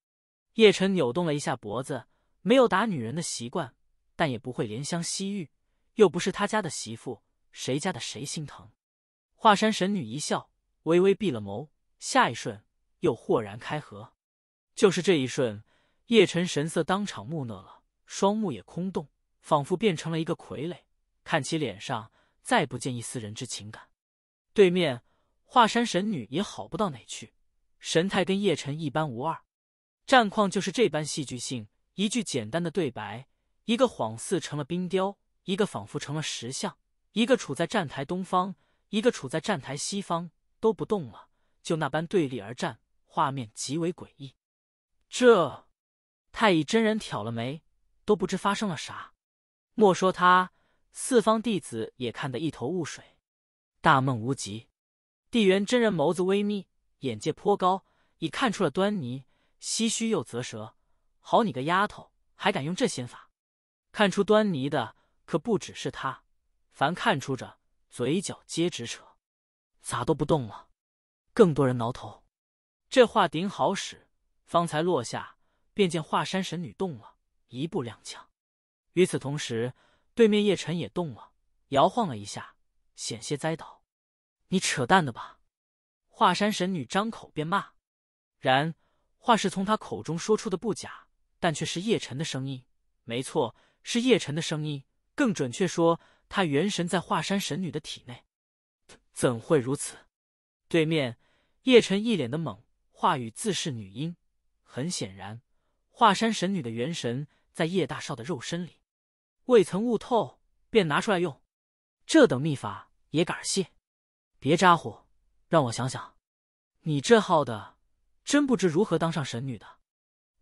叶辰扭动了一下脖子。没有打女人的习惯，但也不会怜香惜玉，又不是他家的媳妇，谁家的谁心疼？华山神女一笑，微微闭了眸，下一瞬又豁然开合。就是这一瞬，叶辰神色当场木讷了，双目也空洞，仿佛变成了一个傀儡，看其脸上再不见一丝人之情感。对面华山神女也好不到哪去，神态跟叶辰一般无二，战况就是这般戏剧性。一句简单的对白，一个恍似成了冰雕，一个仿佛成了石像，一个处在站台东方，一个处在站台西方，都不动了，就那般对立而战，画面极为诡异。这太乙真人挑了眉，都不知发生了啥。莫说他，四方弟子也看得一头雾水。大梦无极，地元真人眸子微眯，眼界颇高，已看出了端倪，唏嘘又啧舌。好你个丫头，还敢用这仙法！看出端倪的可不只是他，凡看出着，嘴角皆直扯。咋都不动了？更多人挠头。这话顶好使，方才落下，便见华山神女动了一步，踉跄。与此同时，对面叶辰也动了，摇晃了一下，险些栽倒。你扯淡的吧！华山神女张口便骂。然话是从她口中说出的，不假。但却是叶辰的声音，没错，是叶辰的声音。更准确说，他元神在华山神女的体内，怎会如此？对面，叶辰一脸的懵，话语自是女音。很显然，华山神女的元神在叶大少的肉身里，未曾悟透便拿出来用，这等秘法也敢谢？别咋呼，让我想想，你这号的，真不知如何当上神女的。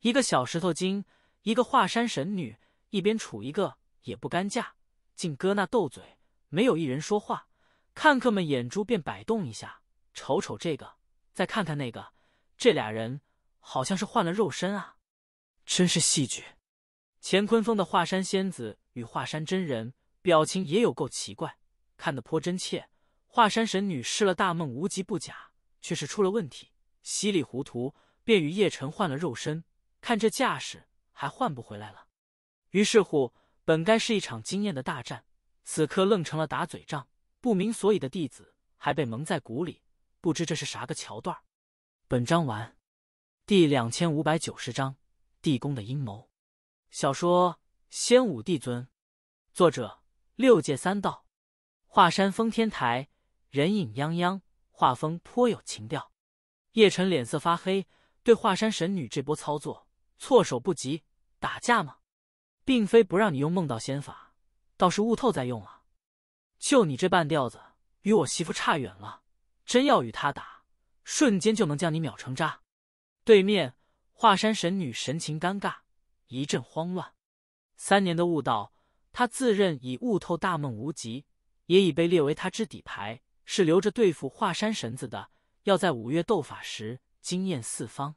一个小石头精，一个华山神女，一边处一个也不干架，竟搁那斗嘴，没有一人说话。看客们眼珠便摆动一下，瞅瞅这个，再看看那个，这俩人好像是换了肉身啊！真是戏剧。乾坤峰的华山仙子与华山真人表情也有够奇怪，看得颇真切。华山神女失了大梦无极不假，却是出了问题，稀里糊涂便与叶晨换了肉身。看这架势，还换不回来了。于是乎，本该是一场惊艳的大战，此刻愣成了打嘴仗。不明所以的弟子还被蒙在鼓里，不知这是啥个桥段本章完。第两千五百九十章：地宫的阴谋。小说《仙武帝尊》，作者：六界三道。华山封天台，人影泱泱，画风颇有情调。叶辰脸色发黑，对华山神女这波操作。措手不及，打架吗？并非不让你用梦道仙法，倒是悟透再用啊。就你这半吊子，与我媳妇差远了。真要与他打，瞬间就能将你秒成渣。对面华山神女神情尴尬，一阵慌乱。三年的悟道，她自认已悟透大梦无极，也已被列为她之底牌，是留着对付华山神子的，要在五岳斗法时惊艳四方。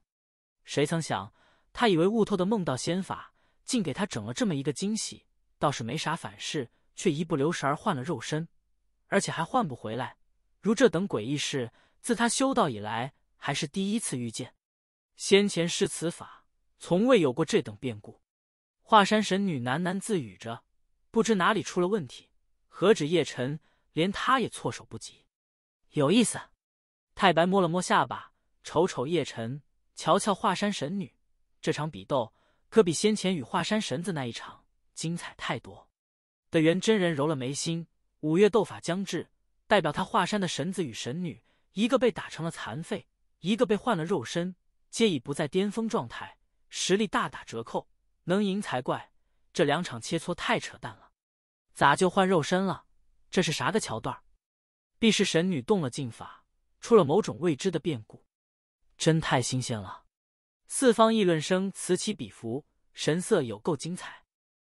谁曾想？他以为悟透的梦道仙法，竟给他整了这么一个惊喜，倒是没啥反噬，却一不留神儿换了肉身，而且还换不回来。如这等诡异事，自他修道以来还是第一次遇见。先前试此法，从未有过这等变故。华山神女喃喃自语着，不知哪里出了问题。何止叶辰，连他也措手不及。有意思。太白摸了摸下巴，瞅瞅叶辰，瞧瞧华山神女。这场比斗可比先前与华山神子那一场精彩太多。的元真人揉了眉心，五岳斗法将至，代表他华山的神子与神女，一个被打成了残废，一个被换了肉身，皆已不在巅峰状态，实力大打折扣，能赢才怪。这两场切磋太扯淡了，咋就换肉身了？这是啥个桥段？必是神女动了禁法，出了某种未知的变故，真太新鲜了。四方议论声此起彼伏，神色有够精彩。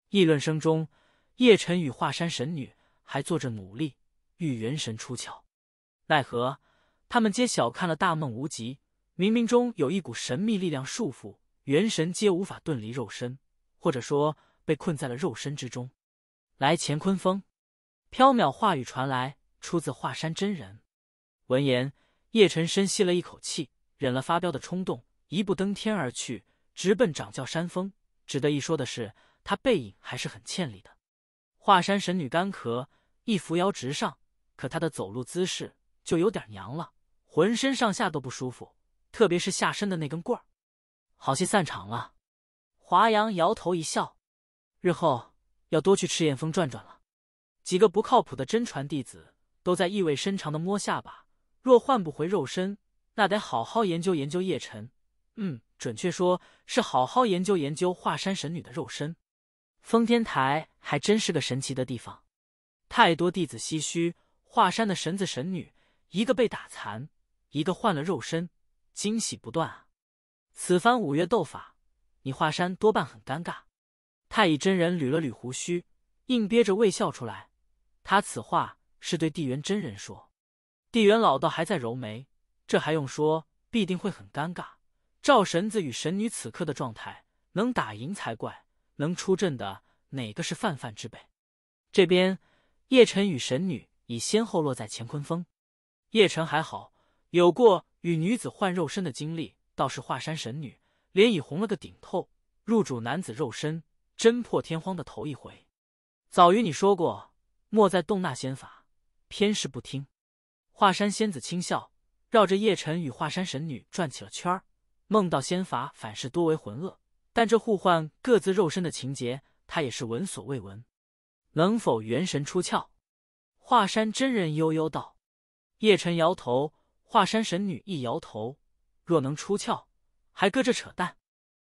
议论声中，叶辰与华山神女还做着努力，欲元神出窍，奈何他们皆小看了大梦无极，冥冥中有一股神秘力量束缚元神，皆无法遁离肉身，或者说被困在了肉身之中。来，乾坤风，飘渺话语传来，出自华山真人。闻言，叶辰深吸了一口气，忍了发飙的冲动。一步登天而去，直奔掌教山峰。值得一说的是，他背影还是很倩丽的。华山神女干咳，一扶摇直上，可她的走路姿势就有点娘了，浑身上下都不舒服，特别是下身的那根棍儿。好戏散场了，华阳摇头一笑，日后要多去赤焰峰转转了。几个不靠谱的真传弟子都在意味深长的摸下巴。若换不回肉身，那得好好研究研究叶辰嗯，准确说是好好研究研究华山神女的肉身。封天台还真是个神奇的地方，太多弟子唏嘘。华山的神子神女，一个被打残，一个换了肉身，惊喜不断啊！此番五岳斗法，你华山多半很尴尬。太乙真人捋了捋胡须，硬憋着未笑出来。他此话是对地元真人说。地元老道还在揉眉，这还用说，必定会很尴尬。赵神子与神女此刻的状态，能打赢才怪。能出阵的哪个是泛泛之辈？这边叶辰与神女已先后落在乾坤峰。叶辰还好，有过与女子换肉身的经历，倒是华山神女脸已红了个顶透，入主男子肉身，真破天荒的头一回。早与你说过，莫再动那仙法，偏是不听。华山仙子轻笑，绕着叶辰与华山神女转起了圈儿。梦到仙法反噬多为魂噩，但这互换各自肉身的情节，他也是闻所未闻。能否元神出窍？华山真人悠悠道。叶辰摇头，华山神女一摇头。若能出窍，还搁这扯淡。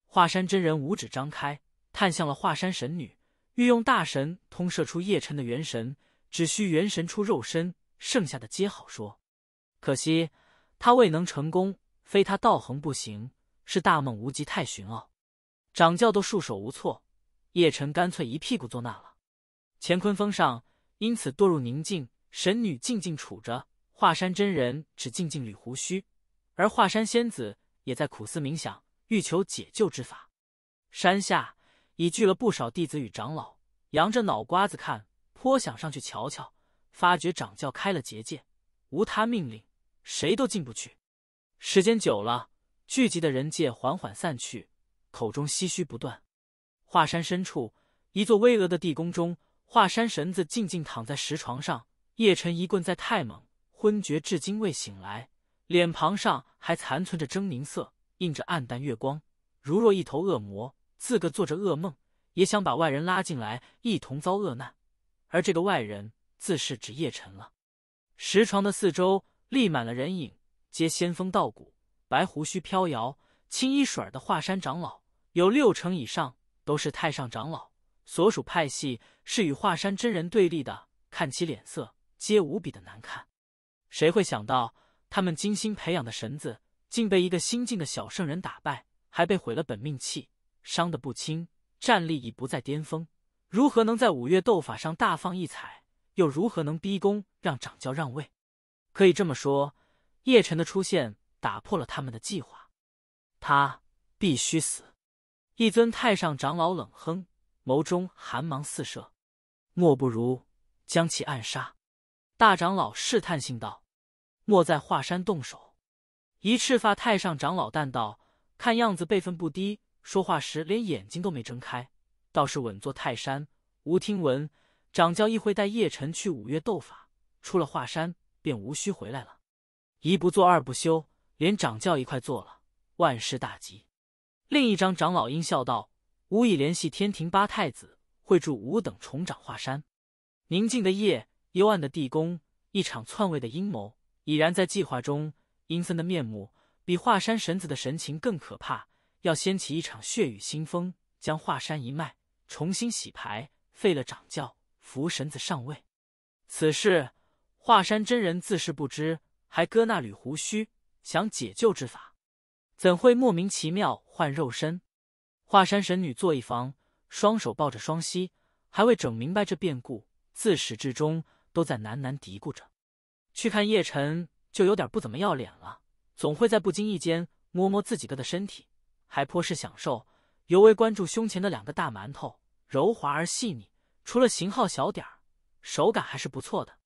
华山真人五指张开，探向了华山神女，欲用大神通射出叶辰的元神。只需元神出肉身，剩下的皆好说。可惜他未能成功。非他道行不行，是大梦无极太玄傲，掌教都束手无措。叶辰干脆一屁股坐那了。乾坤峰上，因此堕入宁静，神女静静杵着，华山真人只静静捋胡须，而华山仙子也在苦思冥想，欲求解救之法。山下已聚了不少弟子与长老，扬着脑瓜子看，颇想上去瞧瞧，发觉掌教开了结界，无他命令，谁都进不去。时间久了，聚集的人界缓缓散去，口中唏嘘不断。华山深处，一座巍峨的地宫中，华山神子静静躺在石床上。叶辰一棍在太猛，昏厥至今未醒来，脸庞上还残存着狰狞色，映着暗淡月光，如若一头恶魔，自个做着噩梦，也想把外人拉进来一同遭恶难。而这个外人，自是指叶辰了。石床的四周立满了人影。皆仙风道骨，白胡须飘摇，青衣水的华山长老，有六成以上都是太上长老，所属派系是与华山真人对立的。看其脸色，皆无比的难看。谁会想到，他们精心培养的神子，竟被一个新晋的小圣人打败，还被毁了本命气，伤得不轻，战力已不在巅峰，如何能在五岳斗法上大放异彩？又如何能逼宫让掌教让位？可以这么说。叶辰的出现打破了他们的计划，他必须死。一尊太上长老冷哼，眸中寒芒四射。莫不如将其暗杀？大长老试探性道：“莫在华山动手。”一赤发太上长老淡道：“看样子辈分不低，说话时连眼睛都没睁开，倒是稳坐泰山。”无听闻掌教亦会带叶辰去五岳斗法，出了华山便无需回来了。一不做二不休，连掌教一块做了，万事大吉。另一张长老阴笑道：“吾已联系天庭八太子，会助吾等重掌华山。”宁静的夜，幽暗的地宫，一场篡位的阴谋已然在计划中。阴森的面目比华山神子的神情更可怕，要掀起一场血雨腥风，将华山一脉重新洗牌，废了掌教，扶神子上位。此事，华山真人自是不知。还割那缕胡须，想解救之法，怎会莫名其妙换肉身？华山神女坐一旁，双手抱着双膝，还未整明白这变故，自始至终都在喃喃嘀咕着。去看叶辰，就有点不怎么要脸了，总会在不经意间摸摸自己哥的身体，还颇是享受，尤为关注胸前的两个大馒头，柔滑而细腻，除了型号小点儿，手感还是不错的。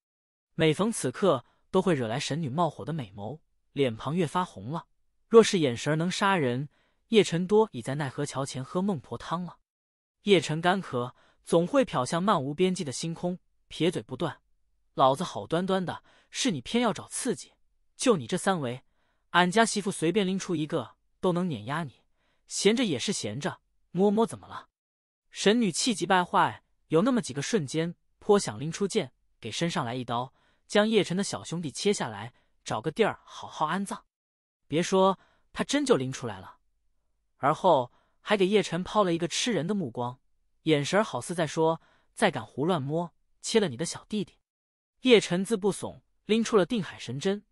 每逢此刻。都会惹来神女冒火的美眸，脸庞越发红了。若是眼神能杀人，叶晨多已在奈何桥前喝孟婆汤了。叶晨干咳，总会瞟向漫无边际的星空，撇嘴不断：“老子好端端的，是你偏要找刺激。就你这三围，俺家媳妇随便拎出一个都能碾压你。闲着也是闲着，摸摸怎么了？”神女气急败坏，有那么几个瞬间，颇想拎出剑给身上来一刀。将叶辰的小兄弟切下来，找个地儿好好安葬。别说他真就拎出来了，而后还给叶辰抛了一个吃人的目光，眼神好似在说：“再敢胡乱摸，切了你的小弟弟。”叶辰自不怂，拎出了定海神针，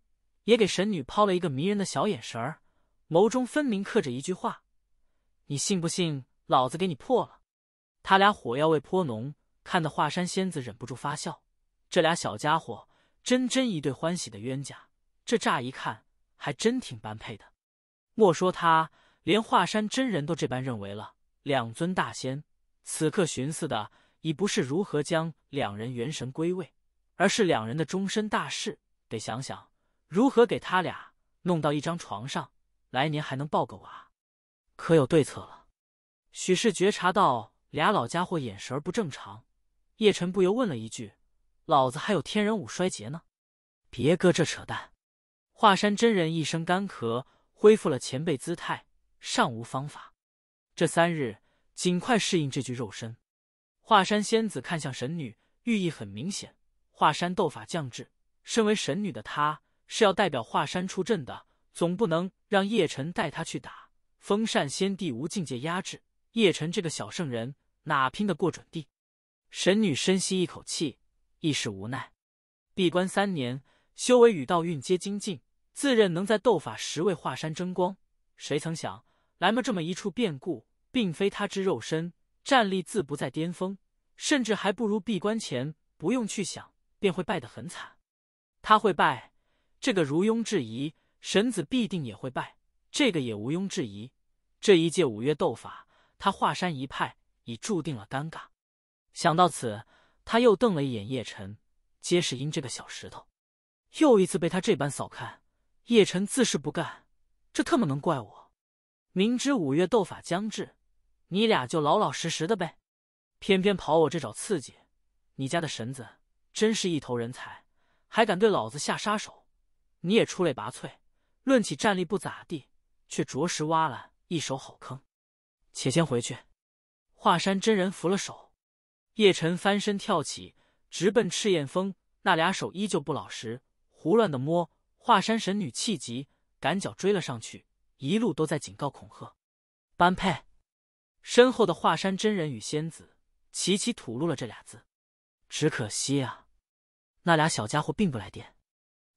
也给神女抛了一个迷人的小眼神儿，眸中分明刻着一句话：“你信不信，老子给你破了？”他俩火药味颇浓，看得华山仙子忍不住发笑。这俩小家伙。真真一对欢喜的冤家，这乍一看还真挺般配的。莫说他，连华山真人都这般认为了。两尊大仙此刻寻思的已不是如何将两人元神归位，而是两人的终身大事，得想想如何给他俩弄到一张床上，来年还能抱个娃。可有对策了？许是觉察到俩老家伙眼神不正常，叶辰不由问了一句。老子还有天人五衰劫呢，别搁这扯淡！华山真人一声干咳，恢复了前辈姿态，尚无方法。这三日尽快适应这具肉身。华山仙子看向神女，寓意很明显。华山斗法降至，身为神女的她是要代表华山出阵的，总不能让叶辰带她去打。风扇先帝无境界压制，叶辰这个小圣人哪拼得过准帝？神女深吸一口气。亦是无奈，闭关三年，修为与道运皆精进，自认能在斗法时为华山争光。谁曾想来么这么一处变故，并非他之肉身战力自不在巅峰，甚至还不如闭关前。不用去想，便会败得很惨。他会败，这个毋庸置疑。神子必定也会败，这个也毋庸置疑。这一届五岳斗法，他华山一派已注定了尴尬。想到此。他又瞪了一眼叶辰，皆是因这个小石头。又一次被他这般扫看，叶辰自是不干。这特么能怪我？明知五岳斗法将至，你俩就老老实实的呗，偏偏跑我这找刺激。你家的神子真是一头人才，还敢对老子下杀手？你也出类拔萃，论起战力不咋地，却着实挖了一手好坑。且先回去。华山真人扶了手。叶晨翻身跳起，直奔赤焰峰。那俩手依旧不老实，胡乱的摸。华山神女气急，赶脚追了上去，一路都在警告恐吓。般配，身后的华山真人与仙子齐齐吐露了这俩字。只可惜啊，那俩小家伙并不来电。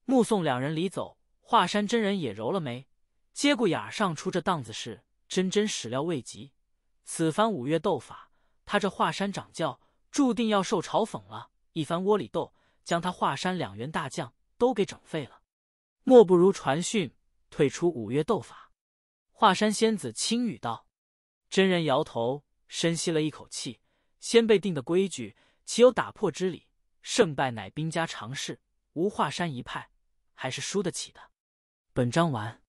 目送两人离走，华山真人也揉了眉。接过眼上出这档子事，真真始料未及。此番五岳斗法，他这华山掌教。注定要受嘲讽了，一番窝里斗，将他华山两员大将都给整废了，莫不如传讯退出五岳斗法。华山仙子轻语道：“真人摇头，深吸了一口气，先辈定的规矩，岂有打破之理？胜败乃兵家常事，无华山一派，还是输得起的。”本章完。